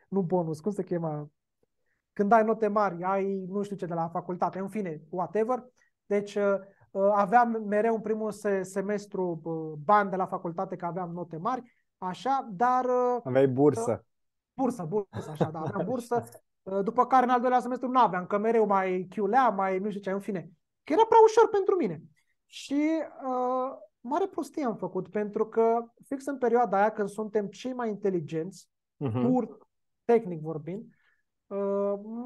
nu bonus, cum se chema, când ai note mari, ai nu știu ce de la facultate, în fine, whatever, deci uh, Uh, aveam mereu în primul semestru uh, bani de la facultate, că aveam note mari, așa, dar... Uh, Aveai bursă. Bursă, bursă, așa, da, aveam bursă. După care, în al doilea semestru, nu aveam, că mereu mai chiulea, mai nu știu ce, în fine. Că era prea ușor pentru mine. Și uh, mare prostie am făcut, pentru că fix în perioada aia, când suntem cei mai inteligenți, uh-huh. pur tehnic vorbind,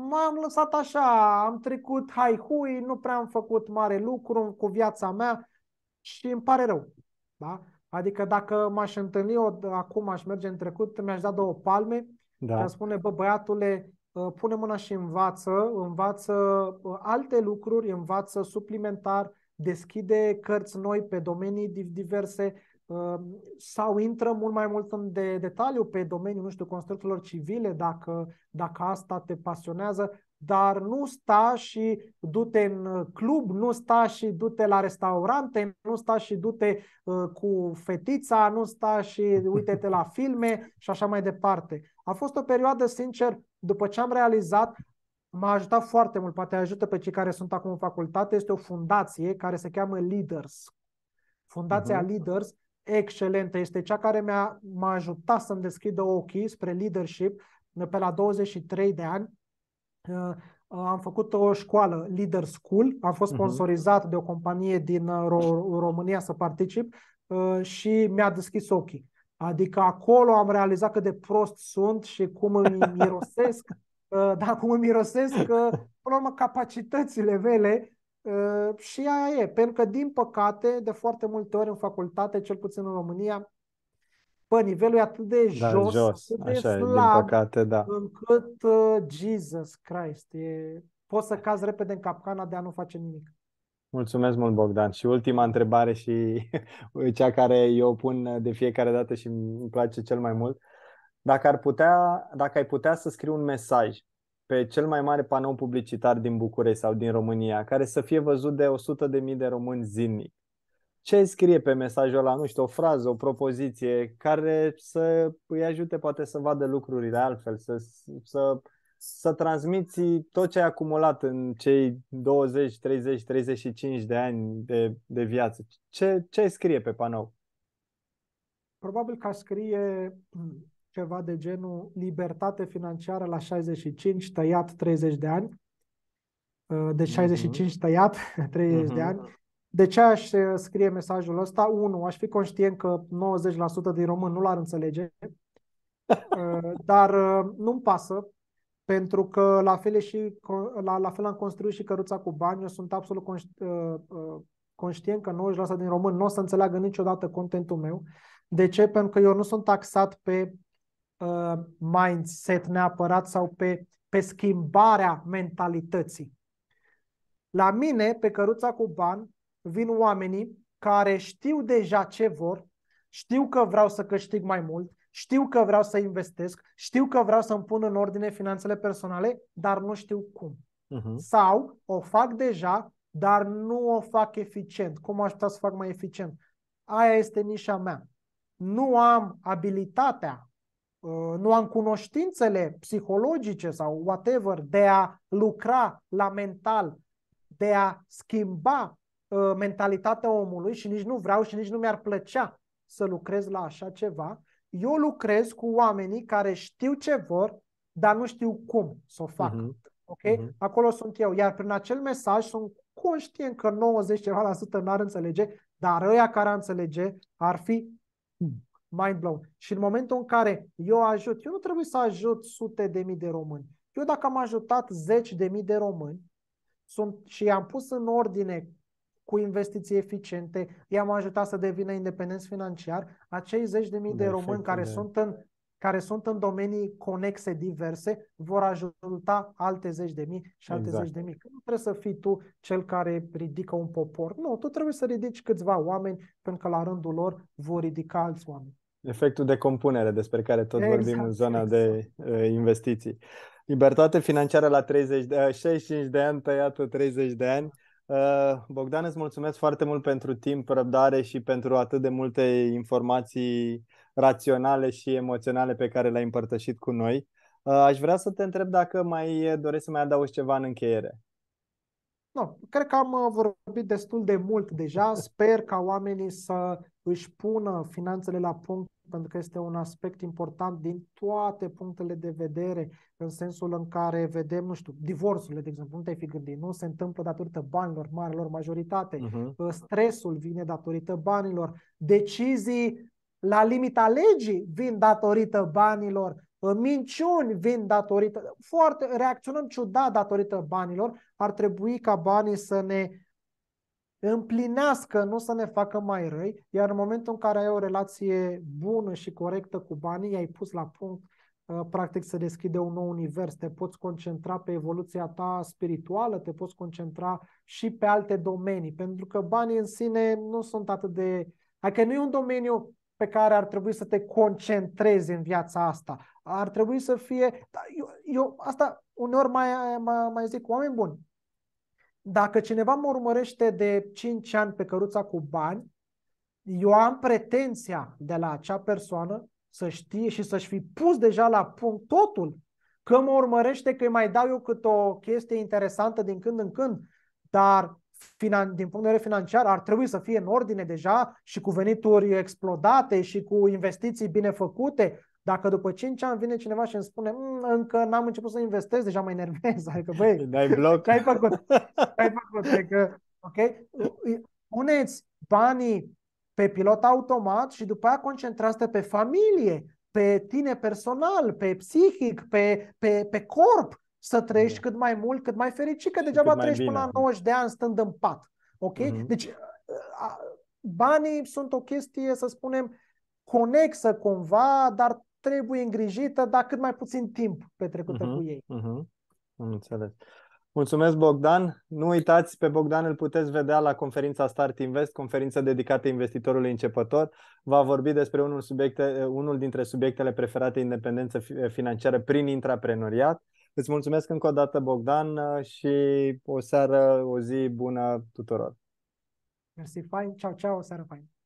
m-am lăsat așa, am trecut hai hui, nu prea am făcut mare lucru cu viața mea și îmi pare rău. Da? Adică dacă m-aș întâlni o, acum, aș merge în trecut, mi-aș da două palme da. și spune, bă băiatule, ă, pune mâna și învață, învață ă, alte lucruri, învață suplimentar, deschide cărți noi pe domenii diverse, Ehm, sau intră mult mai mult în de, detaliu pe domeniul, nu știu, construcțiilor civile, dacă, dacă asta te pasionează, dar nu sta și du-te în uh, club, nu sta și du-te la restaurante, nu sta și du-te uh, cu fetița, nu sta și uite-te la filme și așa mai departe. A fost o perioadă, sincer, după ce am realizat, m-a ajutat foarte mult, poate ajută pe cei care sunt acum în facultate, este o fundație care se cheamă Leaders. Fundația uh-huh. Leaders excelentă, este cea care mi-a, m-a ajutat să-mi deschidă ochii spre leadership pe la 23 de ani. Uh, am făcut o școală, Leader School, am fost mhm. sponsorizat de o companie din uh, Ro- România să particip uh, și mi-a deschis ochii. Adică acolo am realizat cât de prost sunt și cum îmi mirosesc, dar cum îmi mirosesc, până la urmă, capacitățile mele Ă, și aia e, pentru că din păcate de foarte multe ori în facultate, cel puțin în România, pe nivelul e atât de da, jos, jos, atât de așa slab, e, din păcate, da. încât uh, Jesus Christ, e, poți să cazi repede în capcana de a nu face nimic. Mulțumesc mult, Bogdan. Și ultima întrebare și cea care eu pun de fiecare dată și îmi place cel mai mult. Dacă, ar putea, dacă ai putea să scrii un mesaj pe cel mai mare panou publicitar din București sau din România, care să fie văzut de 100.000 de români zilnic. Ce scrie pe mesajul ăla, nu știu, o frază, o propoziție care să îi ajute poate să vadă lucrurile altfel, să, să, să transmiți tot ce ai acumulat în cei 20, 30, 35 de ani de, de viață. Ce, ce scrie pe panou? Probabil că scrie ceva de genul libertate financiară la 65, tăiat 30 de ani, uh, deci mhm. de 65 uh-huh. tăiat 30 uh-huh. de ani. De ce aș uh, scrie mesajul ăsta? Unu, aș fi conștient că 90% din român nu l-ar înțelege, uh, dar nu-mi pasă, pentru că la fel, și, la, la fel am construit și căruța cu bani, eu sunt absolut conștient, conștient că 90% din român nu o să înțeleagă niciodată contentul meu. De ce? Pentru că eu nu sunt taxat pe Uh, mindset neapărat sau pe, pe schimbarea mentalității. La mine, pe căruța cu bani, vin oamenii care știu deja ce vor, știu că vreau să câștig mai mult, știu că vreau să investesc, știu că vreau să-mi pun în ordine finanțele personale, dar nu știu cum. Uh-huh. Sau o fac deja, dar nu o fac eficient. Cum aș putea să fac mai eficient? Aia este nișa mea. Nu am abilitatea Uh, nu am cunoștințele psihologice sau whatever de a lucra la mental, de a schimba uh, mentalitatea omului și nici nu vreau și nici nu mi-ar plăcea să lucrez la așa ceva. Eu lucrez cu oamenii care știu ce vor, dar nu știu cum să o facă. Uh-huh. Mhm. Ok? Uh-huh. Acolo sunt eu. Iar prin acel mesaj sunt conștient că 90 ceva la n-ar înțelege, dar ăia care ar înțelege ar fi mind blown. Și în momentul în care eu ajut, eu nu trebuie să ajut sute de mii de români. Eu dacă am ajutat zeci de mii de români sunt, și i-am pus în ordine cu investiții eficiente, i-am ajutat să devină independenți financiar, acei zeci de mii de, de români care de... Da. sunt în care sunt în domenii conexe diverse, vor ajuta alte zeci de mii și alte exact. zeci de mii. Nu trebuie să fii tu cel care ridică un popor. Nu, tu trebuie să ridici câțiva oameni, pentru că la rândul lor vor ridica alți oameni. Efectul de compunere despre care tot exact, vorbim în zona exact. de uh, investiții. Libertate financiară la 30 de, uh, 65 de ani, tăiată 30 de ani. Uh, Bogdan, îți mulțumesc foarte mult pentru timp, răbdare și pentru atât de multe informații raționale și emoționale pe care le-ai împărtășit cu noi. Uh, aș vrea să te întreb dacă mai uh, dorești să mai adaugi ceva în încheiere. No, cred că am uh, vorbit destul de mult deja. Sper ca oamenii să își pună finanțele la punct pentru că este un aspect important din toate punctele de vedere, în sensul în care vedem, nu știu, divorțurile, de exemplu, nu te-ai fi gândit, nu se întâmplă datorită banilor, marilor majoritate, uh-huh. stresul vine datorită banilor, decizii la limita legii vin datorită banilor, Ă, minciuni vin datorită, foarte, reacționăm ciudat datorită banilor, ar trebui ca banii să ne împlinească, nu să ne facă mai răi, iar în momentul în care ai o relație bună și corectă cu banii, i-ai pus la punct, ă, practic se deschide un nou univers, te poți concentra pe evoluția ta spirituală, te poți concentra și pe alte domenii, pentru că banii în sine nu sunt atât de... Adică nu e un domeniu pe care ar trebui să te concentrezi în viața asta. Ar trebui să fie... Da, eu, eu asta uneori mai, mai, mai zic, oameni buni, dacă cineva mă urmărește de 5 ani pe căruța cu bani, eu am pretenția de la acea persoană să știe și să-și fi pus deja la punct totul, că mă urmărește, că îi mai dau eu câte o chestie interesantă din când în când, dar finan- din punct de vedere financiar ar trebui să fie în ordine deja și cu venituri explodate și cu investiții bine făcute. Dacă după 5 ani vine cineva și îmi spune mm, încă n-am început să investesc, deja mă enervez. Adică, băi, ai bloc. ce ai făcut? Ce ai făcut? Adică, ok? Puneți banii pe pilot automat și după aia concentrați-te pe familie, pe tine personal, pe psihic, pe, pe, pe corp să trăiești da. cât mai mult, cât mai fericit, că degeaba trăiești până la 90 de ani stând în pat. Ok? Uh-huh. Deci ă, banii sunt o chestie, să spunem, conexă cumva, dar trebuie îngrijită, dar cât mai puțin timp petrecută uh-huh. cu ei. Uh-huh. Înțeles. Mulțumesc, Bogdan. Nu uitați, pe Bogdan îl puteți vedea la conferința Start Invest, conferință dedicată investitorului începător. Va vorbi despre unul, subiecte, unul dintre subiectele preferate independență financiară prin intraprenoriat. Îți mulțumesc încă o dată, Bogdan, uh, și o seară, o zi bună tuturor. Mersi, fain. Ceau, ceau, o seară fain.